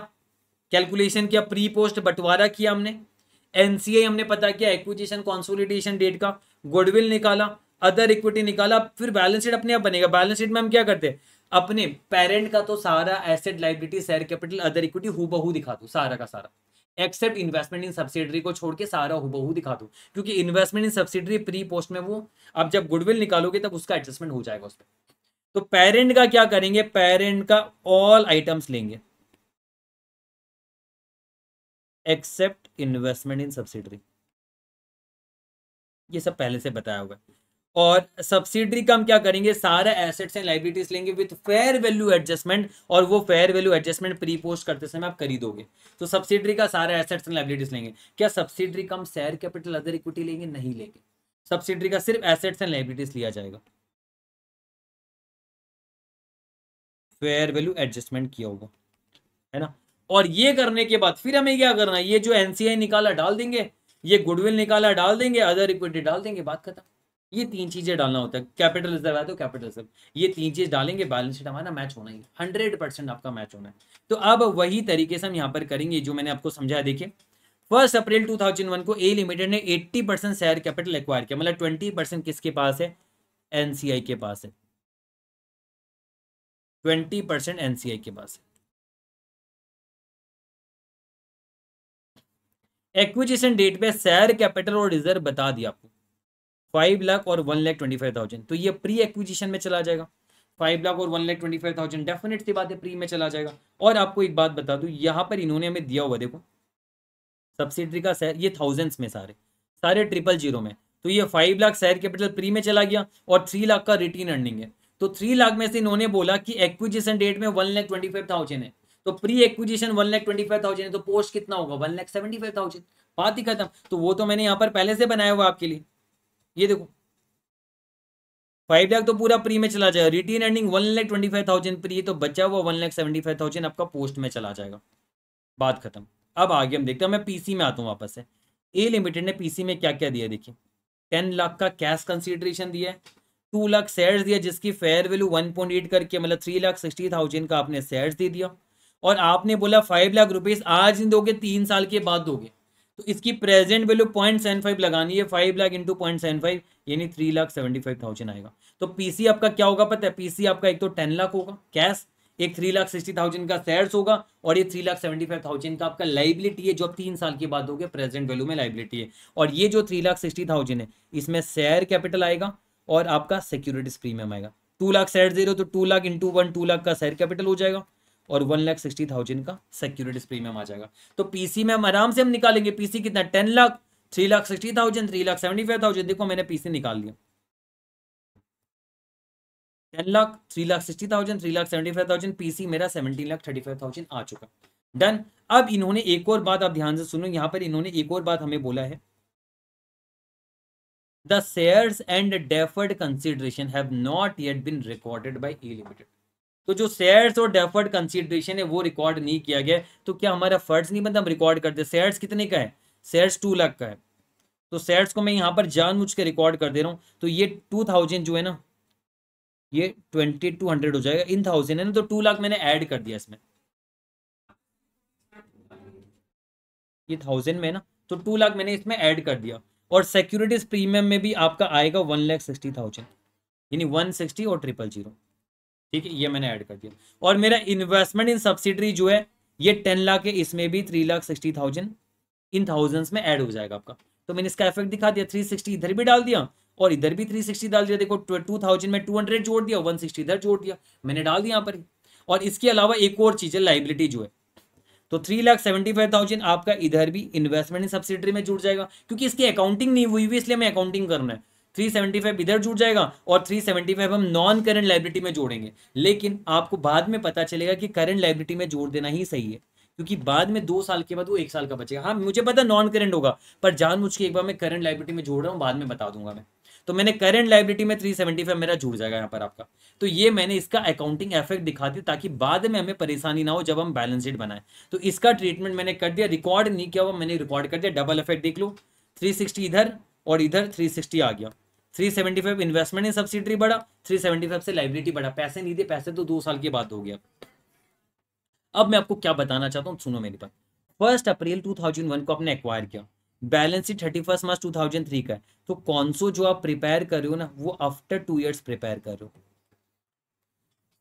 कैलकुलेशन किया प्री पोस्ट बंटवारा किया हमने एनसीए हमने पता किया एक्विजिशन कॉन्सोलिडेशन डेट का गुडविल निकाला अदर इक्विटी निकाला फिर बैलेंस शीट अपने आप बनेगा बैलेंस शीट में हम क्या करते हैं अपने पेरेंट का तो सारा asset liability share capital other equity हु दिखा दो सारा का सारा एक्सेप्ट इन्वेस्टमेंट इन सब्सिडरी को छोड़ के सारा हुबहू दिखा दो क्योंकि investment in subsidiary pre post में वो अब जब गुडविल निकालोगे तब उसका एडजस्टमेंट हो जाएगा उस पर तो पेरेंट का क्या करेंगे पेरेंट का ऑल आइटम्स लेंगे एक्सेप्ट इन्वेस्टमेंट इन सब्सिडरी ये सब पहले से बताया हुआ है और सब्सिडरी का हम क्या करेंगे सारा एसेट्स एंड लाइबिलिटीज लेंगे विथ फेयर वैल्यू एडजस्टमेंट और वो fair value adjustment pre post करते समय आप खरीदोगे तो सब्सिडरी का सारा एसेट्स एंड लाइबिलिटीज लेंगे क्या सब्सिडरी का हम शेयर कैपिटल अदर इक्विटी लेंगे नहीं लेंगे सब्सिडरी का सिर्फ एसेट्स एंड लाइबिलिटीज लिया जाएगा फेयर वैल्यू एडजस्टमेंट किया होगा है ना और ये करने के बाद फिर हमें क्या करना है ये जो एनसीआई निकाला डाल देंगे ये गुडविल निकाला डाल देंगे अदर इक्विटी डाल देंगे बात खत्म ये तीन चीजें डालना होता है कैपिटल रिजर्व है तो कैपिटल रिजर्व ये तीन चीज डालेंगे बैलेंस शीट हमारा मैच होना ही हंड्रेड परसेंट आपका मैच होना है तो अब वही तरीके से हम यहाँ पर करेंगे जो मैंने आपको समझाया देखिए फर्स्ट अप्रैल 2001 को ए लिमिटेड ने 80 परसेंट शेयर कैपिटल एक्वायर किया मतलब 20 परसेंट किसके पास है एनसीआई के पास है 20 परसेंट एनसीआई के पास है एक्विजिशन डेट पे शेयर कैपिटल और रिजर्व बता दिया आपको फाइव लाख और one lakh twenty five thousand तो ये प्री एक्विजिशन में चला जाएगा फाइव लाख और one lakh twenty five thousand definite सी बात है प्री में चला जाएगा और आपको एक बात बता दूँ यहाँ पर इन्होंने हमें दिया हुआ देखो सब्सिडी का सैर ये थाउजेंड्स में सारे सारे ट्रिपल जीरो में तो ये फाइव लाख सैर कैपिटल प्री में चला गया और थ्री लाख का रिटीन अर्निंग है तो थ्री लाख में से इन्होंने बोला कि एक्विजिशन डेट में one lakh twenty five thousand है तो pre acquisition one lakh twenty five thousand है तो पोस्ट कितना होगा one lakh seventy five thousand बात ही खत्म तो वो तो मैंने यहाँ पर पहले से बनाया हुआ आपके लिए ये देखो फाइव लाख तो पूरा प्री में चला जाएगा retained earning one lakh twenty five thousand pre तो बचा हुआ one lakh seventy five thousand आपका पोस्ट में चला जाएगा बात खत्म अब आगे हम देखते हैं मैं पीसी में आता हूँ वापस से ए लिमिटेड ने पीसी में क्या क्या दिया देखिए टेन लाख का कैश कंसिडरेशन दिया है टू लाख शेयर्स दिया जिसकी fair value one point eight करके मतलब थ्री लाख सिक्सटी थाउजेंड का आपने शेयर्स दे दिया और आपने बोला फाइव लाख रुपीज आज दोगे तीन साल के बाद दोगे तो इसकी present value point seven five लगानी है five lakh into point seven five यानी three lakh seventy five thousand आएगा तो पीसी आपका क्या होगा पता है पीसी आपका एक तो टेन लाख होगा कैश एक थ्री लाख सिक्सटी थाउजेंड का शेयर्स होगा और ये three lakh seventy five thousand का आपका लाइबिलिटी है जो आप तीन साल के बाद हो गया प्रेजेंट वैल्यू में लाइबिलिटी है और ये जो थ्री लाख सिक्सटी थाउजेंड है इसमें शेयर कैपिटल आएगा और आपका सिक्योरिटीज प्रीमियम आएगा टू लाख शेयर जीरो तो two lakh into one two lakh का शेयर कैपिटल हो जाएगा और वन लाख सिक्सटी थाउजेंड का सिक्योरिटीज प्रीमियम आ जाएगा तो पीसी में हम आराम से हम निकालेंगे पीसी कितना ten lakh three lakh sixty thousand three lakh seventy five thousand देखो मैंने पीसी निकाल लिया ten lakh three lakh sixty thousand three lakh seventy five thousand PC मेरा seventeen lakh thirty five thousand आ चुका डन अब इन्होंने एक और बात आप ध्यान से सुनो यहां पर इन्होंने एक और बात हमें बोला है the shares and deferred consideration have not yet been recorded by A limited तो जो शेयर्स और डेफर्ड कंसिडरेशन है वो रिकॉर्ड नहीं किया गया तो क्या हमारा फर्ज नहीं बनता हम रिकॉर्ड करते शेयर्स कितने का है शेयर्स टू लाख का है तो शेयर्स को मैं यहाँ पर जानबूझ के रिकॉर्ड कर दे रहा हूँ तो ये टू थाउजेंड जो है ना ये ट्वेंटी टू हंड्रेड हो जाएगा इन थाउजेंड है ना तो टू लाख मैंने ऐड कर दिया इसमें ये थाउजेंड में ना तो टू लाख मैंने इसमें ऐड कर दिया और सिक्योरिटीज प्रीमियम में भी आपका आएगा वन लैख सिक्सटी थाउजेंड यानी वन सिक्सटी और ट्रिपल जीरो ठीक है ये मैंने ऐड कर दिया और मेरा इन्वेस्टमेंट इन सब्सिडरी जो है ये टेन लाख है इसमें भी three lakh sixty thousand in thousands में ऐड हो जाएगा आपका तो मैंने इसका इफेक्ट दिखा दिया थ्री सिक्सटी इधर भी डाल दिया और इधर भी थ्री सिक्सटी डाल दिया देखो टू थाउजेंड में टू हंड्रेड जोड़ दिया वन सिक्सटी इधर जोड़ दिया मैंने डाल दिया यहाँ पर और इसके अलावा एक और चीज़ है लाइबिलिटी जो है तो three lakh seventy five thousand आपका इधर भी इन्वेस्टमेंट इन सब्सिडरी में जुड़ जाएगा क्योंकि इसकी अकाउंटिंग नहीं हुई हुई इसलिए मैं अकाउंटिंग करना है 375 इधर जुड़ जाएगा और 375 हम नॉन करंट लाइब्रिटी में जोड़ेंगे लेकिन आपको बाद में पता चलेगा कि करंट लाइब्रिटी में जोड़ देना ही सही है क्योंकि बाद में दो साल के बाद वो एक साल का बचेगा हाँ मुझे पता नॉन करंट होगा पर जान के एक बार मैं करंट लाइब्रिटी में जोड़ रहा हूँ बाद में बता दूंगा मैं तो मैंने करंट लाइब्रिटी में 375 मेरा जुड़ जाएगा यहाँ पर आपका तो ये मैंने इसका अकाउंटिंग इफेक्ट दिखा दिया ताकि बाद में हमें परेशानी ना हो जब हम बैलेंस शीट बनाए तो इसका ट्रीटमेंट मैंने कर दिया रिकॉर्ड नहीं किया हुआ मैंने रिकॉर्ड कर दिया डबल इफेक्ट देख लो थ्री इधर और इधर थ्री आ गया 375 इन्वेस्टमेंट इन सब्सिडी बढ़ा 375 से लाइबिलिटी बढ़ा पैसे नहीं दिए पैसे तो दो साल के बाद हो गया अब मैं आपको क्या बताना चाहता हूँ सुनो मेरी बात फर्स्ट अप्रैल 2001 को आपने एक्वायर किया balance sheet thirty first March two thousand three का है तो कौन सो जो आप प्रिपेयर कर रहे हो ना वो आफ्टर टू ईयर्स प्रिपेयर कर रहे हो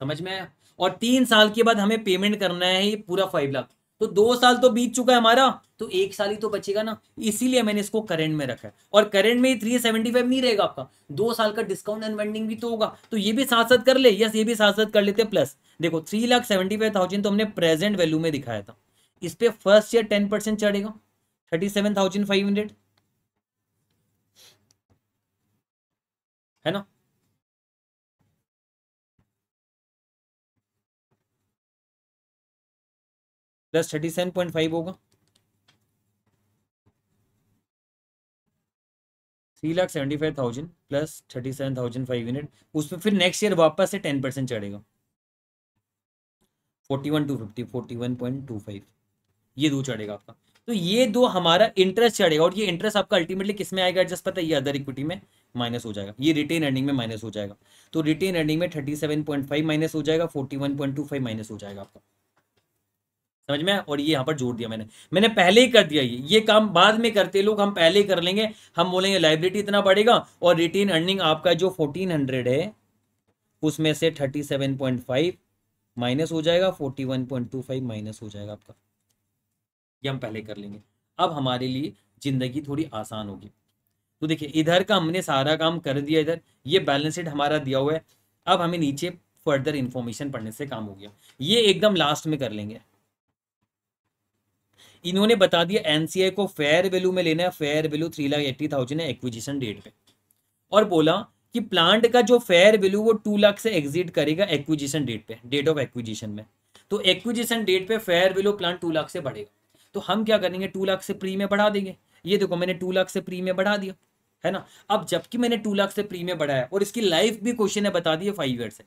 समझ में आया और तीन साल के बाद हमें पेमेंट करना है ये पूरा फाइव लाख तो दो साल तो बीत चुका है हमारा तो एक साल ही तो बचेगा ना इसीलिए मैंने इसको करेंट में रखा है और करेंट में थ्री सेवेंटी फाइव नहीं रहेगा आपका दो साल का डिस्काउंट अनवेंडिंग भी तो होगा तो ये भी साथ साथ कर ले यस ये भी साथ साथ कर लेते हैं प्लस देखो three lakh seventy five thousand तो हमने प्रेजेंट वैल्यू में दिखाया था इस पर फर्स्ट ईयर टेन परसेंट चढ़ेगा thirty seven thousand five hundred है ना plus thirty seven point five होगा three lakh seventy five thousand plus thirty seven thousand five unit उसमें फिर नेक्स्ट ईयर वापस से टेन परसेंट चढ़ेगा forty one two fifty forty one point two five ये दो चढ़ेगा आपका तो ये दो हमारा इंटरेस्ट चढ़ेगा और ये इंटरेस्ट आपका अल्टीमेटली किसमें आएगा जस्ट पता है ये अदर इक्विटी में माइनस हो जाएगा ये रिटेन अर्निंग में माइनस हो जाएगा तो रिटेन अर्निंग में thirty seven point five minus हो जाएगा forty one point two five minus हो जाएगा आपका समझ में और ये यहाँ पर जोड़ दिया मैंने मैंने पहले ही कर दिया ये ये काम बाद में करते लोग हम पहले ही कर लेंगे हम बोलेंगे लाइब्रेटी इतना बढ़ेगा और रिटेन अर्निंग आपका जो फोर्टीन हंड्रेड है उसमें से thirty seven point five minus हो जाएगा forty one point two five minus हो जाएगा आपका ये हम पहले कर लेंगे अब हमारे लिए ज़िंदगी थोड़ी आसान होगी तो देखिये इधर का हमने सारा काम कर दिया इधर ये बैलेंस शीट हमारा दिया हुआ है अब हमें नीचे फर्दर इंफॉर्मेशन पढ़ने से काम हो गया ये एकदम लास्ट में कर लेंगे इन्होंने बता दिया एनसीआई को फेयर वैल्यू में लेना है fair value three lakh eighty thousand है एक्विजिशन डेट पे और बोला कि प्लांट का जो फेयर वैल्यू वो टू लाख से एग्जिट करेगा एक्विजिशन डेट पे डेट ऑफ एक्विजिशन में तो एक्विजिशन डेट पे fair value plant two lakh से बढ़ेगा तो हम क्या करेंगे टू लाख से प्री में बढ़ा देंगे ये देखो मैंने टू लाख से प्री में बढ़ा दिया है ना अब जबकि मैंने टू लाख से प्री में बढ़ाया और इसकी लाइफ भी क्वेश्चन ने बता दी है फाइव ईयर्स है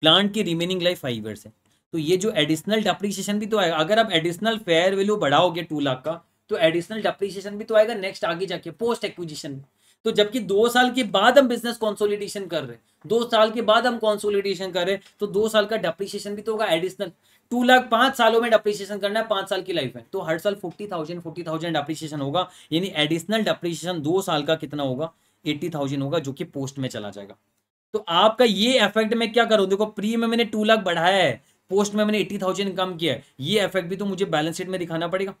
प्लांट की रिमेनिंग लाइफ फाइव ईयर्स है तो ये जो एडिशनल डेप्रिसिएशन भी तो आएगा अगर आप एडिशनल फेयर वैल्यू बढ़ाओगे टू लाख का तो एडिशनल डेप्रिसिएशन भी तो आएगा नेक्स्ट आगे जाके पोस्ट एक्विजिशन तो जबकि दो साल के बाद हम बिजनेस कॉन्सोलिडेशन कर रहे हैं दो साल के बाद हम कॉन्सोलिडेशन कर रहे हैं तो दो साल का डेप्रिसिएशन भी तो होगा एडिशनल टू लाख पांच सालों में डेप्रिसिएशन करना है पांच साल की लाइफ में तो हर साल forty thousand forty thousand depreciation होगा यानी एडिशनल डेप्रिसिएशन दो साल का कितना होगा एट्टी थाउजेंड होगा जो कि पोस्ट में चला जाएगा तो आपका ये इफेक्ट मैं क्या करूं देखो प्री में मैंने टू लाख बढ़ाया है पोस्ट में मैंने एट्टी थाउजेंड इनकम किया है ये इफेक्ट भी तो मुझे बैलेंस शीट में दिखाना पड़ेगा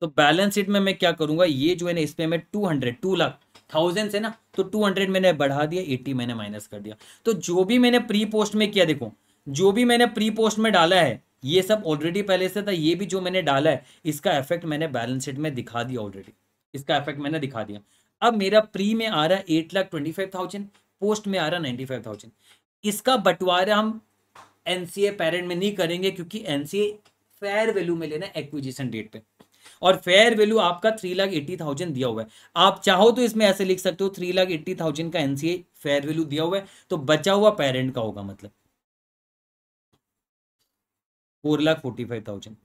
तो बैलेंस शीट में मैं क्या करूंगा ये जो है ना इसमें मैं two hundred two lakh thousand से ना तो टू हंड्रेड मैंने बढ़ा दिया एट्टी मैंने माइनस कर दिया तो जो भी मैंने प्री पोस्ट में किया देखो जो भी मैंने प्री पोस्ट में डाला है ये सब ऑलरेडी पहले से था ये भी जो मैंने डाला है इसका इफेक्ट मैंने बैलेंस शीट में दिखा दिया ऑलरेडी इसका इफेक्ट मैंने दिखा दिया अब मेरा प्री में आ रहा है eight lakh twenty five thousand post में आ रहा है नाइन्टी फाइव थाउजेंड इसका बंटवारा हम एनसीए पेरेंट में नहीं करेंगे क्योंकि एनसीए फेयर वैल्यू में लेना एक्विजिशन डेट पे और फेयर वैल्यू आपका थ्री लाख एट्टी थाउजेंड दिया हुआ है आप चाहो तो इसमें ऐसे लिख सकते हो थ्री लाख एट्टी थाउजेंड का एनसीए फेयर वैल्यू दिया हुआ है तो बचा हुआ पेरेंट का होगा मतलब four lakh forty five thousand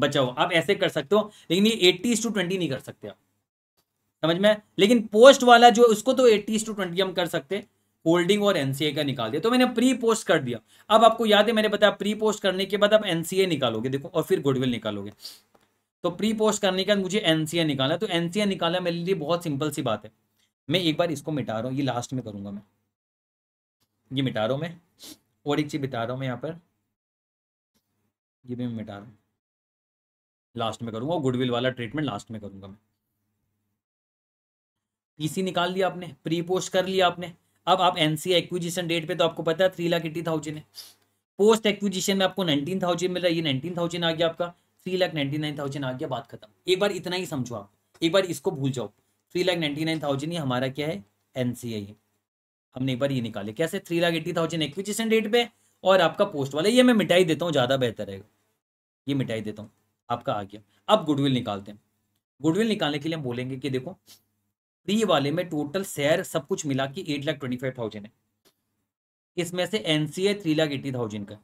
बचा हुआ आप ऐसे कर सकते हो लेकिन ये एट्टी टू ट्वेंटी नहीं कर सकते आप समझ में लेकिन पोस्ट वाला जो उसको तो एट्टी टू ट्वेंटी हम कर सकते हैं होल्डिंग और एनसीए का निकाल दिया तो मैंने प्री पोस्ट कर दिया अब आपको याद है मैंने बताया प्री पोस्ट करने के बाद आप एनसीए निकालोगे देखो और फिर गुडविल निकालोगे तो प्री पोस्ट करने के बाद मुझे एनसीए निकालना तो एनसीए निकालना मेरे लिए बहुत सिंपल सी बात है मैं एक बार इसको मिटा रहा हूँ ये लास्ट में करूंगा मैं ये मिटा रहा हूँ मैं और एक चीज़ मिटा रहा हूँ मैं यहाँ पर ये भी मैं मिटा रहा हूँ लास्ट में करूंगा गुडविल वाला ट्रीटमेंट लास्ट में करूंगा मैं पीसी निकाल लिया आपने प्री पोस्ट कर लिया आपने अब आप एनसीआई एक्विजिशन डेट पे तो आपको पता है थ्री लाख एट्टी थाउजेंड है पोस्ट एक्विजिशन में आपको नाइनटीन थाउजेंड मिल रहा है ये नाइनटीन थाउजेंड आ गया आपका three lakh ninety nine thousand आ गया बात खत्म एक बार इतना ही समझो आप एक बार इसको भूल जाओ three lakh ninety nine thousand ये हमारा क्या है एन सी आई हमने एक बार ये निकाले कैसे three lakh eighty thousand acquisition date पे और आपका पोस्ट वाला ये मैं मिटाई देता हूँ ज़्यादा बेहतर रहेगा ये मिटाई देता हूँ आपका आ गया अब गुडविल निकालते हैं गुडविल निकालने के लिए हम बोलेंगे कि देखो फ्री वाले में टोटल शेयर सब कुछ मिला के eight lakh twenty five thousand है इसमें से NCA three lakh eighty thousand का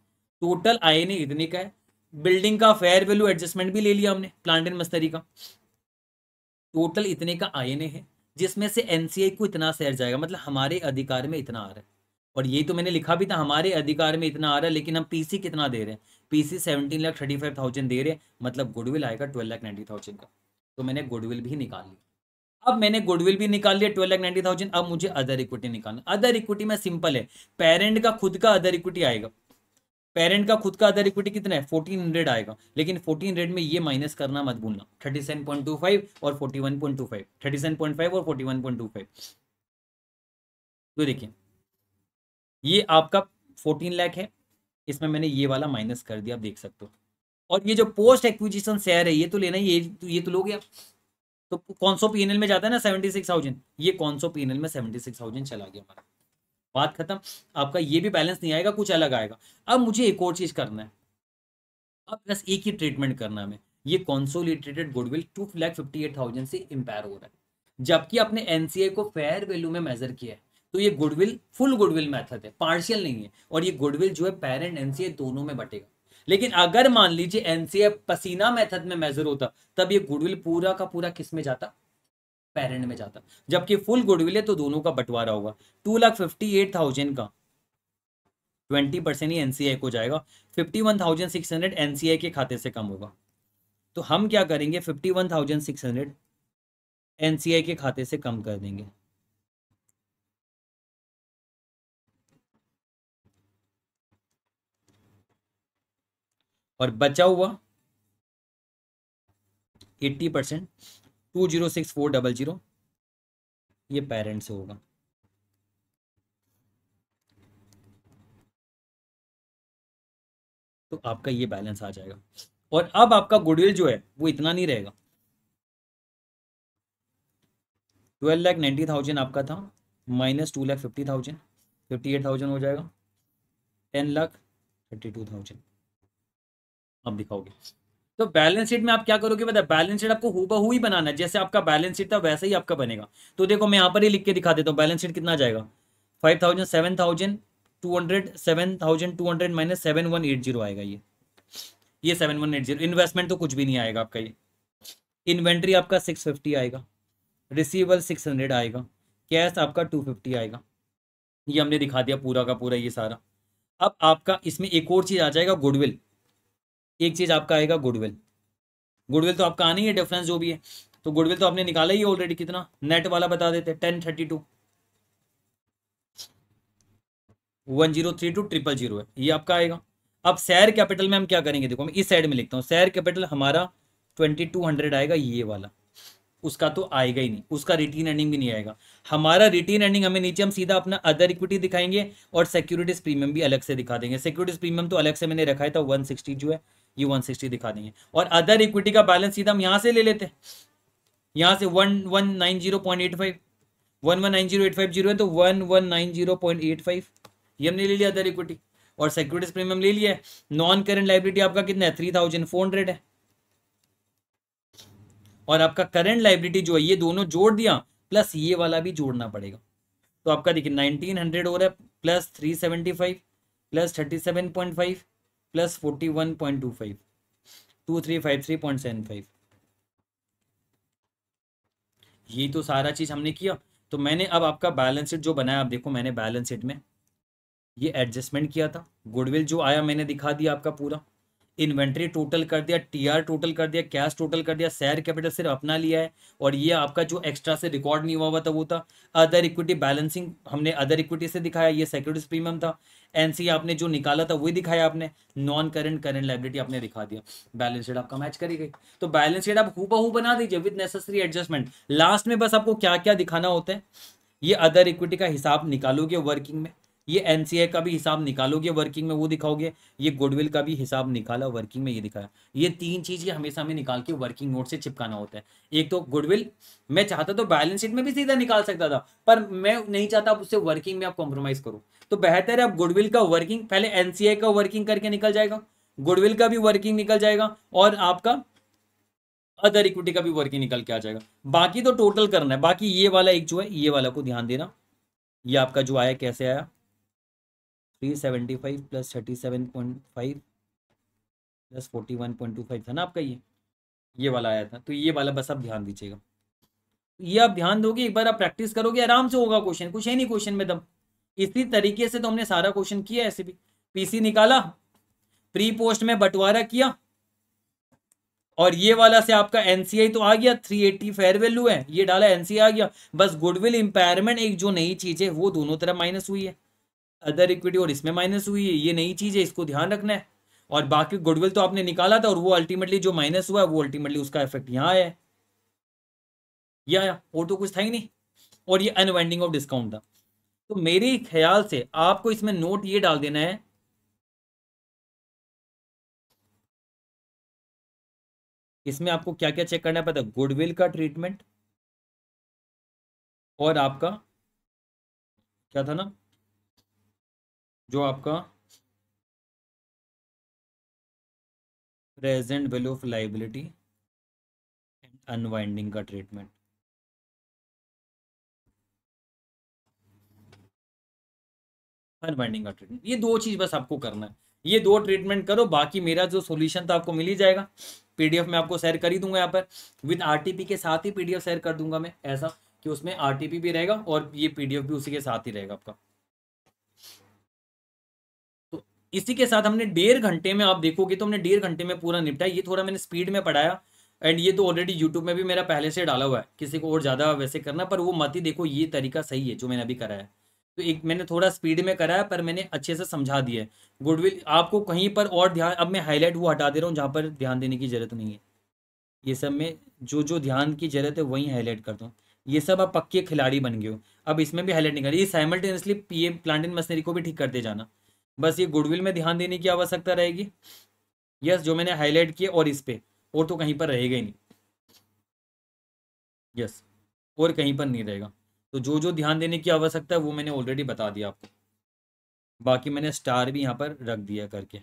टोटल आई एन इतने का है बिल्डिंग का फेयर वैल्यू एडजस्टमेंट भी ले लिया हमने प्लांट एंड मस्तरी का टोटल इतने का आई है जिसमें से एनसीए को इतना शेयर जाएगा मतलब हमारे अधिकार में इतना आ रहा है और ये तो मैंने लिखा भी था हमारे अधिकार में इतना आ रहा है लेकिन हम पीसी कितना दे रहे हैं PC seventeen lakh thirty five thousand दे रहे हैं मतलब गुडविल आएगा ट्वेल्व लाख नाइन्टी थाउजेंड का तो मैंने गुडविल भी निकाल लिया अब मैंने गुडविल भी निकाल लिया ट्वेल्व लाख नाइन्टी थाउजेंड अब मुझे अदर इक्विटी निकालना अदर इक्विटी में सिंपल है पेरेंट का खुद का अदर इक्विटी आएगा पेरेंट का खुद का अदर इक्विटी कितना है फोर्टीन हंड्रेड आएगा लेकिन फोर्टीन हंड्रेड में ये माइनस करना मत भूलना thirty seven point two five और forty one point two five thirty seven point five और forty one point two five तो देखिए ये आपका फोर्टीन लाख है इसमें मैंने ये वाला माइनस कर दिया आप देख सकते हो और ये जो पोस्ट एक्विजिशन शेयर है ये तो लेना ये तो ये तो लोगे आप तो कौन सो पीएनएल में जाता है ना सेवेंटी सिक्स थाउजेंड ये कौन सो पीएनएल में सेवेंटी सिक्स थाउजेंड चला गया हमारा बात खत्म आपका ये भी बैलेंस नहीं आएगा कुछ अलग आएगा अब मुझे एक और चीज करना है अब बस एक ही ट्रीटमेंट करना हमें ये consolidated goodwill two lakh fifty eight thousand से इम्पेयर हो रहा है जबकि आपने एनसीए को फेयर वैल्यू में मेजर किया है तो ये गुडविल फुल गुडविल मेथड है पार्शियल नहीं है और ये गुडविल जो है पेरेंट एनसीए दोनों में बटेगा लेकिन अगर मान लीजिए एनसीएफ पसीना मेथड में मेजर होता तब ये गुडविल पूरा का पूरा किस में जाता पेरेंट में जाता जबकि फुल गुडविल है तो दोनों का बंटवारा होगा two lakh fifty eight thousand का ट्वेंटी परसेंट ही एनसीआई को जाएगा fifty one thousand six hundred NCI के खाते से कम होगा तो हम क्या करेंगे fifty one thousand six hundred NCI के खाते से कम कर देंगे और बचा हुआ eighty percent two zero six four double zero ये पेरेंट्स होगा तो आपका ये बैलेंस आ जाएगा और अब आपका गुडविल जो है वो इतना नहीं रहेगा ट्वेल्व लैख नाइन्टी थाउजेंड आपका था minus two lakh fifty thousand fifty eight thousand हो जाएगा ten lakh thirty two thousand आप दिखाओगे तो बैलेंस शीट में आप क्या करोगे बता बैलेंस शीट आपको हु ही बनाना है जैसे आपका बैलेंस शीट था वैसे ही आपका बनेगा तो देखो मैं यहाँ पर ही लिख के दिखा देता हूँ बैलेंस शीट कितना जाएगा five thousand seven thousand two hundred seven thousand two hundred minus seven one eight zero आएगा ये ये seven one eight zero investment तो कुछ भी नहीं आएगा आपका ये इन्वेंट्री आपका सिक्स फिफ्टी आएगा रिसीवल सिक्स हंड्रेड आएगा कैश आपका टू फिफ्टी आएगा ये हमने दिखा दिया पूरा का पूरा ये सारा अब आपका इसमें एक और चीज़ आ जाएगा गुडविल एक चीज़ आपका आएगा गुडविल गुडविल तो आपका आनी है डिफरेंस जो भी है तो गुडविल तो आपने निकाला ही ऑलरेडी कितना नेट वाला बता देते ten thirty two one zero three two triple zero है ये आपका आएगा अब सैर कैपिटल में हम क्या करेंगे देखो मैं इस साइड में लिखता हूँ सैर कैपिटल हमारा ट्वेंटी टू हंड्रेड आएगा ये वाला उसका तो आएगा ही नहीं उसका रिटीन एंडिंग भी नहीं आएगा हमारा रिटीन एंडिंग हमें नीचे हम सीधा अपना अदर इक्विटी दिखाएंगे और सिक्योरिटीज प्रीमियम भी अलग से दिखा देंगे सिक्योरिटीज प्रीमियम तो अलग से मैंने रखा है था तो वन जो है ये 160 दिखा देंगे और अदर इक्विटी का बैलेंस सीधा हम यहाँ से ले लेते हैं यहाँ से one one nine zero point eight five one one nine zero eight five zero है तो one one nine zero point eight five ये हमने ले लिया अदर इक्विटी और सिक्योरिटीज प्रीमियम ले लिया है नॉन करेंट लाइब्रिटी आपका कितना है थ्री थाउजेंड फोर हंड्रेड है और आपका करेंट लाइब्रिटी जो है ये दोनों जोड़ दिया प्लस ये वाला भी जोड़ना पड़ेगा तो आपका देखिए नाइनटीन हंड्रेड हो रहा है plus three seventy five plus thirty seven point five plus forty one point two five two three five three point seven five ये तो सारा चीज़ हमने किया तो मैंने अब आपका बैलेंस शीट जो बनाया आप देखो मैंने बैलेंस शीट में ये एडजस्टमेंट किया था गुडविल जो आया मैंने दिखा दिया आपका पूरा इन्वेंट्री टोटल कर दिया टीआर टोटल कर दिया कैश टोटल कर दिया शेयर कैपिटल सिर्फ अपना लिया है और ये आपका जो एक्स्ट्रा से रिकॉर्ड नहीं हुआ हुआ था वो था अदर इक्विटी बैलेंसिंग हमने अदर इक्विटी से दिखाया ये सिक्योरिटीज प्रीमियम था एनसी आपने जो निकाला था वही दिखाया आपने नॉन करेंट करेंट लाइबिलिटी आपने दिखा दिया बैलेंस शीट आपका मैच करी गई तो बैलेंस शीट आप हु बना दीजिए विद नेसेसरी एडजस्टमेंट लास्ट में बस आपको क्या क्या दिखाना होता है ये अदर इक्विटी का हिसाब निकालोगे वर्किंग में ये एनसीए का भी हिसाब निकालोगे वर्किंग में वो दिखाओगे ये गुडविल का भी हिसाब निकाला वर्किंग में ये दिखाया ये तीन चीज़ हमेशा हमें निकाल के वर्किंग नोट से चिपकाना होता है एक तो गुडविल मैं चाहता तो बैलेंस शीट में भी सीधा निकाल सकता था पर मैं नहीं चाहता आप उससे वर्किंग में आप कॉम्प्रोमाइज करो तो बेहतर है आप गुडविल का वर्किंग पहले एनसीआई का वर्किंग करके निकल जाएगा गुडविल का भी वर्किंग निकल जाएगा और आपका अदर इक्विटी का भी वर्किंग निकल के आ जाएगा बाकी तो टोटल करना है बाकी ये वाला एक जो है ये वाला को ध्यान देना ये आपका जो आया कैसे आया three seventy five plus thirty seven point five plus forty one point two five था ना आपका ये ये वाला आया था तो ये वाला बस आप ध्यान दीजिएगा ये आप ध्यान दोगे एक बार आप प्रैक्टिस करोगे आराम से होगा क्वेश्चन कुछ है नहीं क्वेश्चन में दम इसी तरीके से तो हमने सारा क्वेश्चन किया ऐसे भी पीसी निकाला प्री पोस्ट में बंटवारा किया और ये वाला से आपका एनसीआई तो आ गया 380 फेयर वैल्यू है ये डाला एनसीआई आ गया बस गुडविल इंपायरमेंट एक जो नई चीज है वो दोनों तरफ माइनस हुई है अदर इक्विटी और इसमें माइनस हुई है ये नई चीज़ है इसको ध्यान रखना है और बाकी गुडविल तो आपने निकाला था और वो अल्टीमेटली जो माइनस हुआ है वो अल्टीमेटली उसका इफेक्ट यहाँ आया है या और तो कुछ था ही नहीं और ये अनवाइंडिंग ऑफ डिस्काउंट था तो मेरे ख्याल से आपको इसमें नोट ये डाल देना है इसमें आपको क्या क्या चेक करना है पता गुडविल का ट्रीटमेंट और आपका क्या था ना जो आपका present value of liability and unwinding का ट्रीटमेंट अनवाइंडिंग का ट्रीटमेंट ये दो चीज बस आपको करना है ये दो ट्रीटमेंट करो बाकी मेरा जो सोल्यूशन था आपको मिल ही जाएगा पीडीएफ में आपको शेयर कर ही दूंगा यहाँ पर विद आरटीपी के साथ ही पीडीएफ शेयर कर दूंगा मैं ऐसा कि उसमें आरटीपी भी रहेगा और ये पीडीएफ भी उसी के साथ ही रहेगा आपका इसी के साथ हमने डेढ़ घंटे में आप देखोगे तो हमने डेढ़ घंटे में पूरा निपटाया ये थोड़ा मैंने स्पीड में पढ़ाया एंड ये तो ऑलरेडी यूट्यूब में भी मेरा पहले से डाला हुआ है किसी को और ज़्यादा वैसे करना पर वो मत ही देखो ये तरीका सही है जो मैंने अभी कराया तो एक मैंने थोड़ा स्पीड में कराया पर मैंने अच्छे से समझा दिया है गुडविल आपको कहीं पर और ध्यान अब मैं हाईलाइट वो हटा दे रहा हूँ जहाँ पर ध्यान देने की ज़रूरत नहीं है ये सब में जो जो ध्यान की ज़रूरत है वहीं हाईलाइट करता हूँ ये सब आप पक्के खिलाड़ी बन गए हो अब इसमें भी हाईलाइट नहीं कर ये simultaneously P M plant and machinery को भी ठीक करते जाना बस ये गुडविल में ध्यान देने की आवश्यकता रहेगी यस जो मैंने हाईलाइट किए और इस पे और तो कहीं पर रहेगा ही नहीं यस और कहीं पर नहीं रहेगा तो जो जो ध्यान देने की आवश्यकता है वो मैंने ऑलरेडी बता दिया आपको बाकी मैंने स्टार भी यहाँ पर रख दिया करके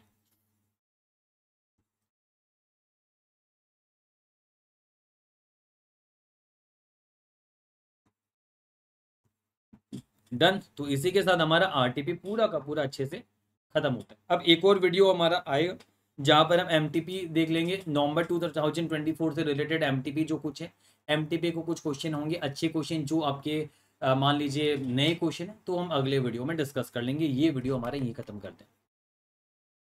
डन तो इसी के साथ हमारा आरटीपी पूरा का पूरा अच्छे से खत्म होता है अब एक और वीडियो हमारा आएगा जहाँ पर हम एम देख लेंगे November two thousand twenty four से रिलेटेड एम जो कुछ है एम को कुछ क्वेश्चन होंगे अच्छे क्वेश्चन जो आपके मान लीजिए नए क्वेश्चन है तो हम अगले वीडियो में डिस्कस कर लेंगे ये वीडियो हमारा यहीं खत्म करते हैं